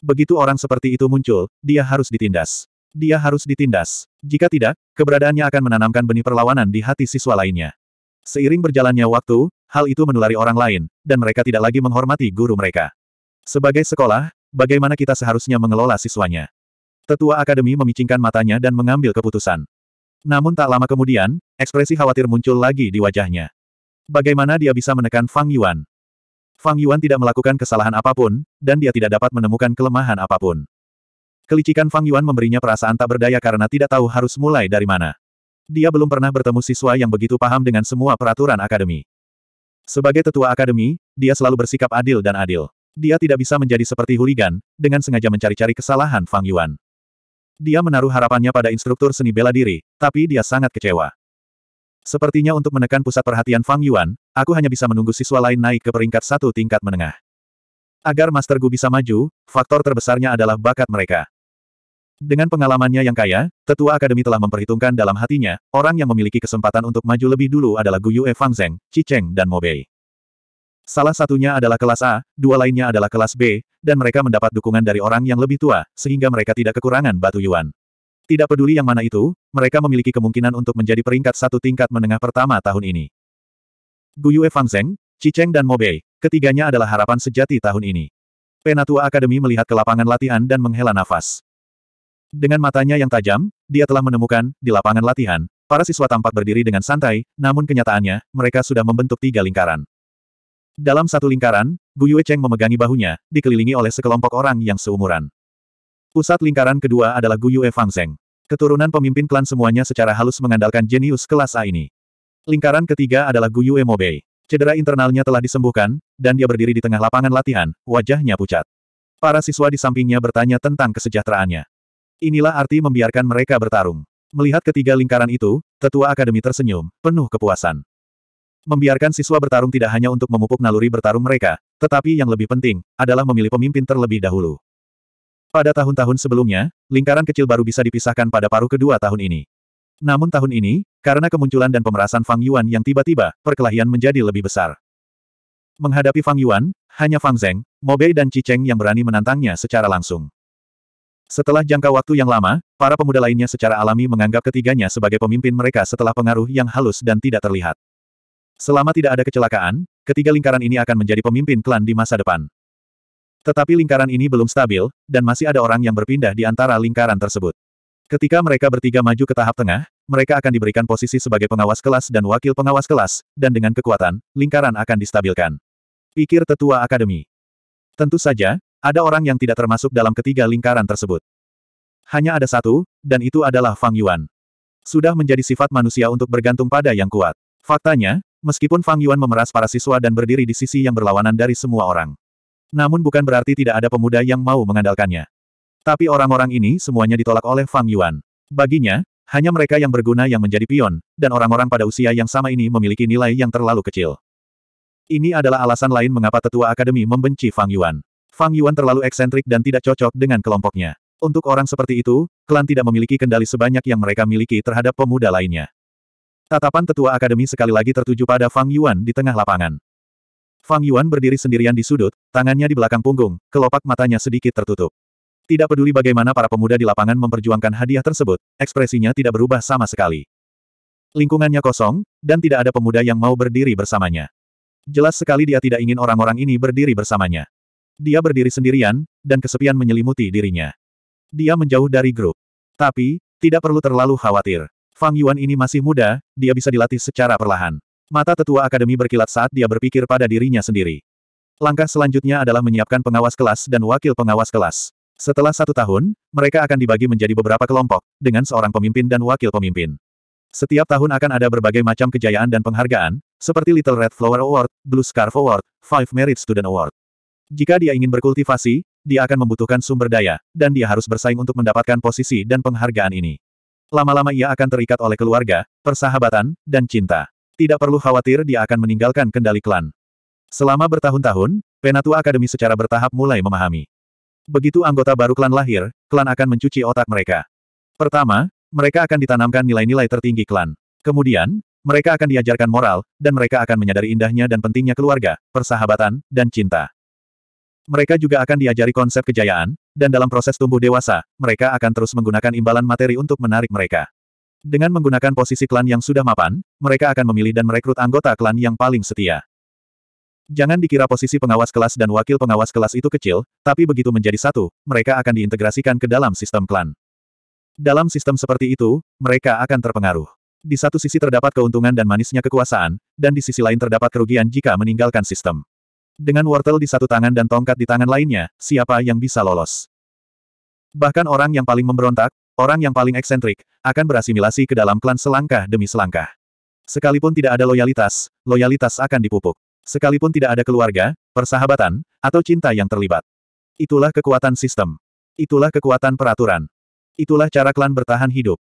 Begitu orang seperti itu muncul, dia harus ditindas. Dia harus ditindas. Jika tidak, keberadaannya akan menanamkan benih perlawanan di hati siswa lainnya. Seiring berjalannya waktu, hal itu menulari orang lain, dan mereka tidak lagi menghormati guru mereka. Sebagai sekolah, bagaimana kita seharusnya mengelola siswanya? Tetua Akademi memicingkan matanya dan mengambil keputusan. Namun tak lama kemudian, ekspresi khawatir muncul lagi di wajahnya. Bagaimana dia bisa menekan Fang Yuan? Fang Yuan tidak melakukan kesalahan apapun, dan dia tidak dapat menemukan kelemahan apapun. Kelicikan Fang Yuan memberinya perasaan tak berdaya karena tidak tahu harus mulai dari mana. Dia belum pernah bertemu siswa yang begitu paham dengan semua peraturan akademi. Sebagai tetua akademi, dia selalu bersikap adil dan adil. Dia tidak bisa menjadi seperti huligan, dengan sengaja mencari-cari kesalahan Fang Yuan. Dia menaruh harapannya pada instruktur seni bela diri, tapi dia sangat kecewa. Sepertinya untuk menekan pusat perhatian Fang Yuan, aku hanya bisa menunggu siswa lain naik ke peringkat satu tingkat menengah. Agar Master Gu bisa maju, faktor terbesarnya adalah bakat mereka. Dengan pengalamannya yang kaya, tetua akademi telah memperhitungkan dalam hatinya, orang yang memiliki kesempatan untuk maju lebih dulu adalah Gu Yue Fang Zeng, Chi Cheng dan Bei. Salah satunya adalah kelas A, dua lainnya adalah kelas B, dan mereka mendapat dukungan dari orang yang lebih tua, sehingga mereka tidak kekurangan batu yuan. Tidak peduli yang mana itu, mereka memiliki kemungkinan untuk menjadi peringkat satu tingkat menengah pertama tahun ini. Guyue Fangzeng, Cicheng dan Mobei, ketiganya adalah harapan sejati tahun ini. Penatua Akademi melihat ke lapangan latihan dan menghela nafas. Dengan matanya yang tajam, dia telah menemukan, di lapangan latihan, para siswa tampak berdiri dengan santai, namun kenyataannya, mereka sudah membentuk tiga lingkaran. Dalam satu lingkaran, Gu Yue Cheng memegangi bahunya, dikelilingi oleh sekelompok orang yang seumuran. Pusat lingkaran kedua adalah Guyu Evangseng. Keturunan pemimpin klan semuanya secara halus mengandalkan jenius kelas A ini. Lingkaran ketiga adalah Guyu Emobei. Cedera internalnya telah disembuhkan, dan dia berdiri di tengah lapangan latihan, wajahnya pucat. Para siswa di sampingnya bertanya tentang kesejahteraannya. Inilah arti membiarkan mereka bertarung. Melihat ketiga lingkaran itu, tetua akademi tersenyum, penuh kepuasan. Membiarkan siswa bertarung tidak hanya untuk memupuk naluri bertarung mereka, tetapi yang lebih penting, adalah memilih pemimpin terlebih dahulu. Pada tahun-tahun sebelumnya, lingkaran kecil baru bisa dipisahkan pada paruh kedua tahun ini. Namun tahun ini, karena kemunculan dan pemerasan Fang Yuan yang tiba-tiba, perkelahian menjadi lebih besar. Menghadapi Fang Yuan, hanya Fang Zeng, Mo Bei dan Chi Cheng yang berani menantangnya secara langsung. Setelah jangka waktu yang lama, para pemuda lainnya secara alami menganggap ketiganya sebagai pemimpin mereka setelah pengaruh yang halus dan tidak terlihat. Selama tidak ada kecelakaan, ketiga lingkaran ini akan menjadi pemimpin klan di masa depan. Tetapi lingkaran ini belum stabil, dan masih ada orang yang berpindah di antara lingkaran tersebut. Ketika mereka bertiga maju ke tahap tengah, mereka akan diberikan posisi sebagai pengawas kelas dan wakil pengawas kelas, dan dengan kekuatan, lingkaran akan distabilkan. Pikir Tetua Akademi. Tentu saja, ada orang yang tidak termasuk dalam ketiga lingkaran tersebut. Hanya ada satu, dan itu adalah Fang Yuan. Sudah menjadi sifat manusia untuk bergantung pada yang kuat. Faktanya, meskipun Fang Yuan memeras para siswa dan berdiri di sisi yang berlawanan dari semua orang. Namun bukan berarti tidak ada pemuda yang mau mengandalkannya. Tapi orang-orang ini semuanya ditolak oleh Fang Yuan. Baginya, hanya mereka yang berguna yang menjadi pion, dan orang-orang pada usia yang sama ini memiliki nilai yang terlalu kecil. Ini adalah alasan lain mengapa tetua akademi membenci Fang Yuan. Fang Yuan terlalu eksentrik dan tidak cocok dengan kelompoknya. Untuk orang seperti itu, klan tidak memiliki kendali sebanyak yang mereka miliki terhadap pemuda lainnya. Tatapan tetua akademi sekali lagi tertuju pada Fang Yuan di tengah lapangan. Fang Yuan berdiri sendirian di sudut, tangannya di belakang punggung, kelopak matanya sedikit tertutup. Tidak peduli bagaimana para pemuda di lapangan memperjuangkan hadiah tersebut, ekspresinya tidak berubah sama sekali. Lingkungannya kosong, dan tidak ada pemuda yang mau berdiri bersamanya. Jelas sekali dia tidak ingin orang-orang ini berdiri bersamanya. Dia berdiri sendirian, dan kesepian menyelimuti dirinya. Dia menjauh dari grup. Tapi, tidak perlu terlalu khawatir. Fang Yuan ini masih muda, dia bisa dilatih secara perlahan. Mata tetua akademi berkilat saat dia berpikir pada dirinya sendiri. Langkah selanjutnya adalah menyiapkan pengawas kelas dan wakil pengawas kelas. Setelah satu tahun, mereka akan dibagi menjadi beberapa kelompok, dengan seorang pemimpin dan wakil pemimpin. Setiap tahun akan ada berbagai macam kejayaan dan penghargaan, seperti Little Red Flower Award, Blue Scarf Award, Five Merit Student Award. Jika dia ingin berkultivasi, dia akan membutuhkan sumber daya, dan dia harus bersaing untuk mendapatkan posisi dan penghargaan ini. Lama-lama ia akan terikat oleh keluarga, persahabatan, dan cinta tidak perlu khawatir dia akan meninggalkan kendali klan. Selama bertahun-tahun, Penatua Akademi secara bertahap mulai memahami. Begitu anggota baru klan lahir, klan akan mencuci otak mereka. Pertama, mereka akan ditanamkan nilai-nilai tertinggi klan. Kemudian, mereka akan diajarkan moral, dan mereka akan menyadari indahnya dan pentingnya keluarga, persahabatan, dan cinta. Mereka juga akan diajari konsep kejayaan, dan dalam proses tumbuh dewasa, mereka akan terus menggunakan imbalan materi untuk menarik mereka. Dengan menggunakan posisi klan yang sudah mapan, mereka akan memilih dan merekrut anggota klan yang paling setia. Jangan dikira posisi pengawas kelas dan wakil pengawas kelas itu kecil, tapi begitu menjadi satu, mereka akan diintegrasikan ke dalam sistem klan. Dalam sistem seperti itu, mereka akan terpengaruh. Di satu sisi terdapat keuntungan dan manisnya kekuasaan, dan di sisi lain terdapat kerugian jika meninggalkan sistem. Dengan wortel di satu tangan dan tongkat di tangan lainnya, siapa yang bisa lolos? Bahkan orang yang paling memberontak, orang yang paling eksentrik, akan berasimilasi ke dalam klan selangkah demi selangkah. Sekalipun tidak ada loyalitas, loyalitas akan dipupuk. Sekalipun tidak ada keluarga, persahabatan, atau cinta yang terlibat. Itulah kekuatan sistem. Itulah kekuatan peraturan. Itulah cara klan bertahan hidup.